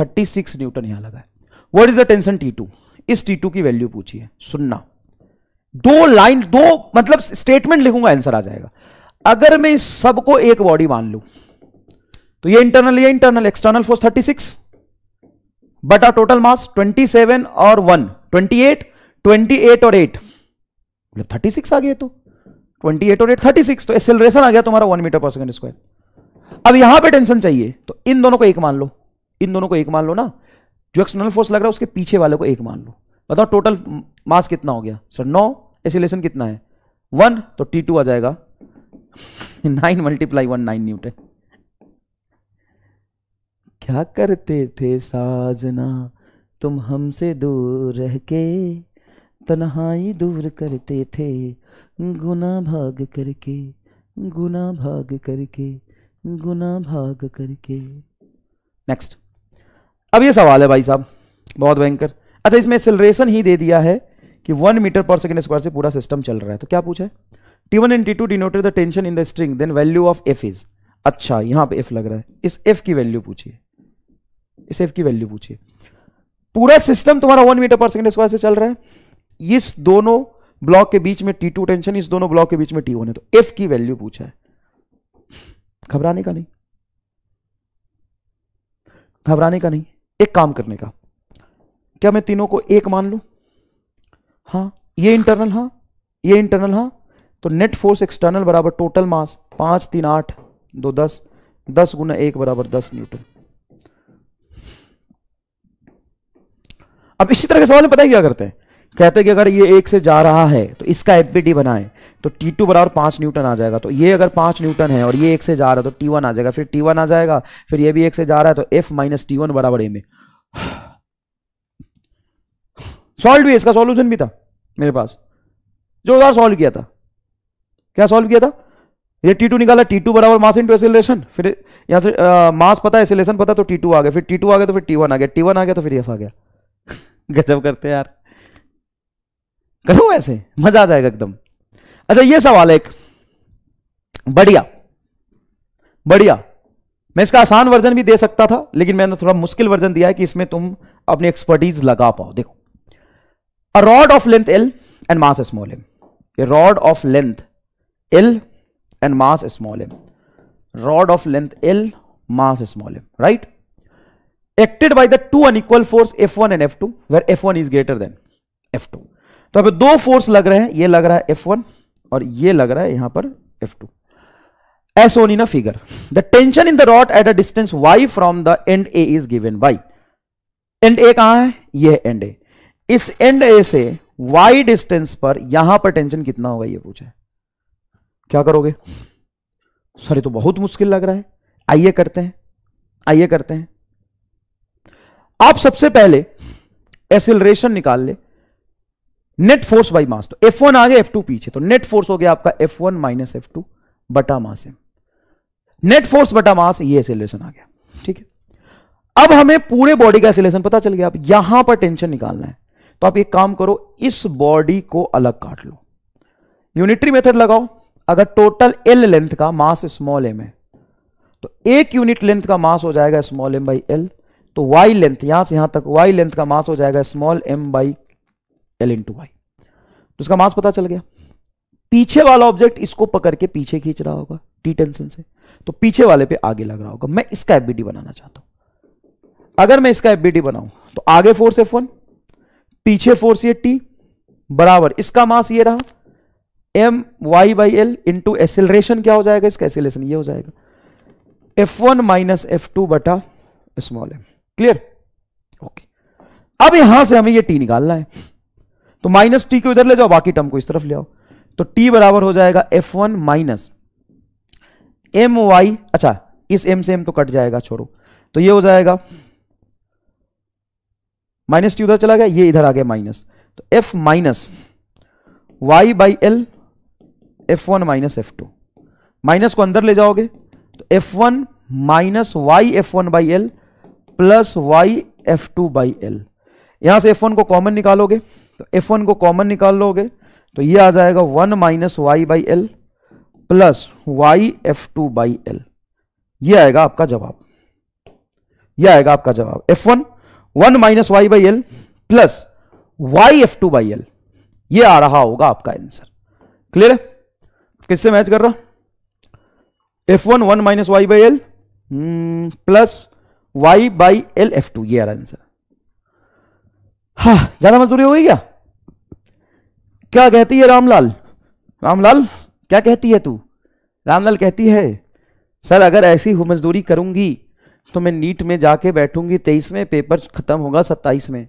S1: थर्टी सिक्स न्यूटन यहां लगा है what is the tension t two इस टी टू की वैल्यू पूछी है सुनना दो लाइन दो मतलब स्टेटमेंट लिखूंगा आंसर आ जाएगा अगर मैं इस सबको एक बॉडी मान लू तो ये इंटरनल ये इंटरनल एक्सटर्नल फोर्स 36 आ टोटल मास 27 और 1 28 28 और 8 मतलब 36 आ गए तो ट्वेंटी एट और एट थर्टी सिक्स तो एक्सेलरेशन आ गया तुम्हारा one metre per second square अब यहां पे टेंशन चाहिए तो इन दोनों को एक मान लो इन दोनों को एक मान लो ना जो एक्सटर्नल फोर्स लग रहा है उसके पीछे वाले को एक मान लो बताओ टोटल मास कितना हो गया सर नौ एसिलेशन कितना है वन तो टी टू आ जाएगा nine multiply one nine newton क्या करते थे साजना तुम हमसे दूर रह के तनहाई दूर करते थे गुना भाग करके गुना भाग करके गुना भाग करके नेक्स्ट अब ये सवाल है भाई साहब बहुत भयंकर अच्छा इसमें सिलरेशन ही दे दिया है कि one metre per second square से पूरा सिस्टम चल रहा है तो क्या पूछा है T one and T two denoted the tension in the string then value of F is अच्छा यहां पे एफ लग रहा है इस एफ की वैल्यू पूछिए इस एफ की वैल्यू पूछिए पूरा सिस्टम तुम्हारा one metre per second square से चल रहा है इस दोनों ब्लॉक के बीच में टी टू टेंशन इस दोनों ब्लॉक के बीच में टी वन है तो एफ की वैल्यू पूछा है घबराने का नहीं घबराने का नहीं एक काम करने का क्या मैं तीनों को एक मान लू हां ये इंटरनल हां ये इंटरनल हां तो नेट फोर्स एक्सटर्नल बराबर टोटल मास पांच तीन आठ दो दस दस गुना एक बराबर दस न्यूटन अब इसी तरह के सवाल में पता है क्या करते हैं कहते हैं कि अगर ये एक से जा रहा है तो इसका एफ बनाए तो टी टू बराबर पाँच न्यूटन आ जाएगा तो ये अगर पाँच न्यूटन है और ये एक से जा रहा है तो टी वन आ जाएगा फिर टी वन आ जाएगा फिर ये भी एक से जा रहा है तो एफ माइनस टी वन बराबर ए में सॉल्व भी इसका सॉल्यूशन भी था मेरे पास जो उधर सॉल्व किया था क्या सॉल्व किया था ये टी टू निकाला टी टू बराबर मास इंटू एसिलेशन फिर यहाँ से आ, मास पता एसिलेशन पता तो टी टू आ गया फिर टी टू आ गया तो फिर टी वन आ गया टी वन आ गया तो फिर एफ आ गया गजब करते यार करूं ऐसे मजा आ जाएगा एकदम अच्छा ये सवाल एक बढ़िया बढ़िया मैं इसका आसान वर्जन भी दे सकता था लेकिन मैंने थोड़ा मुश्किल वर्जन दिया है कि इसमें तुम अपनी एक्सपर्टीज लगा पाओ देखो a rod of length L and mass small M rod of length L and mass small M rod of length L mass small M right acted by the two unequal force F one and F two where F one is greater than F two तो अब दो force लग रहे हैं ये लग रहा है एफ वन और ये लग रहा है यहां पर F two as shown in a figure. The tension in the rod at a distance y from the end A is given Y and A कहां है यह है एंड ए इस एंड ए से y डिस्टेंस पर यहां पर टेंशन कितना होगा ये पूछा है क्या करोगे सर तो बहुत मुश्किल लग रहा है आइए करते हैं आइए करते हैं आप सबसे पहले एसिलेशन निकाल ले नेट फोर्स बाई मास तो एफ वन आगे एफ टू पीछे तो नेट फोर्स हो गया आपका F one minus F two बटा मास है नेट फोर्स बटा मास ये एसिलेशन आ गया ठीक है अब हमें पूरे बॉडी का एसिलेशन पता चल गया आप यहां पर टेंशन निकालना है तो आप एक काम करो इस बॉडी को अलग काट लो यूनिटरी मेथड लगाओ अगर टोटल एल लेंथ का मास स्मॉल एम है तो एक यूनिट लेंथ का मास हो जाएगा स्मॉल एम बाई एल तो वाई लेंथ यहां से यहां तक वाई लेंथ का मास हो जाएगा small M by L into Y तो इसका मास पता चल गया पीछे वाला ऑब्जेक्ट इसको पकड़ के पीछे खींच रहा होगा टी टेंशन से तो पीछे वाले पे आगे लग रहा होगा मैं इसका एफबीडी बनाना चाहता हूं अगर मैं इसका एफबीडी बनाऊं तो आगे फोर्स एफ वन पीछे फोर्स ये टी बराबर इसका मास ये रहा M Y by L into acceleration क्या हो जाएगा इसका एसेलेशन ये हो जाएगा F one minus F two बटा स्मॉल एम क्लियर ओके अब यहां से हमें ये टी निकालना है तो माइनस टी को इधर ले जाओ बाकी टर्म को इस तरफ ले आओ तो टी बराबर हो जाएगा F one minus M Y अच्छा इस एम से एम तो कट जाएगा छोड़ो तो ये हो जाएगा माइनस टी उधर चला गया ये इधर आ गया माइनस तो F minus Y by L F one minus F two minus को अंदर ले जाओगे तो F one minus Y F one by L plus Y F two by L यहां से एफ वन को कॉमन निकालोगे तो एफ वन को कॉमन निकाल लोगे तो ये आ जाएगा one minus Y by L plus Y F two by L ये आएगा आपका जवाब यह आएगा आपका जवाब F one one minus Y by L plus Y F two by L ये आ रहा होगा आपका आंसर क्लियर है किससे मैच कर रहा F one one minus Y by L plus Y by L F two ये आ रहा आंसर हाँ ज्यादा मजदूरी हो गई क्या क्या कहती है रामलाल रामलाल क्या कहती है तू रामलाल कहती है सर अगर ऐसी मजदूरी करूंगी तो मैं नीट में जाके बैठूंगी तेईस में पेपर खत्म होगा सत्ताईस में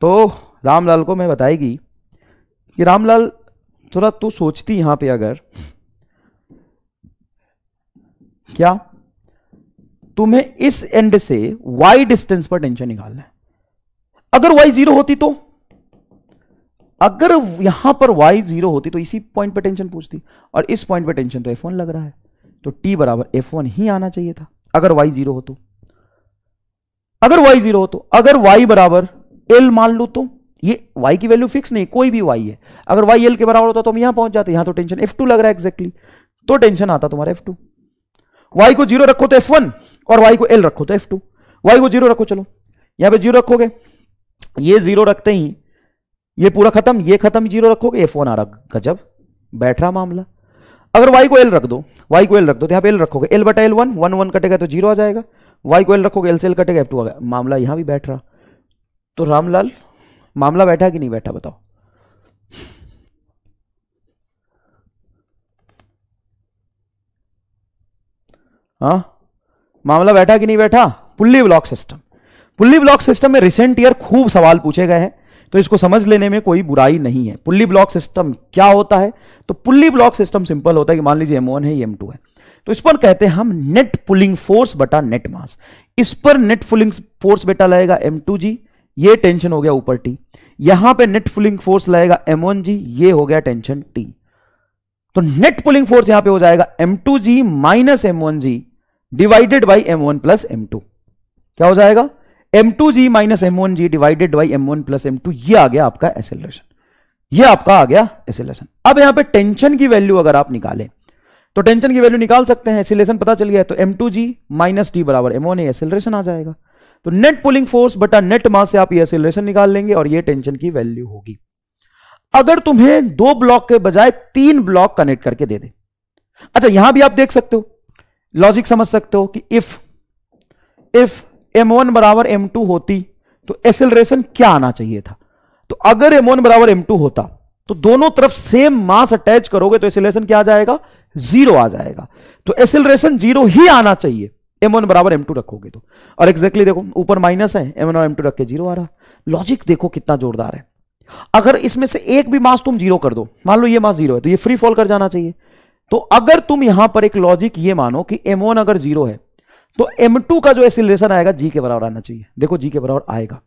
S1: तो रामलाल को मैं बताएगी कि रामलाल थोड़ा तू सोचती यहां पे अगर क्या तुम्हें इस एंड से वाई डिस्टेंस पर टेंशन निकालना है अगर वाई जीरो होती तो अगर यहां पर वाई जीरो होती तो इसी पॉइंट पर टेंशन पूछती और इस पॉइंट पर टेंशन तो एफ वन लग रहा है तो टी बराबर एफ वन ही आना चाहिए था अगर वाई जीरो हो तो अगर वाई जीरो हो तो अगर वाई बराबर एल मान लो तो ये y की वैल्यू फिक्स नहीं कोई भी y है अगर y l के बराबर होता तो हम यहां पहुंच जाते यहां तो टेंशन F2 लग रहा है एग्जैक्टली तो टेंशन आता तुम्हारा F2 y को जीरो रखो तो F1 और y को l रखो तो F2 y को जीरो रखो चलो यहां पे जीरो रखोगे ये जीरो रखते ही ये पूरा खत्म ये खत्म जीरो रखोगे एफ वन आ रहा गजब बैठ रहा मामला अगर वाई को एल रख दो वाई को एल रख दो तो यहां पर एल रखोगे एल बटा एल वन वन वन कटेगा तो जीरो आ जाएगा वाई को एल रखोगे एल से एल कटेगा एफ टू आ गया मामला यहां भी बैठ रहा तो रामलाल मामला बैठा कि नहीं बैठा बताओ हाँ मामला बैठा कि नहीं बैठा pulley block system pulley block system में रिसेंट ईयर खूब सवाल पूछे गए हैं तो इसको समझ लेने में कोई बुराई नहीं है पुल्ली ब्लॉक सिस्टम क्या होता है तो पुल्ली ब्लॉक सिस्टम सिंपल होता है कि मान लीजिए M1 है M2 है तो इस पर कहते हैं हम नेट पुलिंग फोर्स बटा नेट मास इस पर नेट पुलिंग फोर्स बेटा लाएगा एम टू जी ये टेंशन हो गया ऊपर टी यहां पर नेट पुलिंग फोर्स लगेगा एम वन जी ये हो गया टेंशन टी तो नेट पुलिंग फोर्स यहां पे हो जाएगा M to G minus M one G divided by M one plus M two क्या हो जाएगा M to G minus M one G divided by M one plus M two ये आ गया आपका एसेलरेशन ये आपका आ गया एसेलरेशन अब यहां पे टेंशन की वैल्यू अगर आप निकालें तो टेंशन की वैल्यू निकाल सकते हैं एसिलेशन पता चल गया तो M to G minus T बराबर एम वन एसेलरेशन आ जाएगा तो नेट पुलिंग फोर्स बटा नेट मास से आप ये एसेलरेशन निकाल लेंगे और ये टेंशन की वैल्यू होगी अगर तुम्हें दो ब्लॉक के बजाय तीन ब्लॉक कनेक्ट करके दे दे अच्छा यहां भी आप देख सकते हो लॉजिक समझ सकते हो कि इफ इफ एम वन बराबर एम टू होती तो एसेलरेशन क्या आना चाहिए था तो अगर एम वन बराबर एम टू होता तो दोनों तरफ सेम मास अटैच करोगे तो एसेलरेशन क्या आ जाएगा जीरो आ जाएगा तो एसेलरेशन जीरो ही आना चाहिए एम वन बराबर एम टू रखोगे तो और एग्जैक्टली exactly देखो ऊपर माइनस है एम वन और एम टू रख के जीरो आ रहा लॉजिक देखो कितना जोरदार है अगर इसमें से एक भी मास तुम जीरो कर दो मान लो ये मास जीरो है तो ये फ्री फॉल कर जाना चाहिए तो अगर तुम यहां पर एक लॉजिक ये मानो कि एम वन अगर जीरो है तो m2 का जो एसिलेशन आएगा g के बराबर आना चाहिए देखो g के बराबर आएगा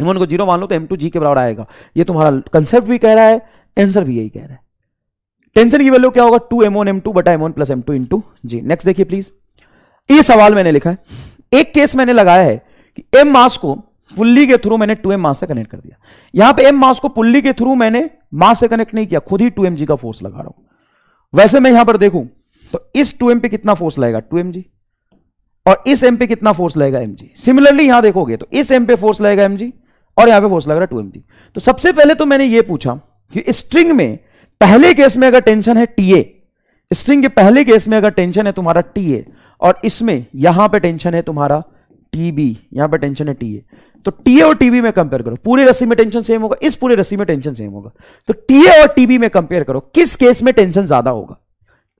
S1: m1 को जीरो मान लो तो m2 g के बराबर आएगा ये तुम्हारा कंसेप्ट भी कह रहा है आंसर भी यही कह रहा है टेंशन की वैल्यू क्या होगा two M one M two बटा M one plus M two into G next देखिए प्लीज ये सवाल मैंने लिखा है एक केस मैंने लगाया है कि एम मास को पुल्ली के थ्रू मैंने टू एम मास से कनेक्ट कर दिया यहां पे एम मास को पुल्ली के थ्रू मैंने मास से कनेक्ट नहीं किया खुद ही टू एम जी का फोर्स लगा रहा हूं वैसे मैं यहां पर देखूं तो इस टू एम पे कितना फोर्स लगेगा टू एम जी और इस एम पे कितना फोर्स लगेगा एम जी सिमिलरली यहां देखोगे तो इस एम पे फोर्स लगेगा एम जी और यहां पे फोर्स लग रहा है टू एम जी तो सबसे पहले तो मैंने ये पूछा कि स्ट्रिंग में पहले केस में अगर टेंशन है टी ए स्ट्रिंग के पहले केस में अगर टेंशन है तुम्हारा टी ए और इसमें यहां पर टेंशन है तुम्हारा टी बी यहां पर टेंशन है टीए तो टीए और टीबी में कंपेयर करो पूरे रस्सी में टेंशन सेम होगा इस पूरे रस्सी में टेंशन सेम होगा तो टीए और टीबी में कंपेयर करो किस केस में टेंशन ज्यादा होगा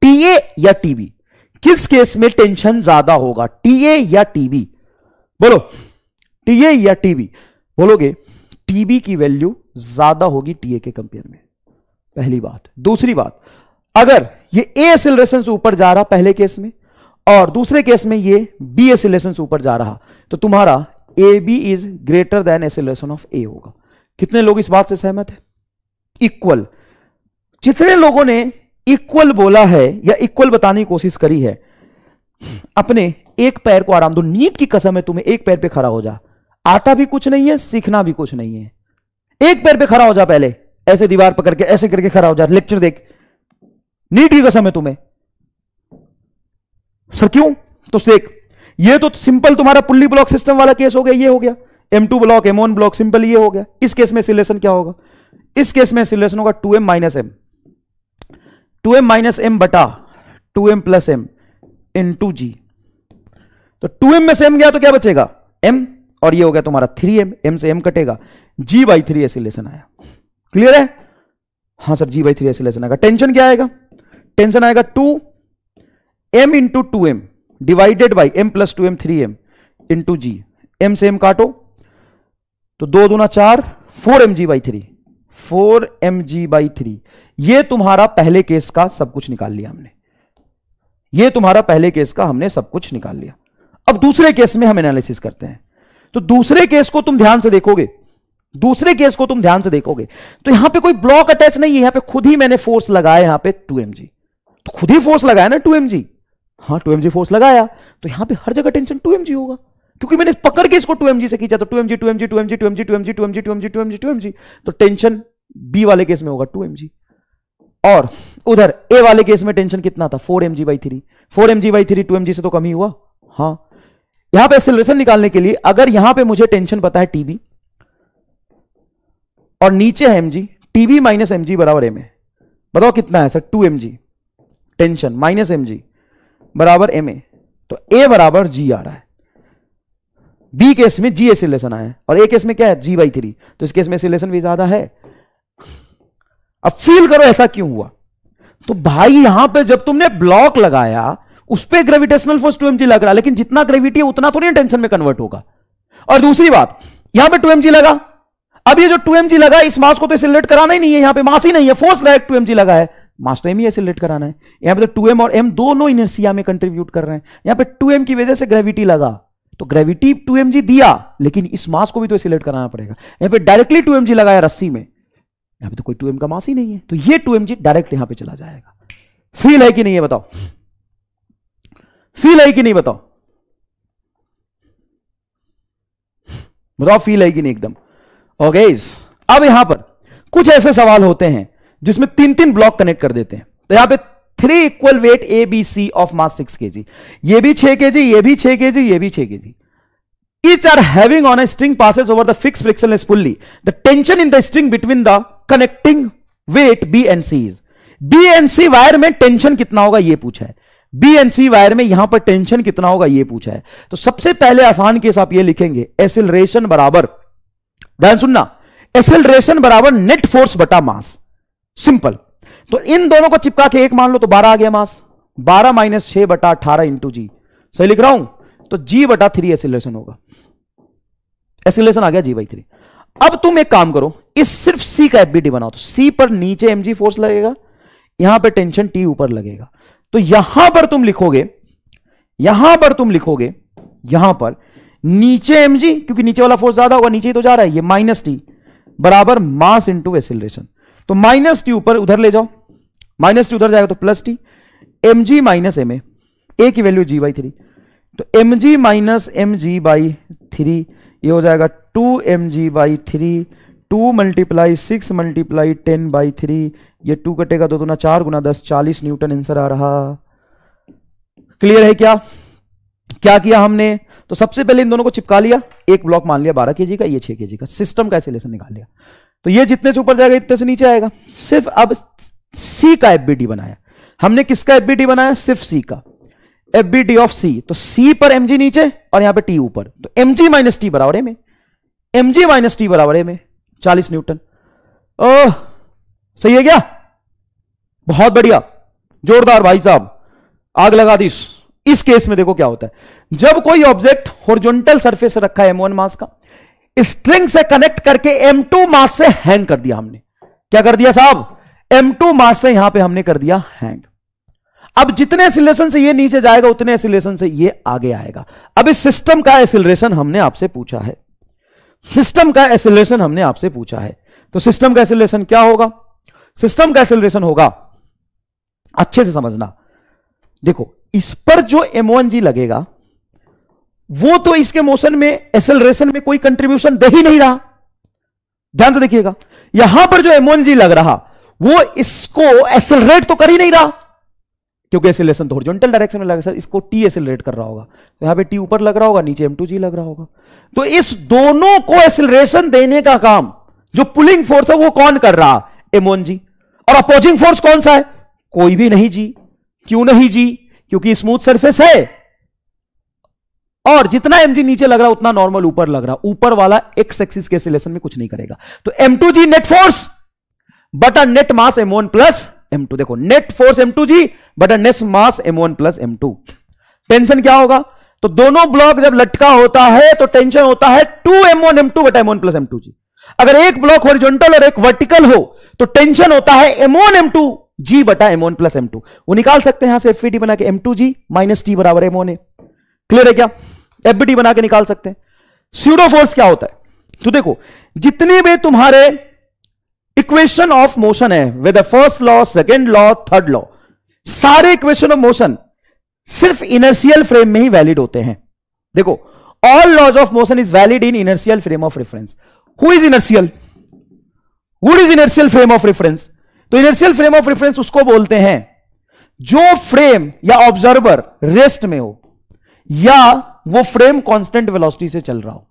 S1: टीए या टीबी किस केस में टेंशन ज्यादा होगा टीए या टीबी बोलो टीए या टीबी बोलोगे टीबी की वैल्यू ज्यादा होगी टीए के कंपेयर में पहली बात दूसरी बात अगर ये ए एसिलेशन ऊपर जा रहा पहले केस में और दूसरे केस में ये बी एसिलेशन ऊपर जा रहा तो तुम्हारा A B is greater than acceleration of A होगा कितने लोग इस बात से सहमत है इक्वल जितने लोगों ने इक्वल बोला है या इक्वल बताने की कोशिश करी है अपने एक पैर को आराम दो नीट की कसम है तुम्हें एक पैर पे खड़ा हो जा आता भी कुछ नहीं है सीखना भी कुछ नहीं है एक पैर पे खड़ा हो जा पहले ऐसे दीवार पकड़ के ऐसे करके खड़ा हो जा लेक्चर देख नीट की कसम है तुम्हें सर क्यों तो देख ये तो सिंपल तुम्हारा पुल्ली ब्लॉक सिस्टम वाला केस हो गया ये हो गया M two block M one block simple ये हो गया इस केस में सिलेशन क्या होगा इस केस में सिलेशन होगा two M minus M two M minus M बटा two M plus M into G तो टू एम में से एम गया तो क्या बचेगा एम और ये हो गया तुम्हारा थ्री एम एम से एम कटेगा G by three acceleration आया क्लियर है हाँ sir G by three acceleration आएगा टेंशन क्या आएगा टेंशन आएगा two M into two M divided by M plus two M three M into G M से M काटो तो दो दूना चार four M ji by three four M ji by three यह तुम्हारा पहले केस का सब कुछ निकाल लिया हमने यह तुम्हारा पहले केस का हमने सब कुछ निकाल लिया अब दूसरे केस में हम एनालिसिस करते हैं तो दूसरे केस को तुम ध्यान से देखोगे दूसरे केस को तुम ध्यान से देखोगे तो यहां पे कोई ब्लॉक अटैच नहीं है यहां पे खुद ही मैंने फोर्स लगाया यहां पे 2mg तो खुद ही फोर्स लगाया ना 2mg हाँ 2mg फोर्स लगाया तो यहां पे हर जगह टेंशन 2mg होगा क्योंकि मैंने पकड़ के इसको टू जी से खींचा तो 2mg two 2mg two M two 2mg two 2mg तो टेंशन बी वाले केस में होगा टू जी और उधर ए वाले केस में टेंशन कितना था four three four 3 4mg by 3 2mg से तो कम ही हुआ हाँ यहां पर एक्सेलरेशन निकालने के लिए अगर यहां पर मुझे टेंशन पता है टीबी और नीचे है जी टीबी माइनस एम बराबर एम बताओ कितना है sir two M tension minus M बराबर एम तो ए बराबर जी आ रहा है बी केस में जी एसिलेशन आया और ए केस में क्या है जी बाई थ्री तो इस केस में एसिलेशन भी ज्यादा है अब फील करो ऐसा क्यों हुआ तो भाई यहां पे जब तुमने ब्लॉक लगाया उस पर ग्रेविटेशनल फोर्स टू लग रहा लेकिन जितना ग्रेविटी है उतना थोड़ी तो टेंशन में कन्वर्ट होगा और दूसरी बात यहां पर टू लगा अब ये जो टू लगा इस मास को तो सिलेक्ट कराना ही नहीं है यहां पर मास ही नहीं है फोर्स डायरेक्ट टू लगा है मास तो एम ही सिलेक्ट कराना है यहां पर टू एम और एम दोनों इनर्सिया में कंट्रीब्यूट कर रहे हैं यहां पर टू की वजह से ग्रेविटी लगा तो ग्रेविटी 2mg दिया लेकिन इस मास को भी तो सिलेक्ट कराना पड़ेगा यहां पे डायरेक्टली 2mg लगाया रस्सी में यहां पे तो कोई 2m का मास ही नहीं है तो ये 2mg डायरेक्ट यहां पे चला जाएगा फील है कि नहीं है बताओ फील है कि नहीं बताओ बताओ फील है कि नहीं एकदम ओके oh अब यहां पर कुछ ऐसे सवाल होते हैं जिसमें तीन तीन ब्लॉक कनेक्ट कर देते हैं तो यहां पे three equal weight A B C of mass six K G ये भी छह के जी ये भी छह के जी ये भी छह K G each are having on a string passes over the fixed frictionless pulley the tension in the string between the connecting weight B and C is B and C wire में टेंशन कितना होगा यह पूछा है B and C wire में यहां पर टेंशन कितना होगा यह पूछा है तो सबसे पहले आसान केस आप ये लिखेंगे एसिलेशन बराबर ध्यान सुनना एसिलेशन बराबर नेट फोर्स बटा मास सिंपल तो इन दोनों को चिपका के एक मान लो तो बारह आ गया मास बारह माइनस छह बटा अठारह इंटू जी सही लिख रहा हूं तो जी बटा थ्री एसिलेशन होगा एसिलेशन आ गया जी बाई थ्री अब तुम एक काम करो इस सिर्फ सी का एफ बनाओ तो सी पर नीचे एमजी फोर्स लगेगा यहां पर टेंशन टी ऊपर लगेगा तो यहां पर तुम लिखोगे यहां पर तुम लिखोगे यहां पर नीचे एमजी क्योंकि नीचे वाला फोर्स ज्यादा होगा नीचे ही तो जा रहा है ये माइनस टी बराबर मास इंटू एसिलेशन तो माइनस टी ऊपर उधर ले जाओ माइनस टी उधर जाएगा तो plus T M ji minus M A A की वैल्यू जी बाई थ्री तो M ji minus M ji by three ये हो जाएगा two M G by three two multiply six multiply ten by three ये टू कटेगा दो दुना चार गुना दस चालीस न्यूटन आंसर आ रहा क्लियर है क्या क्या किया हमने तो सबसे पहले इन दोनों को चिपका लिया एक ब्लॉक मान लिया बारह के जी का ये छह के जी का सिस्टम का ऐसे निकाल लिया तो ये जितने से ऊपर जाएगा इतने से नीचे आएगा सिर्फ अब सी का एफबीडी बनाया हमने किसका एफबीडी बनाया सिर्फ सी का एफबीडी ऑफ सी तो सी पर एमजी नीचे और यहां पे टी ऊपर तो जी माइनस टी बराबर एम जी माइनस टी बराबर एम चालीस न्यूटन ओ, सही है क्या बहुत बढ़िया जोरदार भाई साहब आग लगा दी इस केस में देखो क्या होता है जब कोई ऑब्जेक्ट हॉरिजॉन्टल सरफेस रखा है एम वन मास का स्ट्रिंग से कनेक्ट करके एम टू मास से हैंग कर दिया हमने क्या कर दिया साहब एम टू मास से यहां पे हमने कर दिया हैंग अब जितने एसिलेशन से ये नीचे जाएगा उतने एसिलेशन से ये आगे आएगा अब इस सिस्टम का एसिलेशन हमने आपसे पूछा है सिस्टम का एसिलेशन हमने आपसे पूछा है तो सिस्टम का एसिलेशन क्या होगा सिस्टम का एसिलेशन होगा अच्छे से समझना देखो इस पर जो एम जी लगेगा वो तो इसके मोशन में एक्सेलरेशन में कोई कंट्रीब्यूशन दे ही नहीं रहा ध्यान से देखिएगा यहां पर जो एमोन जी लग रहा वो इसको एसेलरेट तो कर ही नहीं रहा क्योंकि एसिलेशन तो हॉरिजॉन्टल डायरेक्शन में लगा सर इसको टी एसेलरेट कर रहा होगा तो यहां पे टी ऊपर लग रहा होगा नीचे एम टू जी लग रहा होगा तो इस दोनों को एसेलरेशन देने का काम जो पुलिंग फोर्स है वो कौन कर रहा एमोन जी और अपोजिंग फोर्स कौन सा है कोई भी नहीं जी क्यों नहीं जी क्योंकि स्मूथ सरफेस है और जितना एम नीचे लग रहा है उतना नॉर्मल ऊपर लग रहा है ऊपर वाला एक्स एक्सिस के सिलेशन में कुछ नहीं करेगा तो M to G net force बटा net mass M one plus M two देखो net force M to G बटन net mass M one plus M two tension क्या होगा तो दोनों ब्लॉक जब लटका होता है तो टेंशन होता है two M one M two बटा M one plus M to G अगर एक ब्लॉक ओरिजेंटल और एक वर्टिकल हो तो टेंशन होता है M one M to G बटा M one plus M two वो निकाल सकते हैं यहां से एफ e बना के M to G minus T बराबर एम वन क्लियर है क्या एफबीटी बना के निकाल सकते हैं स्यूडो फोर्स क्या होता है तो देखो जितने भी तुम्हारे इक्वेशन ऑफ मोशन है with first law second law third law सारे इक्वेशन ऑफ मोशन सिर्फ इनर्शियल फ्रेम में ही वैलिड होते हैं देखो all laws of motion is valid in inertial frame of reference who is inertial would is inertial frame of reference तो inertial frame of reference उसको बोलते हैं जो फ्रेम या ऑब्जर्वर रेस्ट में हो या वो फ्रेम कॉन्स्टेंट वेलोसिटी से चल रहा हो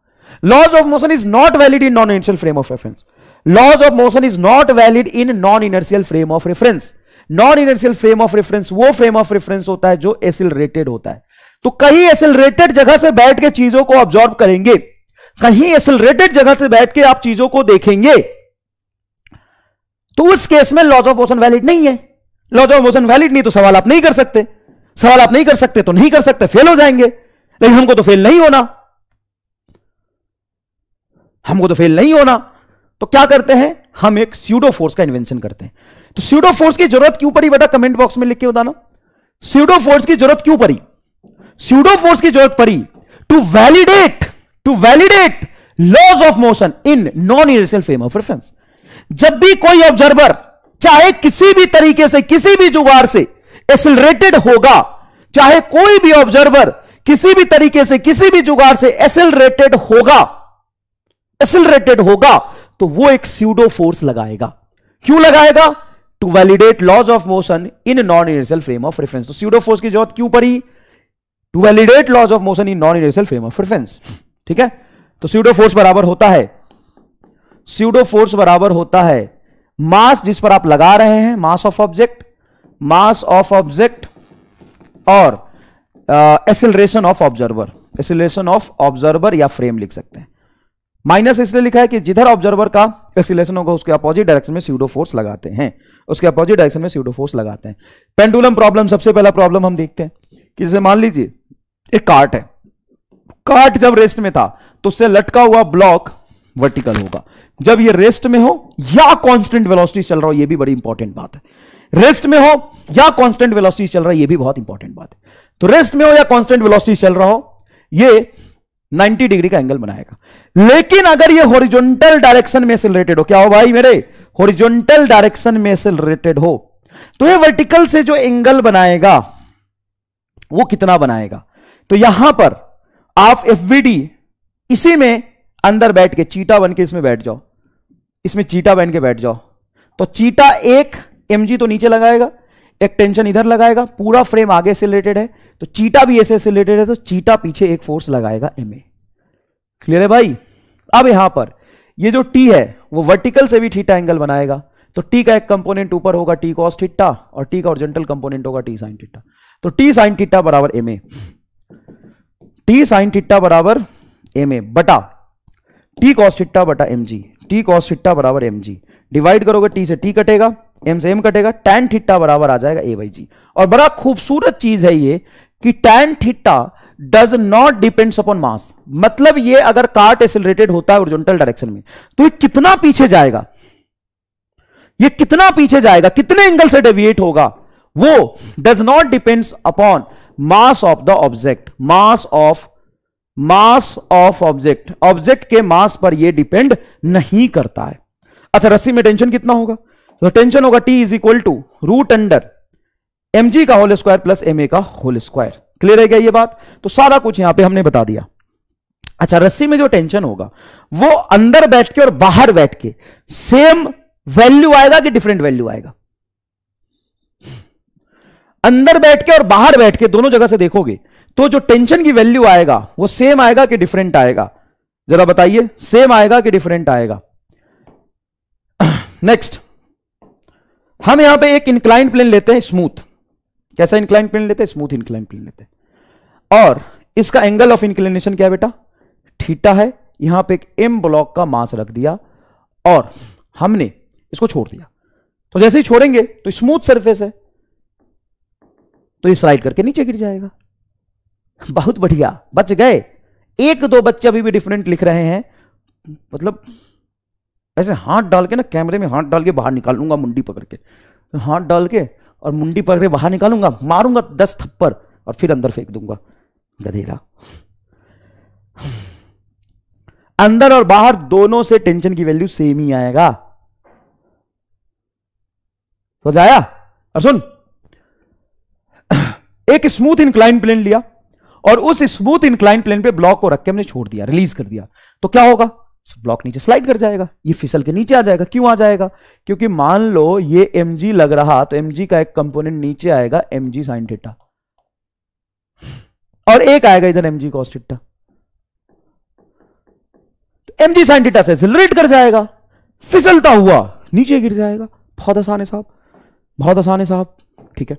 S1: laws of motion is not valid in non inertial frame of reference laws of motion is not valid in non inertial frame of reference non inertial frame of reference वो frame of reference होता है जो accelerated होता है तो कहीं accelerated जगह से बैठ के चीजों को ऑब्जॉर्व करेंगे कहीं एसिलरेटेड जगह से बैठ के आप चीजों को देखेंगे तो उस केस में लॉज ऑफ मोशन वैलिड नहीं है लॉज ऑफ मोशन वैलिड नहीं तो सवाल आप नहीं कर सकते सवाल आप नहीं कर सकते तो नहीं कर सकते फेल हो जाएंगे लेकिन हमको तो फेल नहीं होना हमको तो फेल नहीं होना तो क्या करते हैं हम एक सीडो फोर्स का इन्वेंशन करते हैं तो सीडो फोर्स की जरूरत क्यों पड़ी बेटा कमेंट बॉक्स में लिख के बताना सीडो फोर्स की जरूरत क्यों पड़ी सीडो फोर्स की जरूरत पड़ी to validate to validate laws of motion in non universal frame of reference जब भी कोई ऑब्जर्वर चाहे किसी भी तरीके से किसी भी जुगाड़ से एसिलेटेड होगा चाहे कोई भी ऑब्जर्वर किसी भी तरीके से किसी भी जुगाड़ से एसिलरेटेड होगा एसिलरेटेड होगा तो वो एक स्यूडो फोर्स लगाएगा क्यों लगाएगा to validate laws of motion in non universal frame of reference तो स्यूडो फोर्स की जरूरत क्यों पड़ी to validate laws of motion in non universal frame of reference ठीक है तो स्यूडो फोर्स बराबर होता है स्यूडो फोर्स बराबर होता है मास जिस पर आप लगा रहे हैं mass of object mass of object और acceleration of observer acceleration of observer या फ्रेम लिख सकते हैं माइनस इसलिए लिखा है कि जिधर ऑब्जर्वर का एसिलेशन होगा उसके अपोजिट डायरेक्शन में सीडो फोर्स लगाते हैं उसके अपोजिट डायरेक्शन में सीडो फोर्स लगाते हैं पेंडुलम प्रॉब्लम सबसे पहला प्रॉब्लम हम देखते हैं कि जैसे मान लीजिए एक कार्ट है कार्ट जब रेस्ट में था तो उससे लटका हुआ ब्लॉक वर्टिकल होगा जब ये रेस्ट में हो या कांस्टेंट वेलोसिटी चल रहा हो ये भी बड़ी इंपॉर्टेंट बात है रेस्ट में हो या कांस्टेंट वेलोसिटी चल रहा है ये भी बहुत इंपॉर्टेंट बात है तो रेस्ट में हो या कांस्टेंट वेलोसिटी चल रहा हो ये 90 डिग्री का एंगल बनाएगा लेकिन अगर ये हॉरिजॉन्टल डायरेक्शन में सिलरेटेड हो क्या हो भाई मेरे हॉरिजॉन्टल डायरेक्शन में सिलरेटेड हो तो ये वर्टिकल से जो एंगल बनाएगा वो कितना बनाएगा तो यहां पर आप एफवीडी इसी में अंदर बैठ के चीटा बन के इसमें बैठ जाओ इसमें चीटा बन के बैठ जाओ तो चीटा एक एमजी तो नीचे लगाएगा एक टेंशन इधर लगाएगा पूरा फ्रेम आगे से रिलेटेड है तो चीटा भी ऐसे से रिलेटेड है तो चीटा पीछे एक फोर्स लगाएगा एम ए क्लियर है भाई अब यहां पर ये जो टी है वो वर्टिकल से भी थीटा एंगल बनाएगा तो टी का एक कंपोनेंट ऊपर होगा टी कॉस थीटा और टी का ओरिजेंटल कंपोनेंट होगा टी साइन थीटा तो टी साइन थीटा बराबर M A T sine theta बराबर एम ए बटा टी कॉस थीटा बटा M G T cos theta बराबर एम जी डिवाइड करोगे टी से टी कटेगा एम से एम कटेगा टैन थीटा बराबर आ जाएगा ए बाई जी और बड़ा खूबसूरत चीज है ये कि tan theta does not depends upon mass मतलब ये अगर कार्ट एसिलेटेड होता है ओरिजेंटल डायरेक्शन में तो ये कितना पीछे जाएगा ये कितना पीछे जाएगा कितने एंगल से डेविएट होगा वो does not depends upon mass of the object mass of mass of object object के मास पर ये डिपेंड नहीं करता है अच्छा रस्सी में टेंशन कितना होगा तो टेंशन होगा T is equal to root under M G का whole square plus M A का होल स्क्वायर क्लियर है क्या ये बात तो सारा कुछ यहां पे हमने बता दिया अच्छा रस्सी में जो टेंशन होगा वो अंदर बैठ के और बाहर बैठ के सेम वैल्यू आएगा कि डिफरेंट वैल्यू आएगा अंदर बैठ के और बाहर बैठ के दोनों जगह से देखोगे तो जो टेंशन की वैल्यू आएगा वो सेम आएगा कि डिफरेंट आएगा जरा बताइए सेम आएगा कि डिफरेंट आएगा नेक्स्ट हम यहां पे एक इंक्लाइन प्लेन लेते हैं स्मूथ कैसा इंक्लाइन प्लेन लेते हैं स्मूथ इंक्लाइन प्लेन लेते हैं और इसका एंगल ऑफ इंक्लिनेशन क्या बेटा थीटा है यहां पे एक एम ब्लॉक का मास रख दिया और हमने इसको छोड़ दिया तो जैसे ही छोड़ेंगे तो स्मूथ सरफेस है तो ये स्लाइड करके नीचे गिर जाएगा बहुत बढ़िया बच गए एक दो बच्चे अभी भी डिफरेंट लिख रहे हैं मतलब ऐसे हाथ डाल के ना कैमरे में हाथ डाल के बाहर निकालूंगा मुंडी पकड़ के तो हाथ डाल के और मुंडी पकड़ के बाहर निकालूंगा मारूंगा दस थप्पर और फिर अंदर फेंक दूंगा गधेरा अंदर और बाहर दोनों से टेंशन की वैल्यू सेम ही आएगा तो जाया और सुन एक स्मूथ इंक्लाइन प्लेन लिया और उस स्मूथ इंक्लाइन प्लेन पे ब्लॉक को रख के हमने छोड़ दिया रिलीज कर दिया तो क्या होगा ब्लॉक नीचे स्लाइड कर जाएगा ये फिसल के नीचे आ जाएगा क्यों आ जाएगा क्योंकि मान लो ये एम लग रहा तो एम का एक कंपोनेंट नीचे आएगा एम जी साइन और एक आएगा इधर एम जी कॉस तो एम जी साइन थीटा से सिलरेट कर जाएगा फिसलता हुआ नीचे गिर जाएगा बहुत आसान है साहब बहुत आसान है साहब ठीक है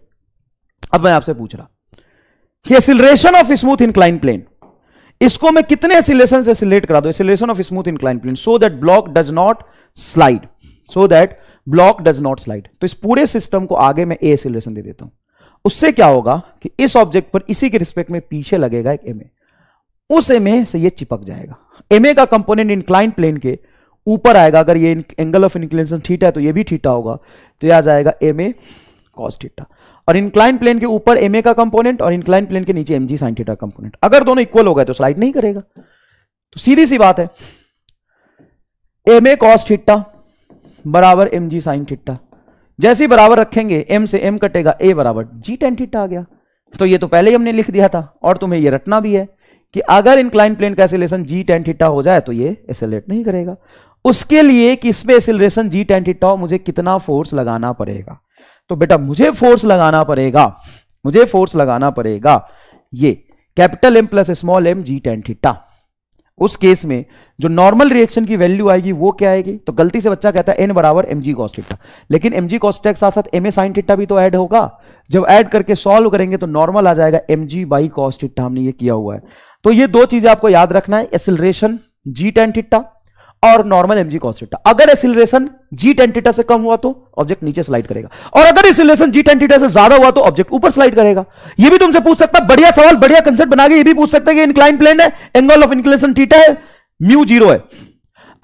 S1: अब मैं आपसे पूछ रहा acceleration of smooth incline plane इसको मैं कितने एसिलेशन से एसिलेट करा दो of smooth incline plane so that block does not slide so that block does not slide तो इस पूरे सिस्टम को आगे मैं ए एसिलेशन दे देता हूं उससे क्या होगा कि इस ऑब्जेक्ट पर इसी के रिस्पेक्ट में पीछे लगेगा एक एम उस एम से ये चिपक जाएगा एम का कंपोनेंट इंक्लाइन प्लेन के ऊपर आएगा अगर ये एंगल ऑफ इंक्लेशन थीटा है तो ये भी थीटा होगा तो यह आ जाएगा एम ए कॉस थीटा और इंक्लाइन प्लेन के ऊपर एम का कंपोनेंट और इंक्लाइन प्लेन के नीचे M G sine theta component अगर दोनों इक्वल हो गए तो स्लाइड नहीं करेगा तो सीधी सी बात है एमए ए कॉस थीटा बराबर एम जी साइन थीटा जैसे ही बराबर रखेंगे एम से एम कटेगा ए बराबर जी टेन थीटा आ गया तो ये तो पहले ही हमने लिख दिया था और तुम्हें ये रटना भी है कि अगर इंक्लाइन प्लेन का एसिलेशन जी टेन थीटा हो जाए तो ये एसेलेट नहीं करेगा उसके लिए किसपे एसिलेशन जी टेन थीटा मुझे कितना फोर्स लगाना पड़ेगा तो बेटा मुझे फोर्स लगाना पड़ेगा मुझे फोर्स लगाना पड़ेगा ये capital M plus small M G tan theta उस केस में जो नॉर्मल रिएक्शन की वैल्यू आएगी वो क्या आएगी तो गलती से बच्चा कहता है एन बराबर एम जी कॉस्टिटा लेकिन एम जी कॉस्टिटा के साथ साथ एम ए साइन टिट्टा भी तो ऐड होगा जब ऐड करके सॉल्व करेंगे तो नॉर्मल आ जाएगा एम जी बाई कॉस्टिटा हमने ये किया हुआ है तो ये दो चीजें आपको याद रखना है एक्सिलेशन जी टेन टिट्टा और नॉर्मल एमजी कॉस्टा अगर एसिलेशन जी टेन से कम हुआ तो ऑब्जेक्ट नीचे स्लाइड करेगा और अगर एसिलेशन जी टेन से ज्यादा हुआ तो ऑब्जेक्ट ऊपर स्लाइड करेगा ये भी तुमसे पूछ सकता बढ़िया सवाल बढ़िया कंसेप्ट बना गया ये भी पूछ सकते है कि इंक्लाइन प्लेन है एंगल ऑफ इंक्लेशन टीटा है म्यू जीरो है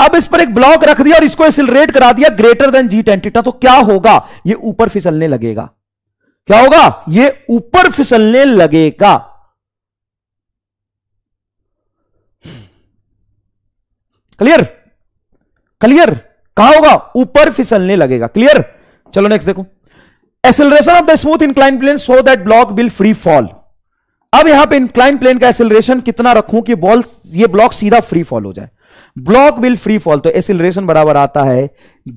S1: अब इस पर एक ब्लॉक रख दिया और इसको एसिलरेट करा दिया ग्रेटर देन जी टेन तो क्या होगा यह ऊपर फिसलने लगेगा क्या होगा यह ऊपर फिसलने लगेगा क्लियर क्लियर कहा होगा ऊपर फिसलने लगेगा क्लियर चलो नेक्स्ट देखो acceleration of the smooth incline plane so that block will free fall अब यहां पे इंक्लाइन प्लेन का एसेलरेशन कितना रखूं कि बॉल ये ब्लॉक सीधा फ्री फॉल हो जाए ब्लॉक विल फ्री फॉल तो एसिलरेशन बराबर आता है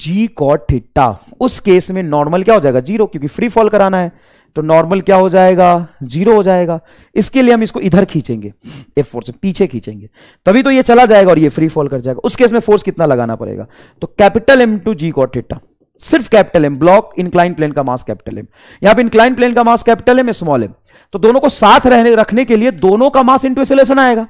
S1: जी कॉट थीटा उस केस में नॉर्मल क्या हो जाएगा जीरो क्योंकि फ्री फॉल कराना है तो नॉर्मल क्या हो जाएगा जीरो हो जाएगा इसके लिए हम इसको इधर खींचेंगे एफ फोर्स से पीछे खींचेंगे तभी तो ये चला जाएगा और ये फ्री फॉल कर जाएगा उस केस में फोर्स कितना लगाना पड़ेगा तो capital M to G cot theta सिर्फ capital M block incline plane का मास कैपिटल एम यहां पे इंक्लाइन प्लेन का mass capital M small M तो दोनों को साथ रहने रखने के लिए दोनों का मास इंटू एसेलेशन आएगा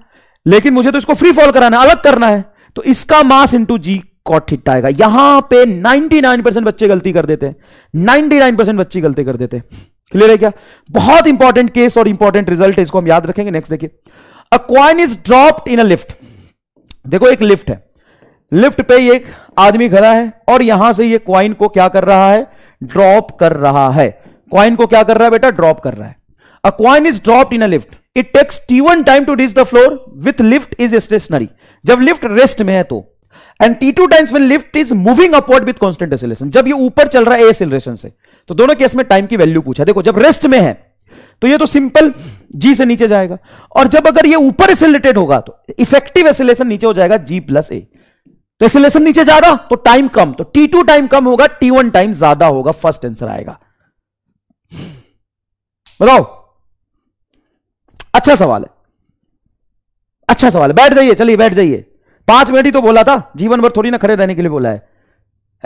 S1: लेकिन मुझे तो इसको फ्री फॉल कराना है अलग करना है तो इसका मास इंटू जी कॉट हिट आएगा यहां पे 99 बच्चे गलती कर देते हैं 99 बच्चे गलती कर देते हैं क्लियर है क्या बहुत इंपॉर्टेंट केस और इंपॉर्टेंट रिजल्ट है इसको हम याद रखेंगे नेक्स्ट देखिए a coin is dropped in a lift देखो एक लिफ्ट है लिफ्ट पे एक आदमी खड़ा है और यहां से ये क्वाइन को क्या कर रहा है ड्रॉप कर रहा है क्वाइन को क्या कर रहा है बेटा ड्रॉप कर रहा है a coin is dropped in a lift it takes T one time to reach the floor with lift is stationary जब लिफ्ट रेस्ट में है तो and T two times when lift is moving upward with constant acceleration जब ये ऊपर चल रहा है एसिलेशन से तो दोनों केस में टाइम की वैल्यू पूछा देखो जब रेस्ट में है तो ये तो सिंपल जी से नीचे जाएगा और जब अगर ये ऊपर एसिलेटेड होगा तो इफेक्टिव एसिलेशन नीचे हो जाएगा जी प्लस ए तो एसिलेशन नीचे ज्यादा तो टाइम कम तो टी टू टाइम कम होगा टी वन टाइम ज्यादा होगा फर्स्ट आंसर आएगा बताओ अच्छा सवाल है अच्छा सवाल है बैठ जाइए चलिए बैठ जाइए पांच मिनट ही तो बोला था जीवन भर थोड़ी ना खड़े रहने के लिए बोला है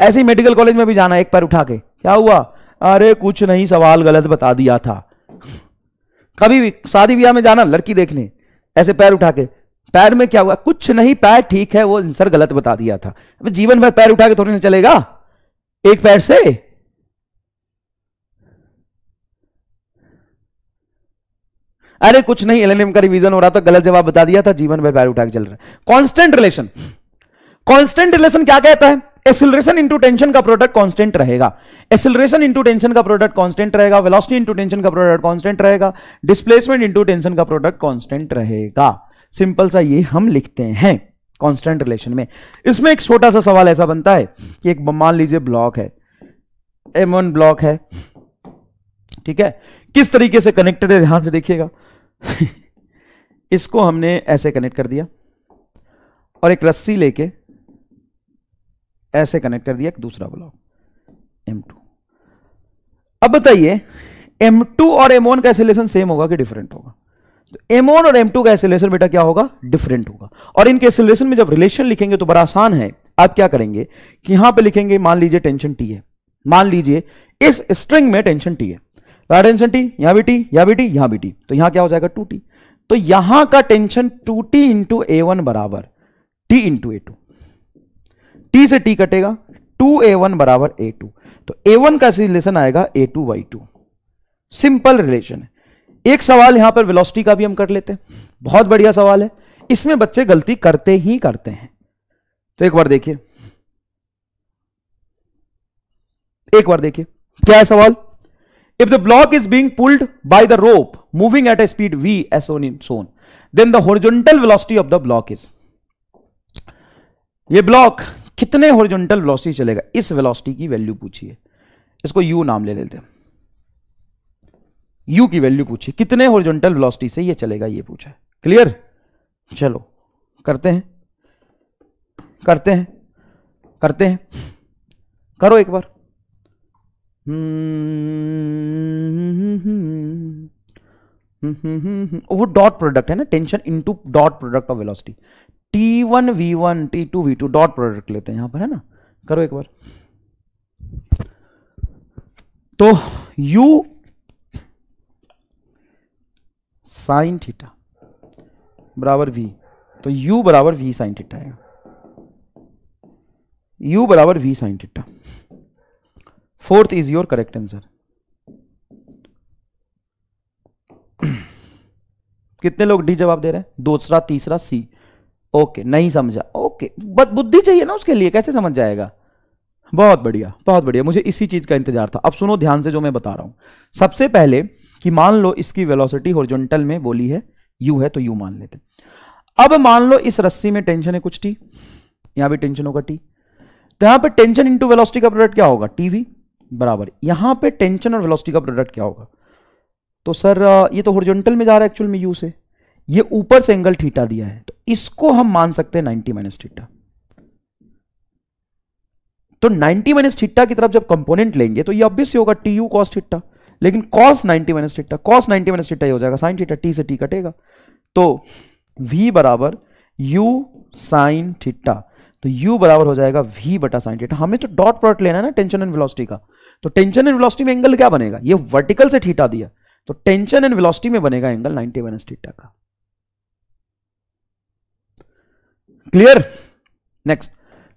S1: ऐसे ही मेडिकल कॉलेज में भी जाना एक पैर उठा के क्या हुआ अरे कुछ नहीं सवाल गलत बता दिया था कभी भी शादी ब्याह में जाना लड़की देखने ऐसे पैर उठा के पैर में क्या हुआ कुछ नहीं पैर ठीक है वो आंसर गलत बता दिया था अब जीवन भर पैर उठा के थोड़ी ना चलेगा एक पैर से अरे कुछ नहीं एलएनएम का रिवीजन हो रहा था गलत जवाब बता दिया था जीवन भर पैर उठा के चल रहा है कॉन्स्टेंट रिलेशन कॉन्स्टेंट रिलेशन क्या कहता है एक्सिलरेशन इंटू टेंशन का प्रोडक्ट कांस्टेंट रहेगा एक्सिलरेशन इंटू टेंशन का प्रोडक्ट कांस्टेंट रहेगा वेलोसिटी इंटू टेंशन का प्रोडक्ट कांस्टेंट रहेगा डिस्प्लेसमेंट इंटू टेंशन का प्रोडक्ट कांस्टेंट रहेगा सिंपल सा ये हम लिखते हैं कांस्टेंट रिलेशन में इसमें एक छोटा सा सवाल ऐसा बनता है कि एक मान लीजिए ब्लॉक है एम ब्लॉक है ठीक है किस तरीके से कनेक्टेड है ध्यान से देखिएगा इसको हमने ऐसे कनेक्ट कर दिया और एक रस्सी लेके ऐसे कनेक्ट कर दिया एक दूसरा ब्लॉक एम टू अब बताइए एम टू और एम वन का एसिलेशन सेम होगा कि डिफरेंट होगा तो एम वन और एम टू का एसिलेशन बेटा क्या होगा डिफरेंट होगा और इनके एसिलेशन में जब रिलेशन लिखेंगे तो बड़ा आसान है आप क्या करेंगे कि यहां पे लिखेंगे मान लीजिए टेंशन टी है मान लीजिए इस स्ट्रिंग में टेंशन टी है टेंशन टी यहां भी टी यहां भी टी यहां भी टी तो यहां क्या हो जाएगा टू टी तो यहां का tension two T into A one बराबर T into A two T से टी कटेगा टू ए वन बराबर ए टू तो ए वन का रिलेशन आएगा A two by two simple relation है एक सवाल यहां पर वेलोसिटी का भी हम कर लेते हैं बहुत बढ़िया सवाल है इसमें बच्चे गलती करते ही करते हैं तो एक बार देखिए एक बार देखिए क्या है सवाल if the block is being pulled by the rope moving at a speed V as shown in soon then the horizontal velocity of the block is ये ब्लॉक कितने हॉरिजॉन्टल वेलोसिटी चलेगा इस वेलोसिटी की वैल्यू पूछिए इसको you नाम ले लेते हैं यू की वैल्यू पूछिए कितने हॉरिजॉन्टल वेलोसिटी से ये चलेगा ये पूछा क्लियर चलो करते हैं करते हैं करते हैं करो एक बार वो डॉट प्रोडक्ट है ना tension into dot product of velocity T one V one T two V two dot product लेते हैं यहां पर है ना करो एक बार तो u साइन थीटा बराबर v तो u बराबर v साइन थीटा है u बराबर v sine theta fourth is your correct answer कितने लोग डी जवाब दे रहे हैं दूसरा तीसरा सी ओके नहीं समझा ओके बट बुद्धि चाहिए ना उसके लिए कैसे समझ जाएगा बहुत बढ़िया बहुत बढ़िया मुझे इसी चीज का इंतजार था अब सुनो ध्यान से जो मैं बता रहा हूं सबसे पहले कि मान लो इसकी वेलोसिटी हॉरिजॉन्टल में बोली है यू है तो यू मान लेते अब मान लो इस रस्सी में टेंशन है कुछ टी यहां भी टेंशन होगा टी तो यहां पर टेंशन इंटू वेलोसिटी का प्रोडक्ट क्या होगा टीवी बराबर यहां पर टेंशन और वेलोसिटी का प्रोडक्ट क्या होगा तो सर ये तो हॉरिजॉन्टल में जा रहा है एक्चुअल में यू से ये ऊपर से एंगल थीटा दिया है तो इसको हम मान सकते हैं 90 माइनस थीटा तो 90 माइनस थीटा की तरफ जब कंपोनेंट लेंगे तो ये ऑब्वियस होगा टी यू कॉस थीटा लेकिन cos 90 minus theta cos 90 minus theta हो जाएगा साइन थीटा टी से टी कटेगा तो वी बराबर यू साइन थीटा तो यू बराबर हो जाएगा वी बटा साइन थीटा हमें तो डॉट प्रोडक्ट लेना है ना टेंशन एंड वेलोसिटी का तो टेंशन एंड वेलोसिटी में एंगल क्या बनेगा ये वर्टिकल से थीटा दिया तो टेंशन एंड वेलोसिटी में बनेगा एंगल 90 माइनस थीटा का क्लियर नेक्स्ट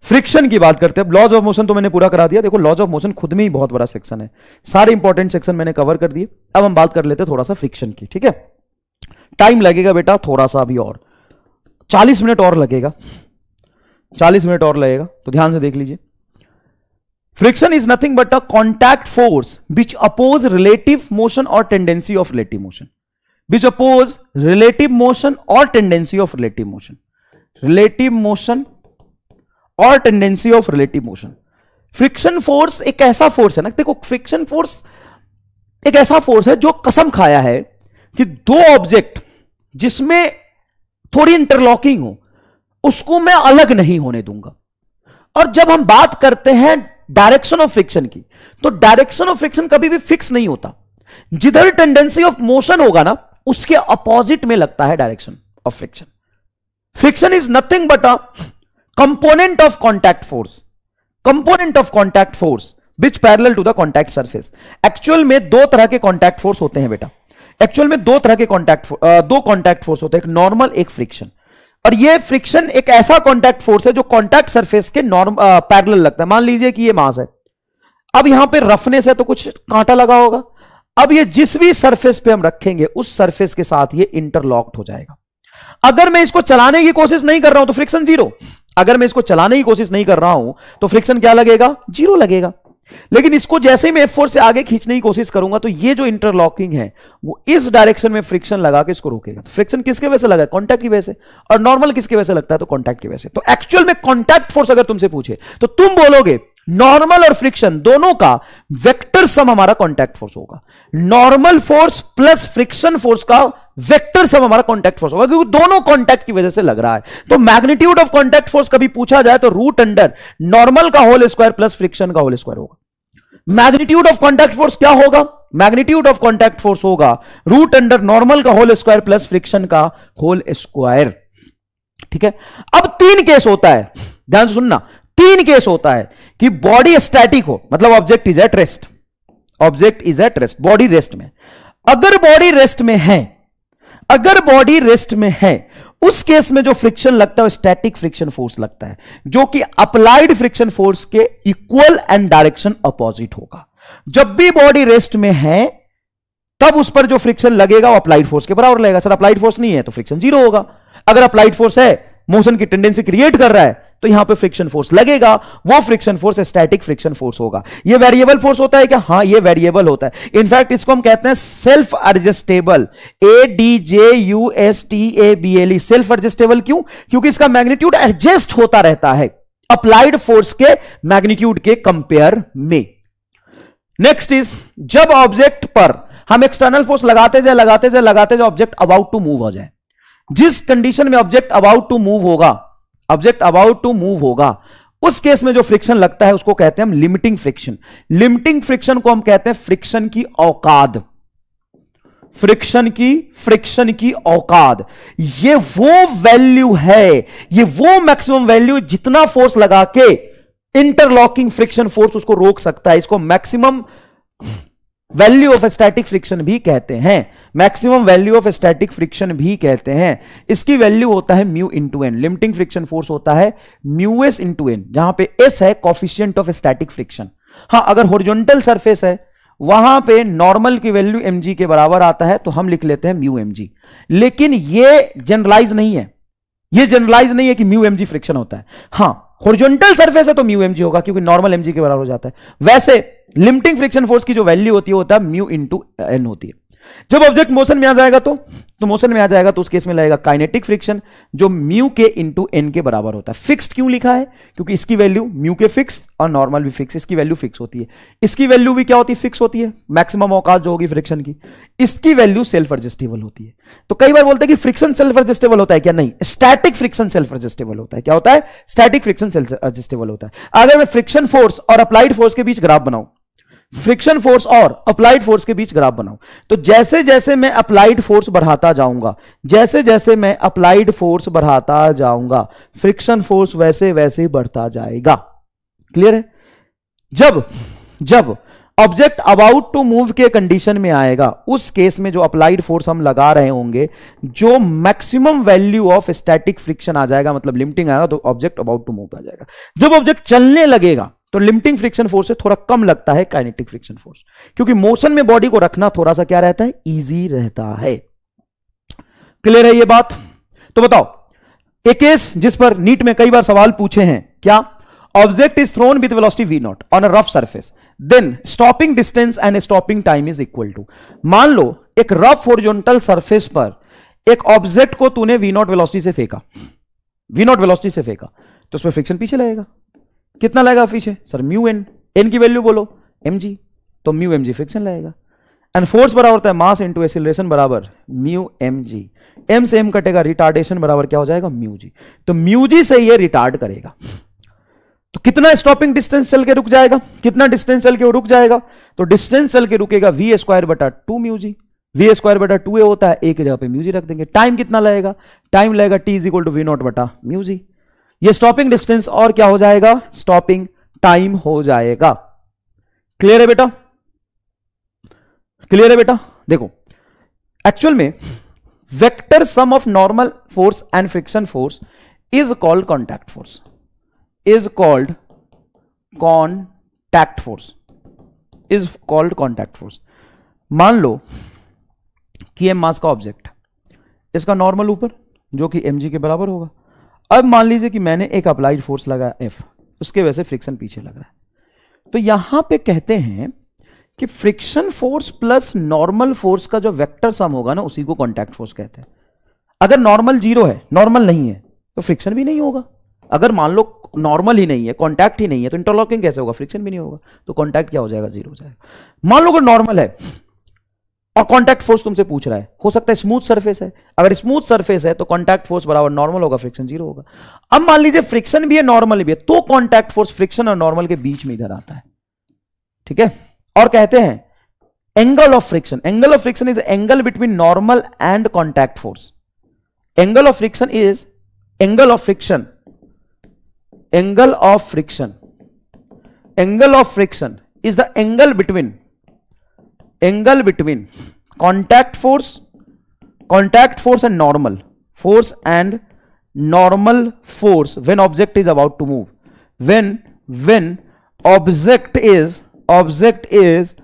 S1: फ्रिक्शन की बात करते हैं लॉज ऑफ मोशन तो मैंने पूरा करा दिया देखो लॉज ऑफ मोशन खुद में ही बहुत बड़ा सेक्शन है सारे इंपॉर्टेंट सेक्शन मैंने कवर कर दिए अब हम बात कर लेते हैं थोड़ा सा फ्रिक्शन की ठीक है टाइम लगेगा बेटा थोड़ा सा अभी और चालीस मिनट और लगेगा चालीस मिनट और लगेगा तो ध्यान से देख लीजिए friction is nothing but a contact force which oppose relative motion और tendency of relative motion which oppose relative motion और tendency of relative motion relative motion और tendency of relative motion friction force एक ऐसा force है ना देखो friction force एक ऐसा फोर्स है जो कसम खाया है कि दो ऑब्जेक्ट जिसमें थोड़ी इंटरलॉकिंग हो उसको मैं अलग नहीं होने दूंगा और जब हम बात करते हैं डायरेक्शन ऑफ फ्रिक्शन की तो डायरेक्शन ऑफ फ्रिक्शन कभी भी फिक्स नहीं होता जिधर टेंडेंसी ऑफ मोशन होगा ना उसके अपोजिट में लगता है direction of friction friction is nothing but a component of contact force component of contact force which parallel to the contact surface actual में दो तरह के कॉन्टैक्ट फोर्स होते हैं बेटा एक्चुअल में दो तरह के कॉन्टैक्ट दो कॉन्टैक्ट फोर्स होते हैं एक नॉर्मल एक फ्रिक्शन और ये फ्रिक्शन एक ऐसा कॉन्टैक्ट फोर्स है जो कॉन्टैक्ट सरफेस के नॉर्म पैरल लगता है मान लीजिए कि ये मास है अब यहां पे रफनेस है तो कुछ कांटा लगा होगा अब ये जिस भी सरफेस पे हम रखेंगे उस सरफेस के साथ ये इंटरलॉक्ड हो जाएगा अगर मैं इसको चलाने की कोशिश नहीं कर रहा हूं तो फ्रिक्शन जीरो अगर मैं इसको चलाने की कोशिश नहीं कर रहा हूं तो फ्रिक्शन क्या लगेगा जीरो लगेगा लेकिन इसको जैसे ही मैं एफ से आगे खींचने की कोशिश करूंगा तो ये जो इंटरलॉकिंग है वो इस डायरेक्शन में फ्रिक्शन लगा के इसको रोकेगा तो फ्रिक्शन किसके वजह से लगा कॉन्टैक्ट की वजह से और नॉर्मल किसके वजह से लगता है तो कॉन्टैक्ट की वजह से तो एक्चुअल में कॉन्टैक्ट फोर्स अगर तुमसे पूछे तो तुम बोलोगे नॉर्मल और फ्रिक्शन दोनों का वेक्टर सम हमारा कॉन्टैक्ट फोर्स होगा normal force plus friction force का वेक्टर सम हमारा कॉन्टैक्ट फोर्स होगा क्योंकि दोनों कॉन्टैक्ट की वजह से लग रहा है तो मैग्नीट्यूड ऑफ कॉन्टैक्ट फोर्स कभी पूछा जाए तो रूट अंडर नॉर्मल का होल स्क्वायर प्लस फ्रिक्शन का होल स्क्वायर होगा मैग्नीट्यूड ऑफ कॉन्टैक्ट फोर्स क्या होगा मैग्नीट्यूड ऑफ कॉन्टैक्ट फोर्स होगा रूट अंडर नॉर्मल का होल स्क्वायर प्लस फ्रिक्शन का होल स्क्वायर ठीक है अब तीन केस होता है ध्यान सुनना तीन केस होता है कि बॉडी स्टैटिक हो मतलब object is at rest object is at rest body rest में अगर बॉडी रेस्ट में है अगर बॉडी रेस्ट में है उस केस में जो फ्रिक्शन लगता है स्टैटिक फ्रिक्शन फोर्स लगता है जो कि अप्लाइड फ्रिक्शन फोर्स के इक्वल एंड डायरेक्शन अपोजिट होगा जब भी बॉडी रेस्ट में है तब उस पर जो फ्रिक्शन लगेगा वो अप्लाइड फोर्स के बराबर लगेगा सर अप्लाइड फोर्स नहीं है तो फ्रिक्शन जीरो होगा अगर अप्लाइड फोर्स है मोशन की टेंडेंसी क्रिएट कर रहा है तो यहां पे फ्रिक्शन फोर्स लगेगा वो friction force static friction force होगा ये वेरिएबल फोर्स होता है क्या हाँ ये वेरिएबल होता है इनफैक्ट इसको हम कहते हैं self adjustable A D J U S T A B L E self adjustable क्यों क्योंकि इसका मैग्नीट्यूड एडजस्ट होता रहता है अप्लाइड फोर्स के मैग्नीट्यूड के कंपेयर में नेक्स्ट इज जब ऑब्जेक्ट पर हम एक्सटर्नल फोर्स लगाते जाए लगाते जाए लगाते जाए ऑब्जेक्ट अबाउट टू मूव हो जाए जिस कंडीशन में ऑब्जेक्ट अबाउट टू मूव होगा ऑब्जेक्ट अबाउट टू मूव होगा उस केस में जो फ्रिक्शन लगता है उसको कहते हैं हम लिमिटिंग फ्रिक्शन लिमिटिंग फ्रिक्शन को हम कहते हैं फ्रिक्शन की औकाद फ्रिक्शन की फ्रिक्शन की औकाद ये वो वैल्यू है ये वो मैक्सिमम वैल्यू जितना फोर्स लगा के इंटरलॉकिंग फ्रिक्शन फोर्स उसको रोक सकता है इसको maximum value of static friction भी कहते हैं maximum value of static friction भी कहते हैं इसकी वैल्यू होता है mu into N limiting friction force होता है म्यू एस इंटू एन जहां पे एस है कॉफिशियंट ऑफ स्टैटिक फ्रिक्शन हाँ अगर होरिजोनटल सरफेस है वहां पे नॉर्मल की वैल्यू एम के बराबर आता है तो हम लिख लेते हैं म्यू एम लेकिन ये जनरलाइज नहीं है ये जनरलाइज नहीं है कि म्यू एम फ्रिक्शन होता है हाँ होरिजोनटल सरफेस है तो म्यू एम होगा क्योंकि नॉर्मल एम के बराबर हो जाता है वैसे लिमिटिंग फ्रिक्शन फोर्स की जो वैल्यू होती है होता है म्यू इंटू एन होती है जब ऑब्जेक्ट मोशन में आ जाएगा तो तो मोशन में आ जाएगा तो उस केस में लगेगा काइनेटिक फ्रिक्शन जो म्यू के इंटू एन के बराबर होता है फिक्स क्यों लिखा है क्योंकि इसकी वैल्यू म्यू के फिक्स और नॉर्मल भी फिक्स इसकी वैल्यू फिक्स होती है इसकी वैल्यू भी क्या होती है फिक्स होती है मैक्सिमम औकात जो होगी फ्रिक्शन की इसकी वैल्यू सेल्फ एडजस्टेबल होती है तो कई बार बोलते हैं कि फ्रिक्शन सेल्फ एडजस्टेबल होता है क्या नहीं स्टैटिक फ्रिक्शन सेल्फ एडजस्टेबल होता है क्या होता है स्टैटिक फ्रिक्शन सेल्फ एडजस्टेबल होता है अगर मैं फ्रिक्शन फोर्स और अप्लाइड फोर्स के बीच ग्राफ बनाऊं फ्रिक्शन फोर्स और अप्लाइड फोर्स के बीच ग्राफ बनाओ तो जैसे जैसे मैं अप्लाइड फोर्स बढ़ाता जाऊंगा जैसे जैसे मैं अप्लाइड फोर्स बढ़ाता जाऊंगा फ्रिक्शन फोर्स वैसे वैसे बढ़ता जाएगा क्लियर है जब जब ऑब्जेक्ट अबाउट टू मूव के कंडीशन में आएगा उस केस में जो अप्लाइड फोर्स हम लगा रहे होंगे जो maximum value of static friction आ जाएगा मतलब लिमिटिंग आएगा तो ऑब्जेक्ट अबाउट टू मूव आ जाएगा जब ऑब्जेक्ट चलने लगेगा तो लिमिटिंग फ्रिक्शन फोर्स से थोड़ा कम लगता है काइनेटिक फ्रिक्शन फोर्स क्योंकि मोशन में बॉडी को रखना थोड़ा सा क्या रहता है इजी रहता है क्लियर है ये बात तो बताओ एक केस जिस पर नीट में कई बार सवाल पूछे हैं क्या object is thrown with velocity V not on a rough surface then stopping distance and stopping time is equal to मान लो एक रफ होरिजोनटल सरफेस पर एक ऑब्जेक्ट को तूने वी नॉट वेलोसिटी से फेंका वी नॉट वेलोसिटी से फेंका तो उसमें फ्रिक्शन पीछे लगेगा कितना लाएगा पीछे सर म्यू एन एन की वैल्यू बोलो एम जी तो म्यू एम जी फ्रिक्शन लाएगा एंड फोर्स बराबर होता है मास इंटू एसिलेशन बराबर म्यू एम जी एम से एम कटेगा रिटार्डेशन बराबर क्या हो जाएगा म्यू जी तो म्यू जी से ये रिटार्ड करेगा तो कितना स्टॉपिंग डिस्टेंस चल के रुक जाएगा कितना डिस्टेंस चल के रुक जाएगा तो डिस्टेंस चल के रुकेगा वी स्क्वायर बटा two mu G V square बटा टू ए होता है एक जगह पे म्यू जी रख देंगे टाइम कितना लगेगा टाइम लगेगा T is equal to V naught बटा म्यू जी ये स्टॉपिंग डिस्टेंस और क्या हो जाएगा स्टॉपिंग टाइम हो जाएगा क्लियर है बेटा क्लियर है बेटा देखो एक्चुअल में vector sum of normal force and friction force is called contact force is called contact force is called contact force मान लो कि एम मास का ऑब्जेक्ट इसका नॉर्मल ऊपर जो कि एम के बराबर होगा अब मान लीजिए कि मैंने एक अप्लाइड फोर्स लगाया एफ उसके वजह से फ्रिक्शन पीछे लग रहा है तो यहां पे कहते हैं कि friction force plus normal force का जो वेक्टर सम होगा ना उसी को कॉन्टैक्ट फोर्स कहते हैं अगर नॉर्मल जीरो है नॉर्मल नहीं है तो फ्रिक्शन भी नहीं होगा अगर मान लो नॉर्मल ही नहीं है कॉन्टैक्ट ही नहीं है तो इंटरलॉकिंग कैसे होगा फ्रिक्शन भी नहीं होगा तो कॉन्टैक्ट क्या हो जाएगा जीरो हो जाएगा मान लो अगर नॉर्मल है और कॉन्टैक्ट फोर्स तुमसे पूछ रहा है हो सकता है स्मूथ सरफेस है अगर स्मूथ सरफेस है तो कॉन्टैक्ट फोर्स बराबर नॉर्मल होगा फ्रिक्शन जीरो होगा अब मान लीजिए फ्रिक्शन भी है नॉर्मल भी है तो कॉन्टैक्ट फोर्स फ्रिक्शन और नॉर्मल के बीच में इधर आता है ठीक है और कहते हैं angle of friction angle of friction is angle between normal and contact force angle of friction is angle of friction angle of friction angle of friction is the angle between angle between contact force contact force and normal force and normal force when object is about to move when when object is object is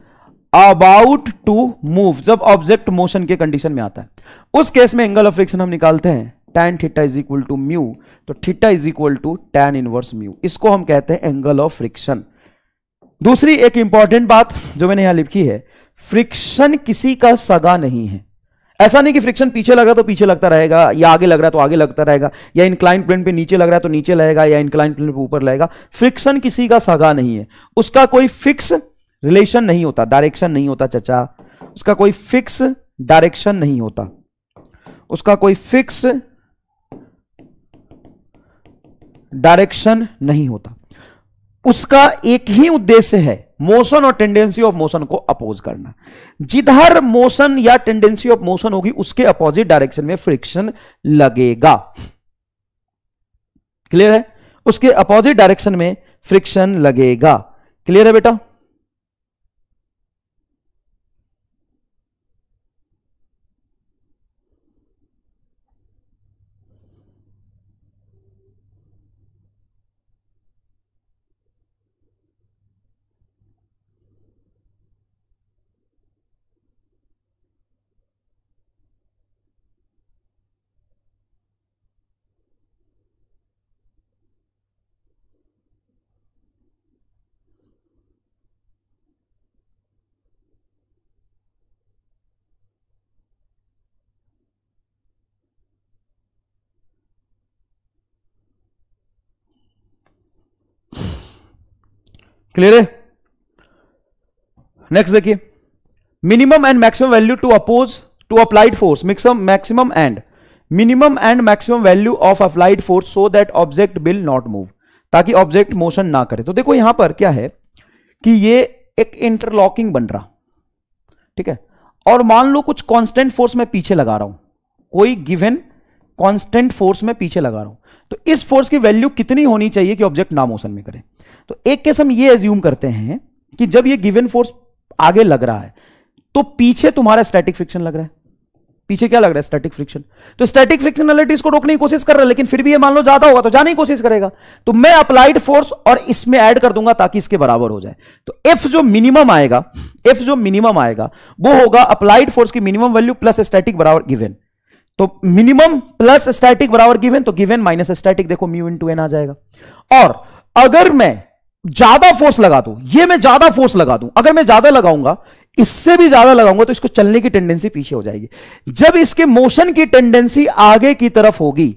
S1: about to move जब object motion के condition में आता है उस case में angle of friction हम निकालते हैं tan theta is equal to mu तो theta is equal to tan inverse mu इसको हम कहते हैं एंगल ऑफ फ्रिक्शन दूसरी एक इंपॉर्टेंट बात जो मैंने यहां लिखी है फ्रिक्शन किसी का सगा नहीं है ऐसा नहीं कि फ्रिक्शन पीछे लग रहा तो पीछे लगता रहेगा या आगे लग रहा तो आगे लगता रहेगा या इंक्लाइन प्लेन पे नीचे लग रहा है तो नीचे रहेगा या इंक्लाइन प्लेन पे ऊपर रहेगा फ्रिक्शन किसी का सगा नहीं है उसका कोई फिक्स रिलेशन नहीं होता डायरेक्शन नहीं होता चचा उसका कोई फिक्स डायरेक्शन नहीं होता उसका कोई फिक्स डायरेक्शन नहीं होता उसका एक ही उद्देश्य है मोशन और टेंडेंसी ऑफ मोशन को अपोज करना जिधर मोशन या टेंडेंसी ऑफ मोशन होगी उसके अपोजिट डायरेक्शन में फ्रिक्शन लगेगा क्लियर है उसके अपोजिट डायरेक्शन में फ्रिक्शन लगेगा क्लियर है बेटा क्लियर है नेक्स्ट देखिए minimum and maximum value to oppose to applied force maximum maximum and minimum and maximum value of applied force so that object will not move ताकि object motion ना करे तो देखो यहां पर क्या है कि ये एक इंटरलॉकिंग बन रहा ठीक है और मान लो कुछ कांस्टेंट फोर्स मैं पीछे लगा रहा हूं कोई गिवन कांस्टेंट फोर्स में पीछे लगा रहा हूं तो इस फोर्स की वैल्यू कितनी होनी चाहिए कि ऑब्जेक्ट ना मोशन में करे तो एक केस हम ये एज्यूम करते हैं कि जब ये गिवन फोर्स आगे लग रहा है तो पीछे तुम्हारा स्टैटिक फ्रिक्शन लग रहा है पीछे क्या लग रहा है स्टैटिक फ्रिक्शन तो स्टैटिक फ्रिक्शन को रोकने की कोशिश कर रहा है लेकिन फिर भी ये मान लो ज्यादा होगा तो जाने की कोशिश करेगा तो मैं अप्लाइड फोर्स और इसमें ऐड कर दूंगा ताकि इसके बराबर हो जाए तो एफ जो मिनिमम आएगा एफ जो मिनिमम आएगा वो होगा अप्लाइड फोर्स की मिनिमम वैल्यू प्लस स्टैटिक बराबर गिवेन तो मिनिमम प्लस स्टैटिक बराबर गिवन तो गिवन माइनस स्टैटिक देखो म्यू इन टू एन आ जाएगा और अगर मैं ज्यादा फोर्स लगा दू ये मैं ज्यादा फोर्स लगा दू अगर मैं ज्यादा लगाऊंगा इससे भी ज्यादा लगाऊंगा तो इसको चलने की टेंडेंसी पीछे हो जाएगी जब इसके मोशन की टेंडेंसी आगे की तरफ होगी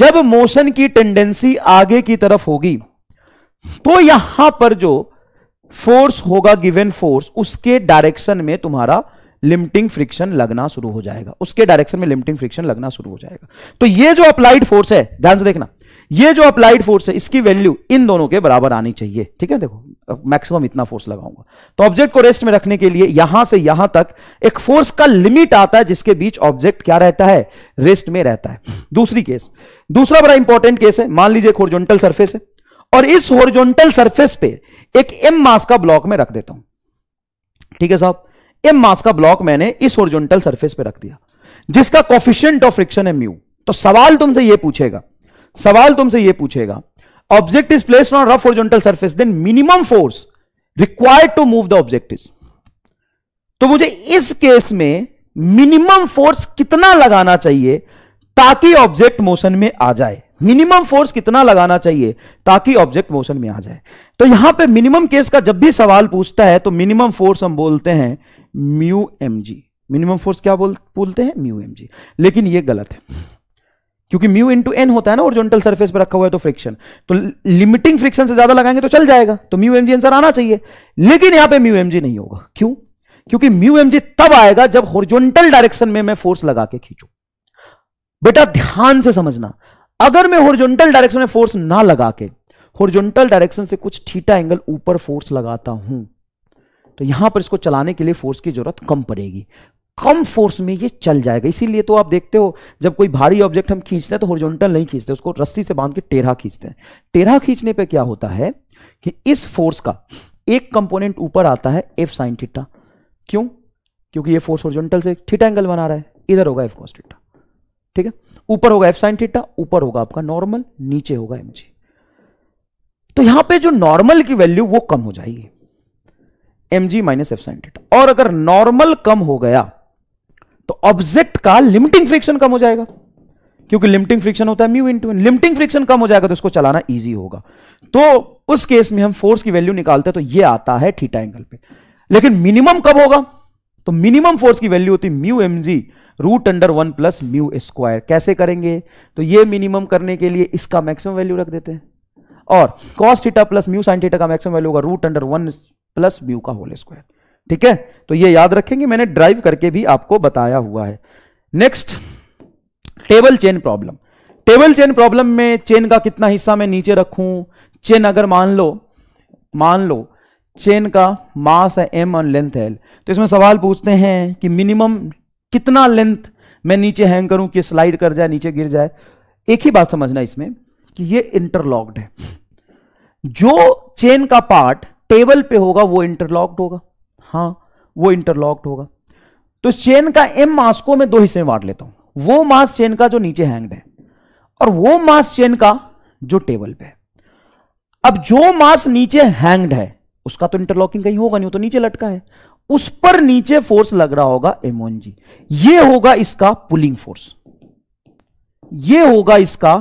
S1: जब मोशन की टेंडेंसी आगे की तरफ होगी तो यहां पर जो फोर्स होगा गिवन फोर्स उसके डायरेक्शन में तुम्हारा लिमिटिंग फ्रिक्शन लगना शुरू हो जाएगा उसके डायरेक्शन में लिमिटिंग फ्रिक्शन लगना शुरू हो जाएगा तो ये जो अप्लाइड फोर्स है ध्यान से देखना ये जो अप्लाइड फोर्स है इसकी वैल्यू इन दोनों के बराबर आनी चाहिए ठीक है देखो मैक्सिमम इतना फोर्स लगाऊंगा तो ऑब्जेक्ट को रेस्ट में रखने के लिए यहां से यहां तक एक फोर्स का लिमिट आता है जिसके बीच ऑब्जेक्ट क्या रहता है रेस्ट में रहता है दूसरी केस दूसरा बड़ा इंपॉर्टेंट केस है मान लीजिए एक होरिजोनटल सरफेस है और इस होरिजोनटल सरफेस पे एक एम मास का ब्लॉक में रख देता हूं ठीक है साहब एम मास का ब्लॉक मैंने इस ओरिजेंटल सरफेस पे रख दिया जिसका कॉफिशियंट ऑफ फ्रिक्शन है म्यू तो सवाल तुमसे यह पूछेगा सवाल तुमसे यह पूछेगा object is place on rough horizontal surface then minimum force required to move the object is तो मुझे इस केस में मिनिमम फोर्स कितना लगाना चाहिए ताकि ऑब्जेक्ट मोशन में आ जाए मिनिमम फोर्स कितना लगाना चाहिए ताकि ऑब्जेक्ट मोशन में आ जाए तो यहां पे मिनिमम केस का जब भी सवाल पूछता है तो मिनिमम फोर्स हम बोलते हैं mu M G minimum force क्या बोल बोलते हैं म्यू एम जी लेकिन ये गलत है क्योंकि म्यू इंटू एन होता है ना ओरिजेंटल सरफेस पर रखा हुआ है तो फ्रिक्शन तो लिमिटिंग फ्रिक्शन से ज्यादा लगाएंगे तो चल जाएगा तो म्यू एम जी आंसर आना चाहिए लेकिन यहां पर म्यू एम जी नहीं होगा क्यों क्योंकि म्यू एम जी तब आएगा जब होरिजोनटल डायरेक्शन में मैं फोर्स लगा के खींचू बेटा ध्यान से समझना अगर मैं हॉरिजॉन्टल डायरेक्शन में फोर्स ना लगा के हॉरिजॉन्टल डायरेक्शन से कुछ थीटा एंगल ऊपर फोर्स लगाता हूं तो यहां पर इसको चलाने के लिए फोर्स की जरूरत कम पड़ेगी कम फोर्स में ये चल जाएगा इसीलिए तो आप देखते हो जब कोई भारी ऑब्जेक्ट हम खींचते हैं तो हॉरिजॉन्टल नहीं खींचते उसको रस्सी से बांध के टेढ़ा खींचते हैं टेढ़ा खींचने पर क्या होता है कि इस फोर्स का एक कंपोनेंट ऊपर आता है एफ साइन थीटा क्यों क्योंकि ये फोर्स हॉरिजॉन्टल से थीटा एंगल बना रहा है इधर होगा एफ कॉस थीटा ठीक है ऊपर होगा एफ साइन थीटा ऊपर होगा आपका नॉर्मल नीचे होगा एम जी तो यहां पे जो नॉर्मल की वैल्यू वो कम हो जाएगी एम जी माइनस एफ साइन थीटा और अगर नॉर्मल कम हो गया तो ऑब्जेक्ट का लिमिटिंग फ्रिक्शन कम हो जाएगा क्योंकि लिमिटिंग फ्रिक्शन होता है म्यू इन लिमिटिंग फ्रिक्शन कम हो जाएगा तो इसको चलाना ईजी होगा तो उस केस में हम फोर्स की वैल्यू निकालते हैं तो ये आता है थीटा एंगल पे लेकिन मिनिमम कब होगा तो मिनिमम फोर्स की वैल्यू होती mu M G root under one plus mu square कैसे करेंगे तो ये मिनिमम करने के लिए इसका मैक्सिमम वैल्यू रख देते हैं और cos theta plus mu sine theta का मैक्सिमम वैल्यू होगा root under one plus mu का होल स्क्वायर ठीक है तो ये याद रखेंगे मैंने ड्राइव करके भी आपको बताया हुआ है next table chain problem table chain problem में चेन का कितना हिस्सा मैं नीचे रखूं चेन अगर मान लो मान लो चेन का मास है एम और लेंथ एल तो इसमें सवाल पूछते हैं कि मिनिमम कितना लेंथ मैं नीचे हैंग करूं कि स्लाइड कर जाए नीचे गिर जाए एक ही बात समझना इसमें कि ये इंटरलॉक्ड है जो चेन का पार्ट टेबल पे होगा वो इंटरलॉक्ड होगा हाँ वो इंटरलॉक्ड होगा तो चेन का एम मास को मैं दो हिस्से में बांट लेता हूं वो मास चेन का जो नीचे हैंग्ड है और वो मास चेन का जो टेबल पे है अब जो मास नीचे हैंग्ड है उसका तो इंटरलॉकिंग कहीं होगा नहीं तो नीचे लटका है उस पर नीचे फोर्स लग रहा होगा ओन जी ये होगा इसका पुलिंग फोर्स ये होगा इसका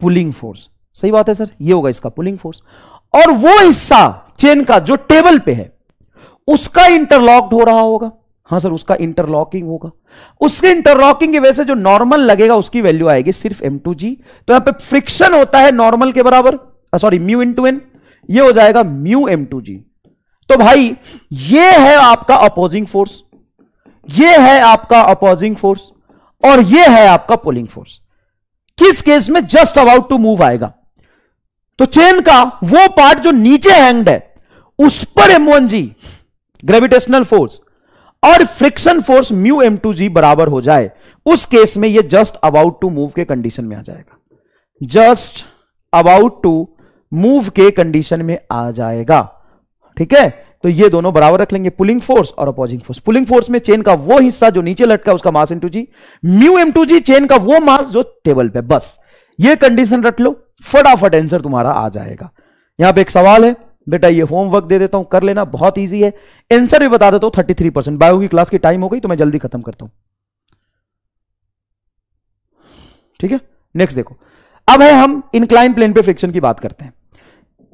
S1: पुलिंग फोर्स सही बात है सर ये होगा इसका पुलिंग फोर्स और वो हिस्सा चेन का जो टेबल पे है उसका इंटरलॉक्ड हो रहा होगा हाँ सर उसका इंटरलॉकिंग होगा उसके इंटरलॉकिंग की वजह से जो नॉर्मल लगेगा उसकी वैल्यू आएगी सिर्फ एम टू जी तो यहां पे फ्रिक्शन होता है नॉर्मल के बराबर sorry mu into N ये हो जाएगा म्यू एम टू जी तो भाई ये है आपका अपोजिंग फोर्स ये है आपका अपोजिंग फोर्स और ये है आपका पोलिंग फोर्स किस केस में जस्ट अबाउट टू मूव आएगा तो चेन का वो पार्ट जो नीचे हैंग्ड है उस पर M one G gravitational force और friction force mu M to G बराबर हो जाए उस केस में ये जस्ट अबाउट टू मूव के कंडीशन में आ जाएगा जस्ट अबाउट टू मूव के कंडीशन में आ जाएगा ठीक है तो ये दोनों बराबर रख लेंगे पुलिंग फोर्स और अपोजिंग फोर्स पुलिंग फोर्स में चेन का वो हिस्सा जो नीचे लटका उसका mass into G mu M to G chain का वो मास जो टेबल पे बस ये कंडीशन रख लो फटाफट आंसर तुम्हारा आ जाएगा यहां पे एक सवाल है बेटा ये होमवर्क दे देता हूं कर लेना बहुत ईजी है आंसर भी बता देता हूं थर्टी थ्री परसेंट बायो की क्लास की टाइम हो गई तो मैं जल्दी खत्म करता हूं ठीक है नेक्स्ट देखो अब है हम इंक्लाइन प्लेन पे फ्रिक्शन की बात करते हैं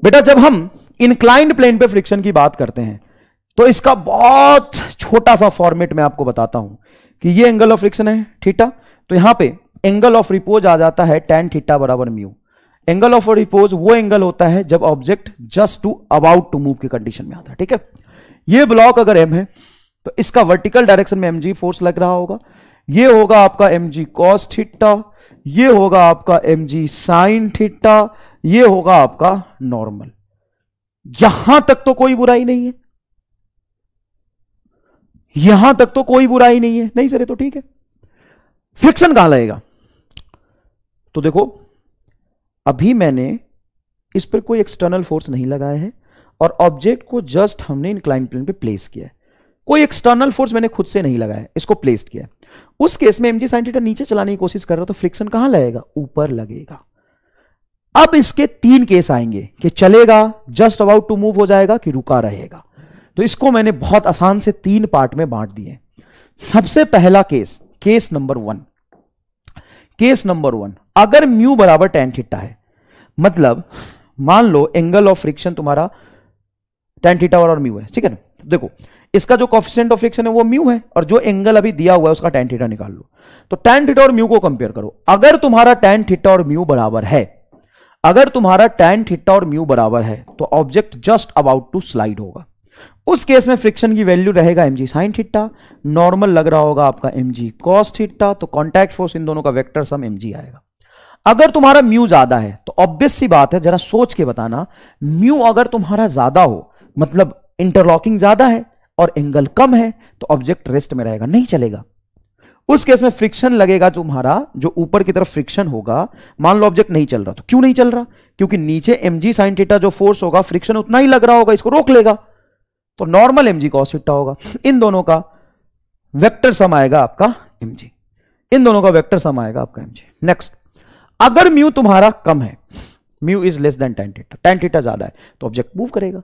S1: बेटा जब हम इंक्लाइंड प्लेन पे फ्रिक्शन की बात करते हैं तो इसका बहुत छोटा सा फॉर्मेट मैं आपको बताता हूं कि ये एंगल ऑफ फ्रिक्शन है ठीटा तो यहां पे एंगल ऑफ रिपोज आ जाता है टेन ठीटा बराबर म्यू एंगल ऑफ रिपोज वो एंगल होता है जब object just to about to move की कंडीशन में आता है ठीक है ये ब्लॉक अगर एम है तो इसका वर्टिकल डायरेक्शन में एमजी फोर्स लग रहा होगा ये होगा आपका एम जी कॉस थीटा ये होगा आपका एम जी साइन थीटा ये होगा आपका नॉर्मल यहां तक तो कोई बुराई नहीं है यहां तक तो कोई बुराई नहीं है नहीं सर तो ठीक है फ्रिक्शन कहां लगेगा तो देखो अभी मैंने इस पर कोई एक्सटर्नल फोर्स नहीं लगाया है और ऑब्जेक्ट को जस्ट हमने इंक्लाइन प्लेन पे प्लेस किया है कोई एक्सटर्नल फोर्स मैंने खुद से नहीं लगाया इसको प्लेस किया है उस केस में एमजी साइन नीचे चलाने की कोशिश कर रहा तो फ्रिक्शन कहां लगेगा ऊपर लगेगा अब इसके तीन केस आएंगे कि चलेगा जस्ट अबाउट टू मूव हो जाएगा कि रुका रहेगा तो इसको मैंने बहुत आसान से तीन पार्ट में बांट दिए सबसे पहला case case number one case number one अगर म्यू बराबर टेन थीटा है मतलब मान लो एंगल ऑफ फ्रिक्शन तुम्हारा टेन थीटा और म्यू है ठीक है ना देखो इसका जो कॉफिशेंट ऑफ फ्रिक्शन है वो म्यू है और जो एंगल अभी दिया हुआ है उसका टेन थीटा निकाल लो तो टेन थीटा और म्यू को कंपेयर करो अगर तुम्हारा टेन थीटा और म्यू बराबर है अगर तुम्हारा टैन थीटा और म्यू बराबर है तो object just about to slide होगा उस केस में फ्रिक्शन की वैल्यू रहेगा M G sine theta normal लग रहा होगा आपका एम जी कॉस थीटा तो कॉन्टैक्ट फोर्स इन दोनों का वेक्टर सम एम जी आएगा अगर तुम्हारा म्यू ज्यादा है तो ऑब्वियस सी बात है जरा सोच के बताना म्यू अगर तुम्हारा ज्यादा हो मतलब इंटरलॉकिंग ज्यादा है और एंगल कम है तो ऑब्जेक्ट रेस्ट में रहेगा नहीं चलेगा उस केस में फ्रिक्शन लगेगा तुम्हारा जो ऊपर की तरफ फ्रिक्शन होगा मान लो ऑब्जेक्ट नहीं चल रहा तो क्यों नहीं चल रहा क्योंकि नीचे एम जी साइन टीटा जो फोर्स होगा फ्रिक्शन उतना ही लग रहा होगा इसको रोक लेगा तो नॉर्मल एम जी कॉस होगा इन दोनों का वेक्टर सम आएगा आपका एम इन दोनों का वेक्टर सम आएगा आपका एम नेक्स्ट अगर म्यू तुम्हारा कम है mu is less than tan theta tan theta ज्यादा है तो ऑब्जेक्ट मूव करेगा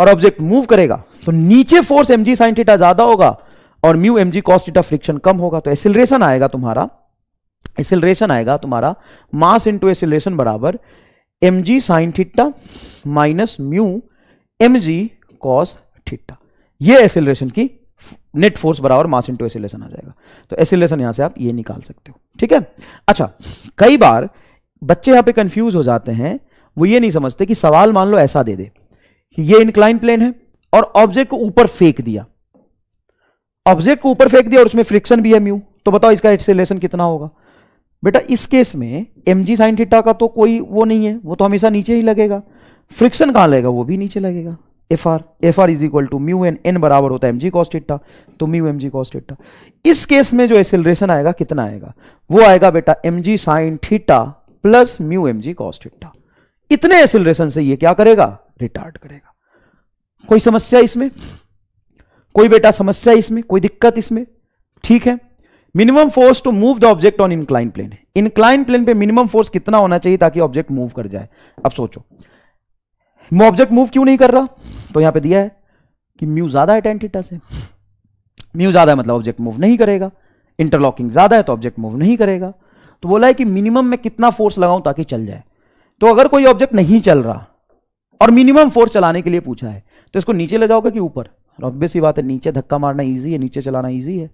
S1: और ऑब्जेक्ट मूव करेगा तो नीचे force M G sine theta ज्यादा होगा और mu M G cos theta friction कम होगा तो एसिलरेशन आएगा तुम्हारा एसिलरेशन आएगा तुम्हारा मास इंटू एसिलेशन बराबर M G sine theta minus mu M G cos theta ये एसिलरेशन की नेट फोर्स बराबर मास इंटू एसिलेशन आ जाएगा तो एसिलेशन यहां से आप ये निकाल सकते हो ठीक है अच्छा कई बार बच्चे यहां पे कंफ्यूज हो जाते हैं वो ये नहीं समझते कि सवाल मान लो ऐसा दे दे कि ये इंक्लाइन प्लेन है और ऑब्जेक्ट को ऊपर फेंक दिया ऑब्जेक्ट को ऊपर फेंक दिया और उसमें फ्रिक्शन भी है म्यू तो बताओ इसका एक्सेलेशन कितना होगा बेटा इस केस में एम जी साइन थीटा का तो कोई वो नहीं है वो तो हमेशा नीचे ही लगेगा फ्रिक्शन कहाँ लगेगा वो भी नीचे लगेगा F R F R is equal to mu N N बराबर होता है एम जी कॉस टिट्टा तो mu M G cos theta इस केस में जो एक्सेलरेशन आएगा कितना आएगा वो आएगा बेटा M G sine theta plus mu M G cos theta इतने एक्सेलरेशन से ये क्या करेगा रिटार्ड करेगा कोई समस्या इसमें कोई बेटा समस्या इसमें कोई दिक्कत इसमें ठीक है minimum force to move the object on incline plane incline plane पे मिनिमम फोर्स कितना होना चाहिए ताकि ऑब्जेक्ट मूव कर जाए अब सोचो ऑब्जेक्ट मूव क्यों नहीं कर रहा तो यहां पे दिया है कि म्यू ज्यादा है टेन थीटा से म्यू ज्यादा है मतलब ऑब्जेक्ट मूव नहीं करेगा इंटरलॉकिंग ज्यादा है तो ऑब्जेक्ट मूव नहीं करेगा तो बोला है कि मिनिमम में कितना फोर्स लगाऊं ताकि चल जाए तो अगर कोई ऑब्जेक्ट नहीं चल रहा और मिनिमम फोर्स चलाने के लिए पूछा है तो इसको नीचे ले जाओगे कि ऊपर और ऑब्वियस ही बात है नीचे धक्का मारना इजी है नीचे चलाना इजी है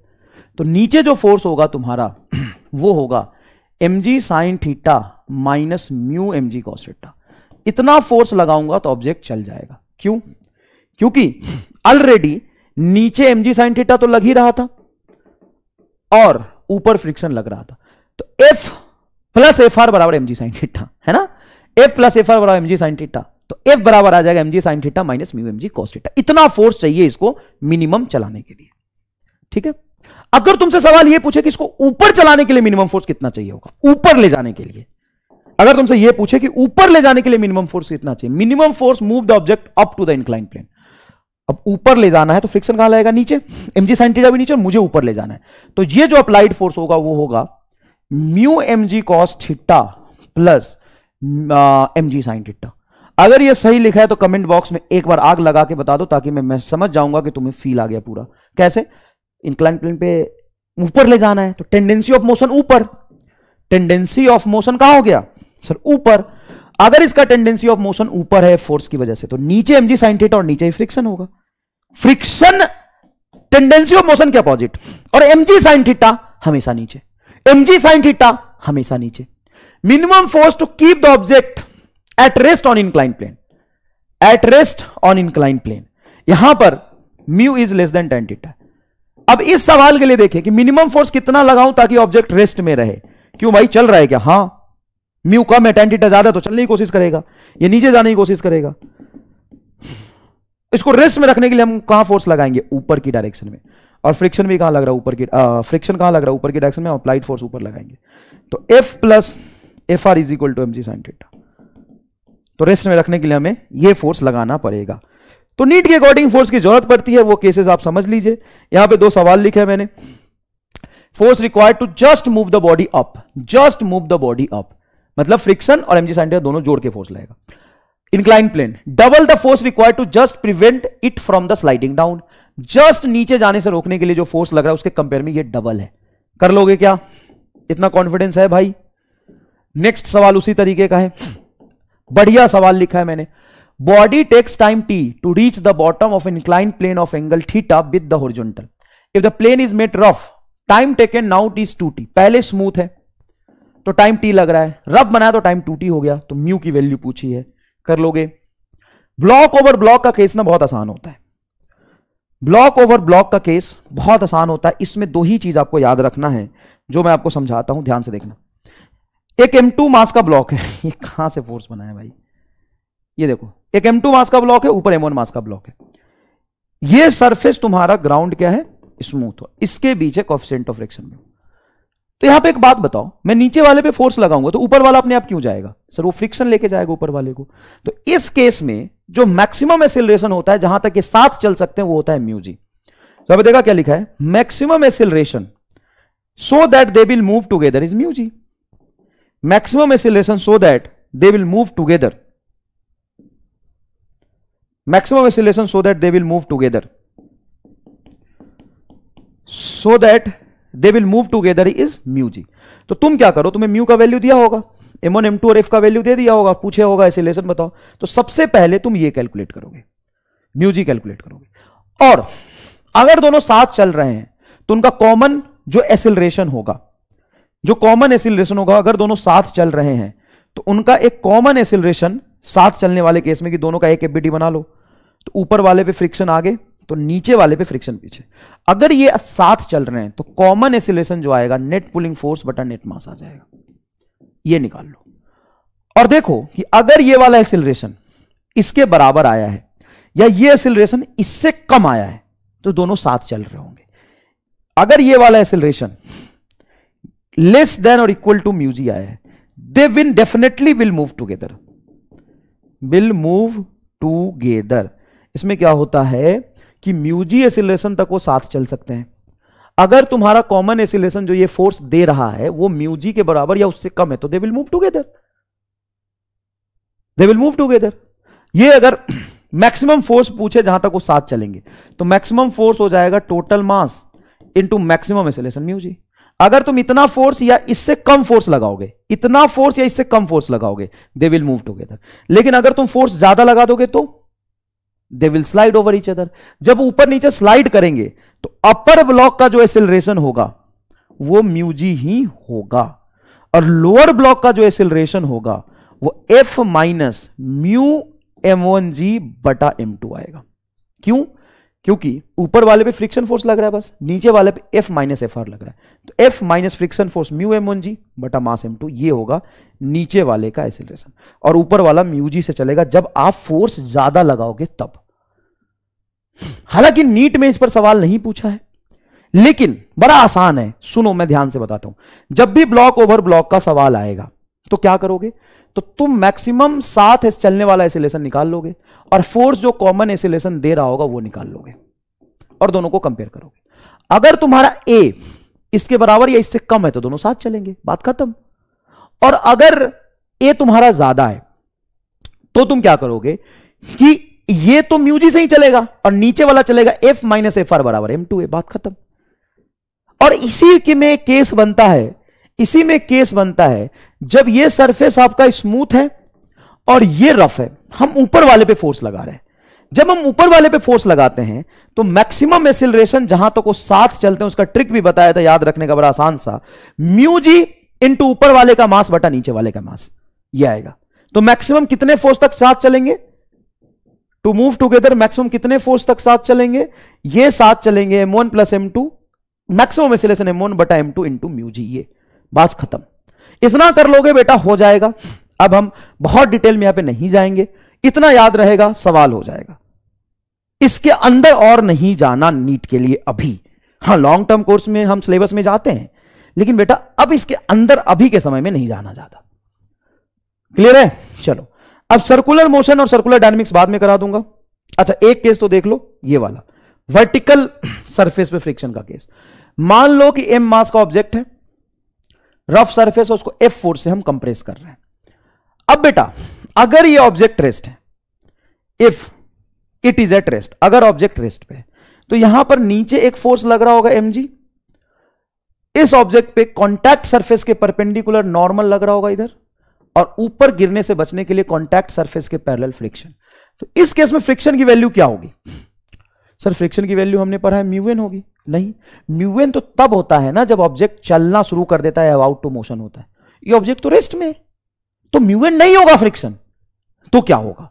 S1: तो नीचे जो फोर्स होगा तुम्हारा वो होगा M G sine theta minus mu M G cos theta इतना फोर्स लगाऊंगा तो ऑब्जेक्ट चल जाएगा क्यों क्योंकि ऑलरेडी नीचे एम जी साइन थीटा तो लग ही रहा था और ऊपर फ्रिक्शन लग रहा था तो एफ प्लस एफ आर बराबर एम जी साइन थीटा है ना एफ प्लस एफ आर बराबर एम जी साइन थीटा तो एफ बराबर आ जाएगा M G sine theta minus mu M G cos theta इतना फोर्स चाहिए इसको मिनिमम चलाने के लिए ठीक है अगर तुमसे सवाल यह पूछे कि इसको ऊपर चलाने के लिए मिनिमम फोर्स कितना चाहिए होगा ऊपर ले जाने के लिए अगर तुमसे यह पूछे कि ऊपर ले जाने के लिए मिनिमम फोर्स कितना चाहिए minimum force move the object up to the incline plane अब ऊपर ले जाना है तो फ्रिक्शन कहां लगेगा नीचे एमजी साइन थीटा भी नीचे मुझे ऊपर ले जाना है तो ये जो अप्लाइड फोर्स होगा वो होगा mu M G cos theta plus M G sine theta अगर ये सही लिखा है तो कमेंट बॉक्स में एक बार आग लगा के बता दो ताकि मैं मैं समझ जाऊंगा कि तुम्हें फील आ गया पूरा कैसे इंक्लाइन प्लेन पे ऊपर ले जाना है तो टेंडेंसी ऑफ मोशन ऊपर टेंडेंसी ऑफ मोशन कहा हो गया सर ऊपर अगर इसका टेंडेंसी ऑफ मोशन ऊपर है फोर्स की वजह से तो नीचे एमजी साइन थीटा और नीचे फ्रिक्शन होगा फ्रिक्शन टेंडेंसी ऑफ मोशन के अपोजिट और एमजी साइन हमेशा नीचे एमजी साइन हमेशा नीचे minimum force to keep the object at rest on incline plane at rest on incline plane यहां पर mu is less than tan theta अब इस सवाल के लिए देखें कि मिनिमम फोर्स कितना लगाऊं ताकि ऑब्जेक्ट रेस्ट में रहे क्यों भाई चल रहा है क्या हां म्यू कम है टेन टीटा ज्यादा तो चलने की कोशिश करेगा ये नीचे जाने की कोशिश करेगा इसको रेस्ट में रखने के लिए हम कहां फोर्स लगाएंगे ऊपर की डायरेक्शन में और फ्रिक्शन भी कहां लग रहा है ऊपर की फ्रिक्शन कहां लग रहा है ऊपर की डायरेक्शन में अप्लाइड फोर्स ऊपर लगाएंगे तो F plus F R is equal to M G sine theta तो रेस्ट में रखने के लिए हमें यह फोर्स लगाना पड़ेगा तो नीट के अकॉर्डिंग फोर्स की जरूरत पड़ती है वो केसेस आप समझ लीजिए यहां पे दो सवाल लिखे हैं मैंने force required to just move the body up just move the body up मतलब फ्रिक्शन और एमजी साइंटर दोनों जोड़ के फोर्स लगेगा incline plane double the force required to just prevent it from the sliding down just नीचे जाने से रोकने के लिए जो फोर्स लग रहा है उसके कंपेयर में ये डबल है कर लोगे क्या इतना कॉन्फिडेंस है भाई नेक्स्ट सवाल उसी तरीके का है बढ़िया सवाल लिखा है मैंने body takes time T to reach the bottom of incline plane of angle theta with the horizontal if the plane is made rough time taken now T two T पहले स्मूथ है तो टाइम टी लग रहा है rough बनाया तो time to T हो गया तो म्यू की वैल्यू पूछी है कर लोगे ब्लॉक ओवर ब्लॉक का केस ना बहुत आसान होता है ब्लॉक ओवर ब्लॉक का केस बहुत आसान होता है इसमें दो ही चीज आपको याद रखना है जो मैं आपको समझाता हूं ध्यान से देखना एक एम टू मास का ब्लॉक है ये कहां से फोर्स बनाया भाई ये देखो एक एम टू मास का ब्लॉक है ऊपर एम वन मास का ब्लॉक है ये सरफेस तुम्हारा ग्राउंड क्या है स्मूथ हो इसके बीच है कॉफिशेंट ऑफ फ्रिक्शन में तो यहां पे एक बात बताओ मैं नीचे वाले पे फोर्स लगाऊंगा तो ऊपर वाला अपने आप क्यों जाएगा सर वो फ्रिक्शन लेके जाएगा ऊपर वाले को तो इस केस में जो मैक्सिमम एसिलेशन होता है जहां तक ये साथ चल सकते हैं वो होता है म्यूजी तो अब देखा क्या लिखा है maximum acceleration so that they will move together is mu G maximum acceleration so that they will move together maximum acceleration so that they will move together so that they will move together is mu G तो तुम क्या करो तुम्हें mu का value दिया होगा M one M two और F का वैल्यू दे दिया होगा पूछे होगा एसिलेशन बताओ तो सबसे पहले तुम ये कैलकुलेट करोगे म्यू जी कैलकुलेट करोगे और अगर दोनों साथ चल रहे हैं तो उनका कॉमन जो एसिलेशन होगा जो कॉमन एसिलरेशन होगा अगर दोनों साथ चल रहे हैं तो उनका एक कॉमन एसिलरेशन साथ चलने वाले केस में कि दोनों का एक एबीडी बना लो तो ऊपर वाले पे फ्रिक्शन आगे तो नीचे वाले पे फ्रिक्शन पीछे अगर ये साथ चल रहे हैं तो कॉमन एसिलेशन जो आएगा नेट पुलिंग फोर्स बटा नेट मास आ जाएगा ये निकाल लो और देखो कि अगर ये वाला एसिलेशन इसके बराबर आया है या ये एसिलेशन इससे कम आया है तो दोनों साथ चल रहे होंगे अगर ये वाला एसिलेशन लेस देन और इक्वल टू म्यू जी आया है they will definitely will move together will move together इसमें क्या होता है कि म्यूजी एसिलेशन तक वो साथ चल सकते हैं अगर तुम्हारा कॉमन एसिलेशन जो ये फोर्स दे रहा है वो म्यूजी के बराबर या उससे कम है तो they will move together they will move together ये अगर मैक्सिमम फोर्स पूछे जहां तक वो साथ चलेंगे तो मैक्सिमम फोर्स हो जाएगा total mass into maximum acceleration mu g अगर तुम इतना फोर्स या इससे कम फोर्स लगाओगे इतना फोर्स या इससे कम फोर्स लगाओगे दे विल मूव टूगेदर लेकिन अगर तुम फोर्स ज्यादा लगा दोगे तो they will slide over each other जब ऊपर नीचे स्लाइड करेंगे तो अपर ब्लॉक का जो एसिलरेशन होगा वो म्यूजी ही होगा और लोअर ब्लॉक का जो एसिलरेशन होगा वो F minus mu M one g बटा एम टू आएगा क्यों क्योंकि ऊपर वाले पे फ्रिक्शन फोर्स लग रहा है बस नीचे वाले पे एफ माइनस एफ आर लग रहा है तो F minus friction force mu M one g बटा मास एम टू ये होगा नीचे वाले का एसिलेशन और ऊपर वाला म्यू जी से चलेगा जब आप फोर्स ज्यादा लगाओगे तब हालांकि नीट में इस पर सवाल नहीं पूछा है लेकिन बड़ा आसान है सुनो मैं ध्यान से बताता हूं जब भी ब्लॉक ओवर ब्लॉक का सवाल आएगा तो क्या करोगे तो तुम मैक्सिमम साथ चलने वाला एसिलेशन निकाल लोगे और फोर्स जो कॉमन एसिलेशन दे रहा होगा वो निकाल लोगे और दोनों को कंपेयर करोगे अगर तुम्हारा ए इसके बराबर या इससे कम है तो दोनों साथ चलेंगे बात खत्म और अगर ए तुम्हारा ज्यादा है तो तुम क्या करोगे कि ये तो म्यूजी से ही चलेगा और नीचे वाला चलेगा एफ माइनस एफ आर बराबर एम टू ए बात खत्म और इसी के में केस बनता है इसी में केस बनता है जब ये सरफेस आपका स्मूथ है और ये रफ है हम ऊपर वाले पे फोर्स लगा रहे हैं जब हम ऊपर वाले पे फोर्स लगाते हैं तो मैक्सिमम एसिलेशन जहां तक तो वो साथ चलते हैं उसका ट्रिक भी बताया था याद रखने का बड़ा आसान सा म्यू जी इंटू ऊपर वाले का मास बटा नीचे वाले का मास ये आएगा तो मैक्सिमम कितने फोर्स तक साथ चलेंगे टू मूव टूगेदर मैक्सिमम कितने फोर्स तक साथ चलेंगे ये साथ चलेंगे M one plus M two maximum acceleration M one बटा एम टू इंटू म्यू जी ये बास खत्म इतना कर लोगे बेटा हो जाएगा अब हम बहुत डिटेल में यहां पे नहीं जाएंगे इतना याद रहेगा सवाल हो जाएगा इसके अंदर और नहीं जाना नीट के लिए अभी हां लॉन्ग टर्म कोर्स में हम सिलेबस में जाते हैं लेकिन बेटा अब इसके अंदर अभी के समय में नहीं जाना जाता क्लियर है चलो अब सर्कुलर मोशन और सर्कुलर डायनेमिक्स बाद में करा दूंगा अच्छा एक केस तो देख लो ये वाला वर्टिकल सरफेस पे फ्रिक्शन का केस मान लो कि एम मास का ऑब्जेक्ट है रफ सरफेस है उसको एफ फोर से हम कंप्रेस कर रहे हैं अब बेटा अगर ये ऑब्जेक्ट रेस्ट है if it is at rest अगर ऑब्जेक्ट रेस्ट पे तो यहां पर नीचे एक फोर्स लग रहा होगा एम इस ऑब्जेक्ट पे कॉन्टैक्ट सरफेस के परपेंडिकुलर नॉर्मल लग रहा होगा इधर और ऊपर गिरने से बचने के लिए कॉन्टैक्ट सरफेस के पैरल फ्रिक्शन तो इस केस में फ्रिक्शन की वैल्यू क्या होगी सर फ्रिक्शन की वैल्यू हमने पढ़ा है म्यूएन होगी नहीं म्यूएन तो तब होता है ना जब ऑब्जेक्ट चलना शुरू कर देता है अबाउट टू मोशन होता है ये ऑब्जेक्ट तो रेस्ट में तो म्यूएन नहीं होगा फ्रिक्शन तो क्या होगा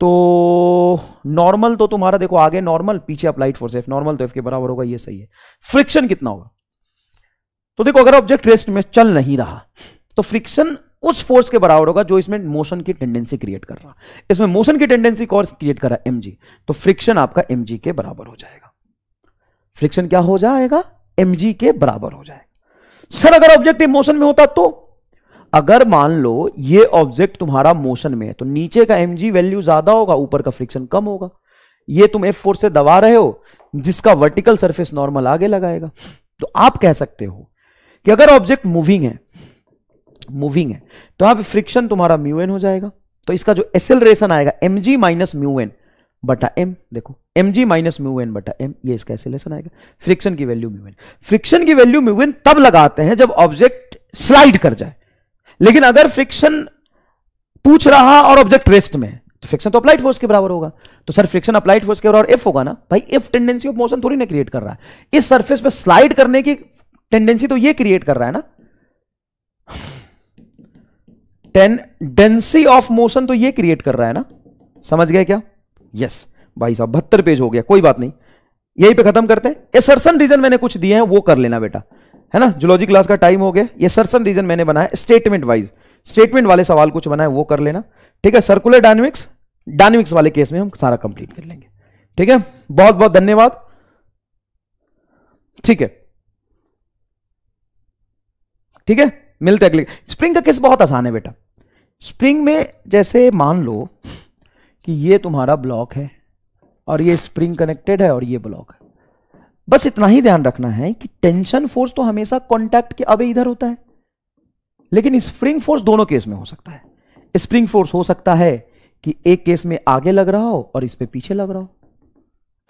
S1: तो नॉर्मल तो तुम्हारा देखो आगे नॉर्मल पीछे अप्लाइड फोर्स एफ नॉर्मल तो एफ के बराबर होगा ये सही है फ्रिक्शन कितना होगा तो देखो अगर ऑब्जेक्ट रेस्ट में चल नहीं रहा तो फ्रिक्शन उस फोर्स के बराबर होगा जो इसमें मोशन की टेंडेंसी क्रिएट कर रहा इसमें मोशन की टेंडेंसी कौन क्रिएट कर रहा है एमजी तो फ्रिक्शन आपका एमजी के बराबर हो जाएगा फ्रिक्शन क्या हो जाएगा एम के बराबर हो जाएगा सर अगर ऑब्जेक्ट मोशन में होता तो अगर मान लो ये ऑब्जेक्ट तुम्हारा मोशन में है तो नीचे का एम वैल्यू ज्यादा होगा ऊपर का फ्रिक्शन कम होगा ये तुम एफ फोर से दबा रहे हो जिसका वर्टिकल सरफेस नॉर्मल आगे लगाएगा तो आप कह सकते हो कि अगर ऑब्जेक्ट मूविंग है मूविंग है तो आप फ्रिक्शन तुम्हारा म्यू एन हो जाएगा तो इसका जो एसेलरेशन आएगा एम जी माइनस म्यू एन बटा एम देखो एम जी माइनस म्यू एन बटा एम ये इसका एसिलेशन आएगा फ्रिक्शन की वैल्यू म्यू एन फ्रिक्शन की वैल्यू म्यू एन तब लगाते हैं जब ऑब्जेक्ट स्लाइड कर जाए लेकिन अगर फ्रिक्शन पूछ रहा और ऑब्जेक्ट रेस्ट में है तो फ्रिक्शन तो अप्लाइड फोर्स के बराबर होगा तो सर फ्रिक्शन अप्लाइड फोर्स के बराबर एफ होगा ना भाई एफ टेंडेंसी ऑफ मोशन थोड़ी ना क्रिएट कर रहा है इस सरफेस पर स्लाइड करने की टेंडेंसी तो ये क्रिएट कर रहा है ना टेंडेंसी ऑफ मोशन तो ये क्रिएट कर रहा है ना समझ गए क्या यस भाई साहब बहत्तर पेज हो गया कोई बात नहीं यही पे खत्म करते हैं एसरसन रीजन मैंने कुछ दिए हैं वो कर लेना बेटा है ना जुलॉजी क्लास का टाइम हो गया ये सरसन रीजन मैंने बनाया स्टेटमेंट वाइज स्टेटमेंट वाले सवाल कुछ बनाए वो कर लेना ठीक है सर्कुलर डायनेमिक्स डायनेमिक्स वाले केस में हम सारा कंप्लीट कर लेंगे ठीक है बहुत बहुत धन्यवाद ठीक है ठीक है मिलते अगले स्प्रिंग का केस बहुत आसान है बेटा स्प्रिंग में जैसे मान लो कि ये तुम्हारा ब्लॉक है और ये स्प्रिंग कनेक्टेड है और ये ब्लॉक है बस इतना ही ध्यान रखना है कि टेंशन फोर्स तो हमेशा कॉन्टैक्ट के अब इधर होता है लेकिन स्प्रिंग फोर्स दोनों केस में हो सकता है स्प्रिंग फोर्स हो सकता है कि एक केस में आगे लग रहा हो और इस पर पीछे लग रहा हो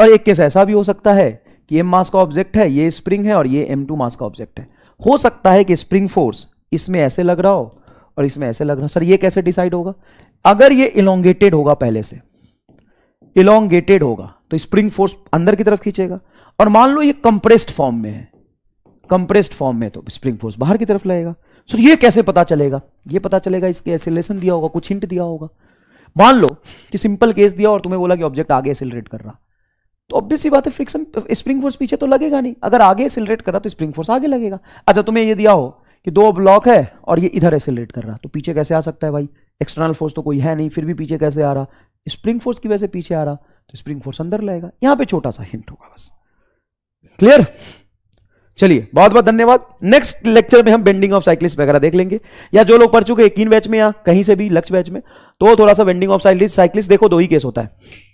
S1: और एक केस ऐसा भी हो सकता है कि एम मास का ऑब्जेक्ट है ये स्प्रिंग है और ये एम टू मास का ऑब्जेक्ट है हो सकता है कि स्प्रिंग फोर्स इसमें ऐसे लग रहा हो और इसमें ऐसे लग रहा हो सर ये कैसे डिसाइड होगा अगर ये इलोंगेटेड होगा पहले से इलोंगेटेड होगा तो स्प्रिंग फोर्स अंदर की तरफ खींचेगा और मान लो ये कंप्रेस्ड फॉर्म में है कंप्रेस्ड फॉर्म में तो स्प्रिंग फोर्स बाहर की तरफ लाएगा सर ये कैसे पता चलेगा ये पता चलेगा इसके एसिलेशन दिया होगा कुछ हिंट दिया होगा मान लो कि सिंपल केस दिया और तुम्हें बोला कि ऑब्जेक्ट आगे एसिलरेट कर रहा तो ऑब्वियस सी बात है फ्रिक्शन स्प्रिंग फोर्स पीछे तो लगेगा नहीं अगर आगे एसिलरेट कर रहा तो स्प्रिंग फोर्स आगे लगेगा अच्छा तुम्हें ये दिया हो कि दो ब्लॉक है और ये इधर एसिलरेट कर रहा तो पीछे कैसे आ सकता है भाई एक्सटर्नल फोर्स तो कोई है नहीं फिर भी पीछे कैसे आ रहा स्प्रिंग फोर्स की वजह से पीछे आ रहा तो स्प्रिंग फोर्स अंदर लाएगा यहां पे छोटा सा हिंट होगा बस क्लियर चलिए बहुत बहुत धन्यवाद नेक्स्ट लेक्चर में हम बेंडिंग ऑफ साइक्लिस्ट वगैरह देख लेंगे या जो लोग पढ़ चुके इक्कीन बैच में या कहीं से भी लक्ष्य बैच में तो थोड़ा सा बेंडिंग ऑफ साइक्लिस्ट साइक्लिस्ट देखो दो ही केस होता है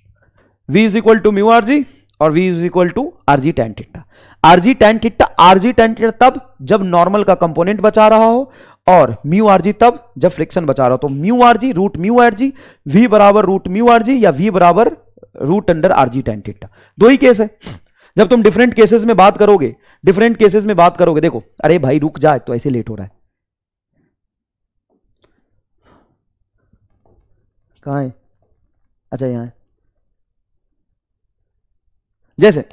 S1: V is equal to mu R g और V is equal to R g tan theta R g tan theta R g tan theta तब जब नॉर्मल का कंपोनेंट बचा रहा हो और म्यू आर जी तब जब फ्रिक्शन बचा रहा हो तो mu R g root mu R g V बराबर रूट म्यू आर जी या वी बराबर root under R g tan theta दो ही केस है जब तुम डिफरेंट केसेस में बात करोगे डिफरेंट केसेस में बात करोगे देखो अरे भाई रुक जाए तो ऐसे लेट हो रहा है कहा है अच्छा यहां है जैसे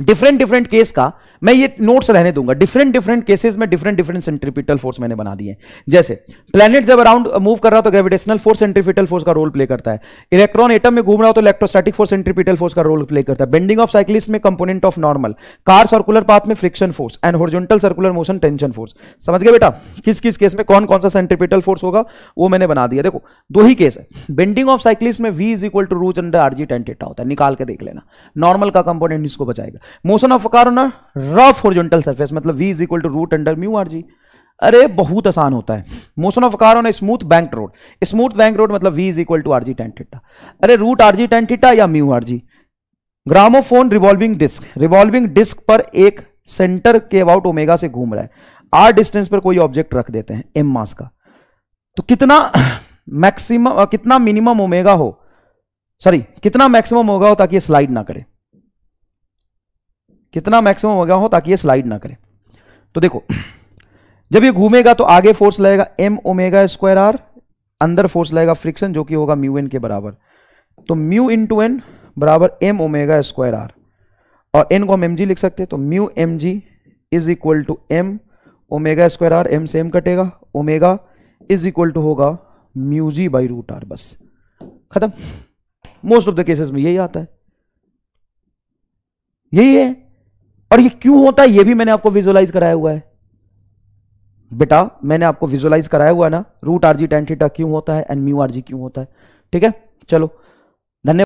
S1: डिफरेंट डिफरेंट केस का मैं ये नोट्स रहने दूंगा डिफरेंट डिफरेंट केसेस में डिफरेंट डिफरेंट सेंट्रीपिटल फोर्स मैंने बना दिए जैसे प्लेनेट जब अराउंड मूव uh, कर रहा हो तो ग्रेविटेशनल फोर्स सेंट्रीपिटल फोर्स का रोल प्ले करता है इलेक्ट्रॉन एटम में घूम रहा हो तो इलेक्ट्रोस्टैटिक फोर्स सेंट्रीपिटल फोर्स का रोल प्ले करता है बेंडिंग ऑफ साइक्लिस्ट में component of normal car circular path में friction force and horizontal circular motion tension force समझ गए बेटा किस किस केस में कौन कौन सा सेंट्रीपिटल फोर्स होगा वो मैंने बना दिया देखो दो ही केस है बेंडिंग ऑफ साइक्लिस्ट में V is equal to root under R g tan theta होता है निकाल के देख लेना नॉर्मल का कंपोनेंट इसको बचाएगा motion of car rough horizontal surface मतलब V is equal to root under mu R g अरे बहुत आसान होता है motion of car on smooth bank road smooth bank road मतलब V is equal to R g tan theta अरे root R g tan theta या mu R g gramophone revolving disc revolving disc पर एक centre के about omega से घूम रहा है आर डिस्टेंस पर कोई ऑब्जेक्ट रख देते हैं एम मास का तो कितना मैक्सिमम कितना मिनिमम ओमेगा हो सॉरी कितना मैक्सिमम होगा हो ताकि ये स्लाइड ना करे कितना मैक्सिमम होगा हो ताकि ये स्लाइड ना करे तो देखो जब ये घूमेगा तो आगे फोर्स लगेगा एम ओमेगा स्क्वायर आर अंदर फोर्स लगेगा फ्रिक्शन जो कि होगा म्यू एन के बराबर तो म्यू इन टू एन बराबर एम ओमेगा स्क्वायर आर और एन को हम एम जी लिख सकते हैं तो mu M ji is equal to M omega square R M से एम कटेगा ओमेगा इज इक्वल टू होगा mu g by root R बस खत्म मोस्ट ऑफ द केसेस में यही आता है यही है और ये क्यों होता है ये भी मैंने आपको विजुअलाइज कराया हुआ है बेटा मैंने आपको विजुअलाइज कराया हुआ है ना रूट आरजी टेन थीटा क्यों होता है एंड म्यू आरजी क्यों होता है ठीक है चलो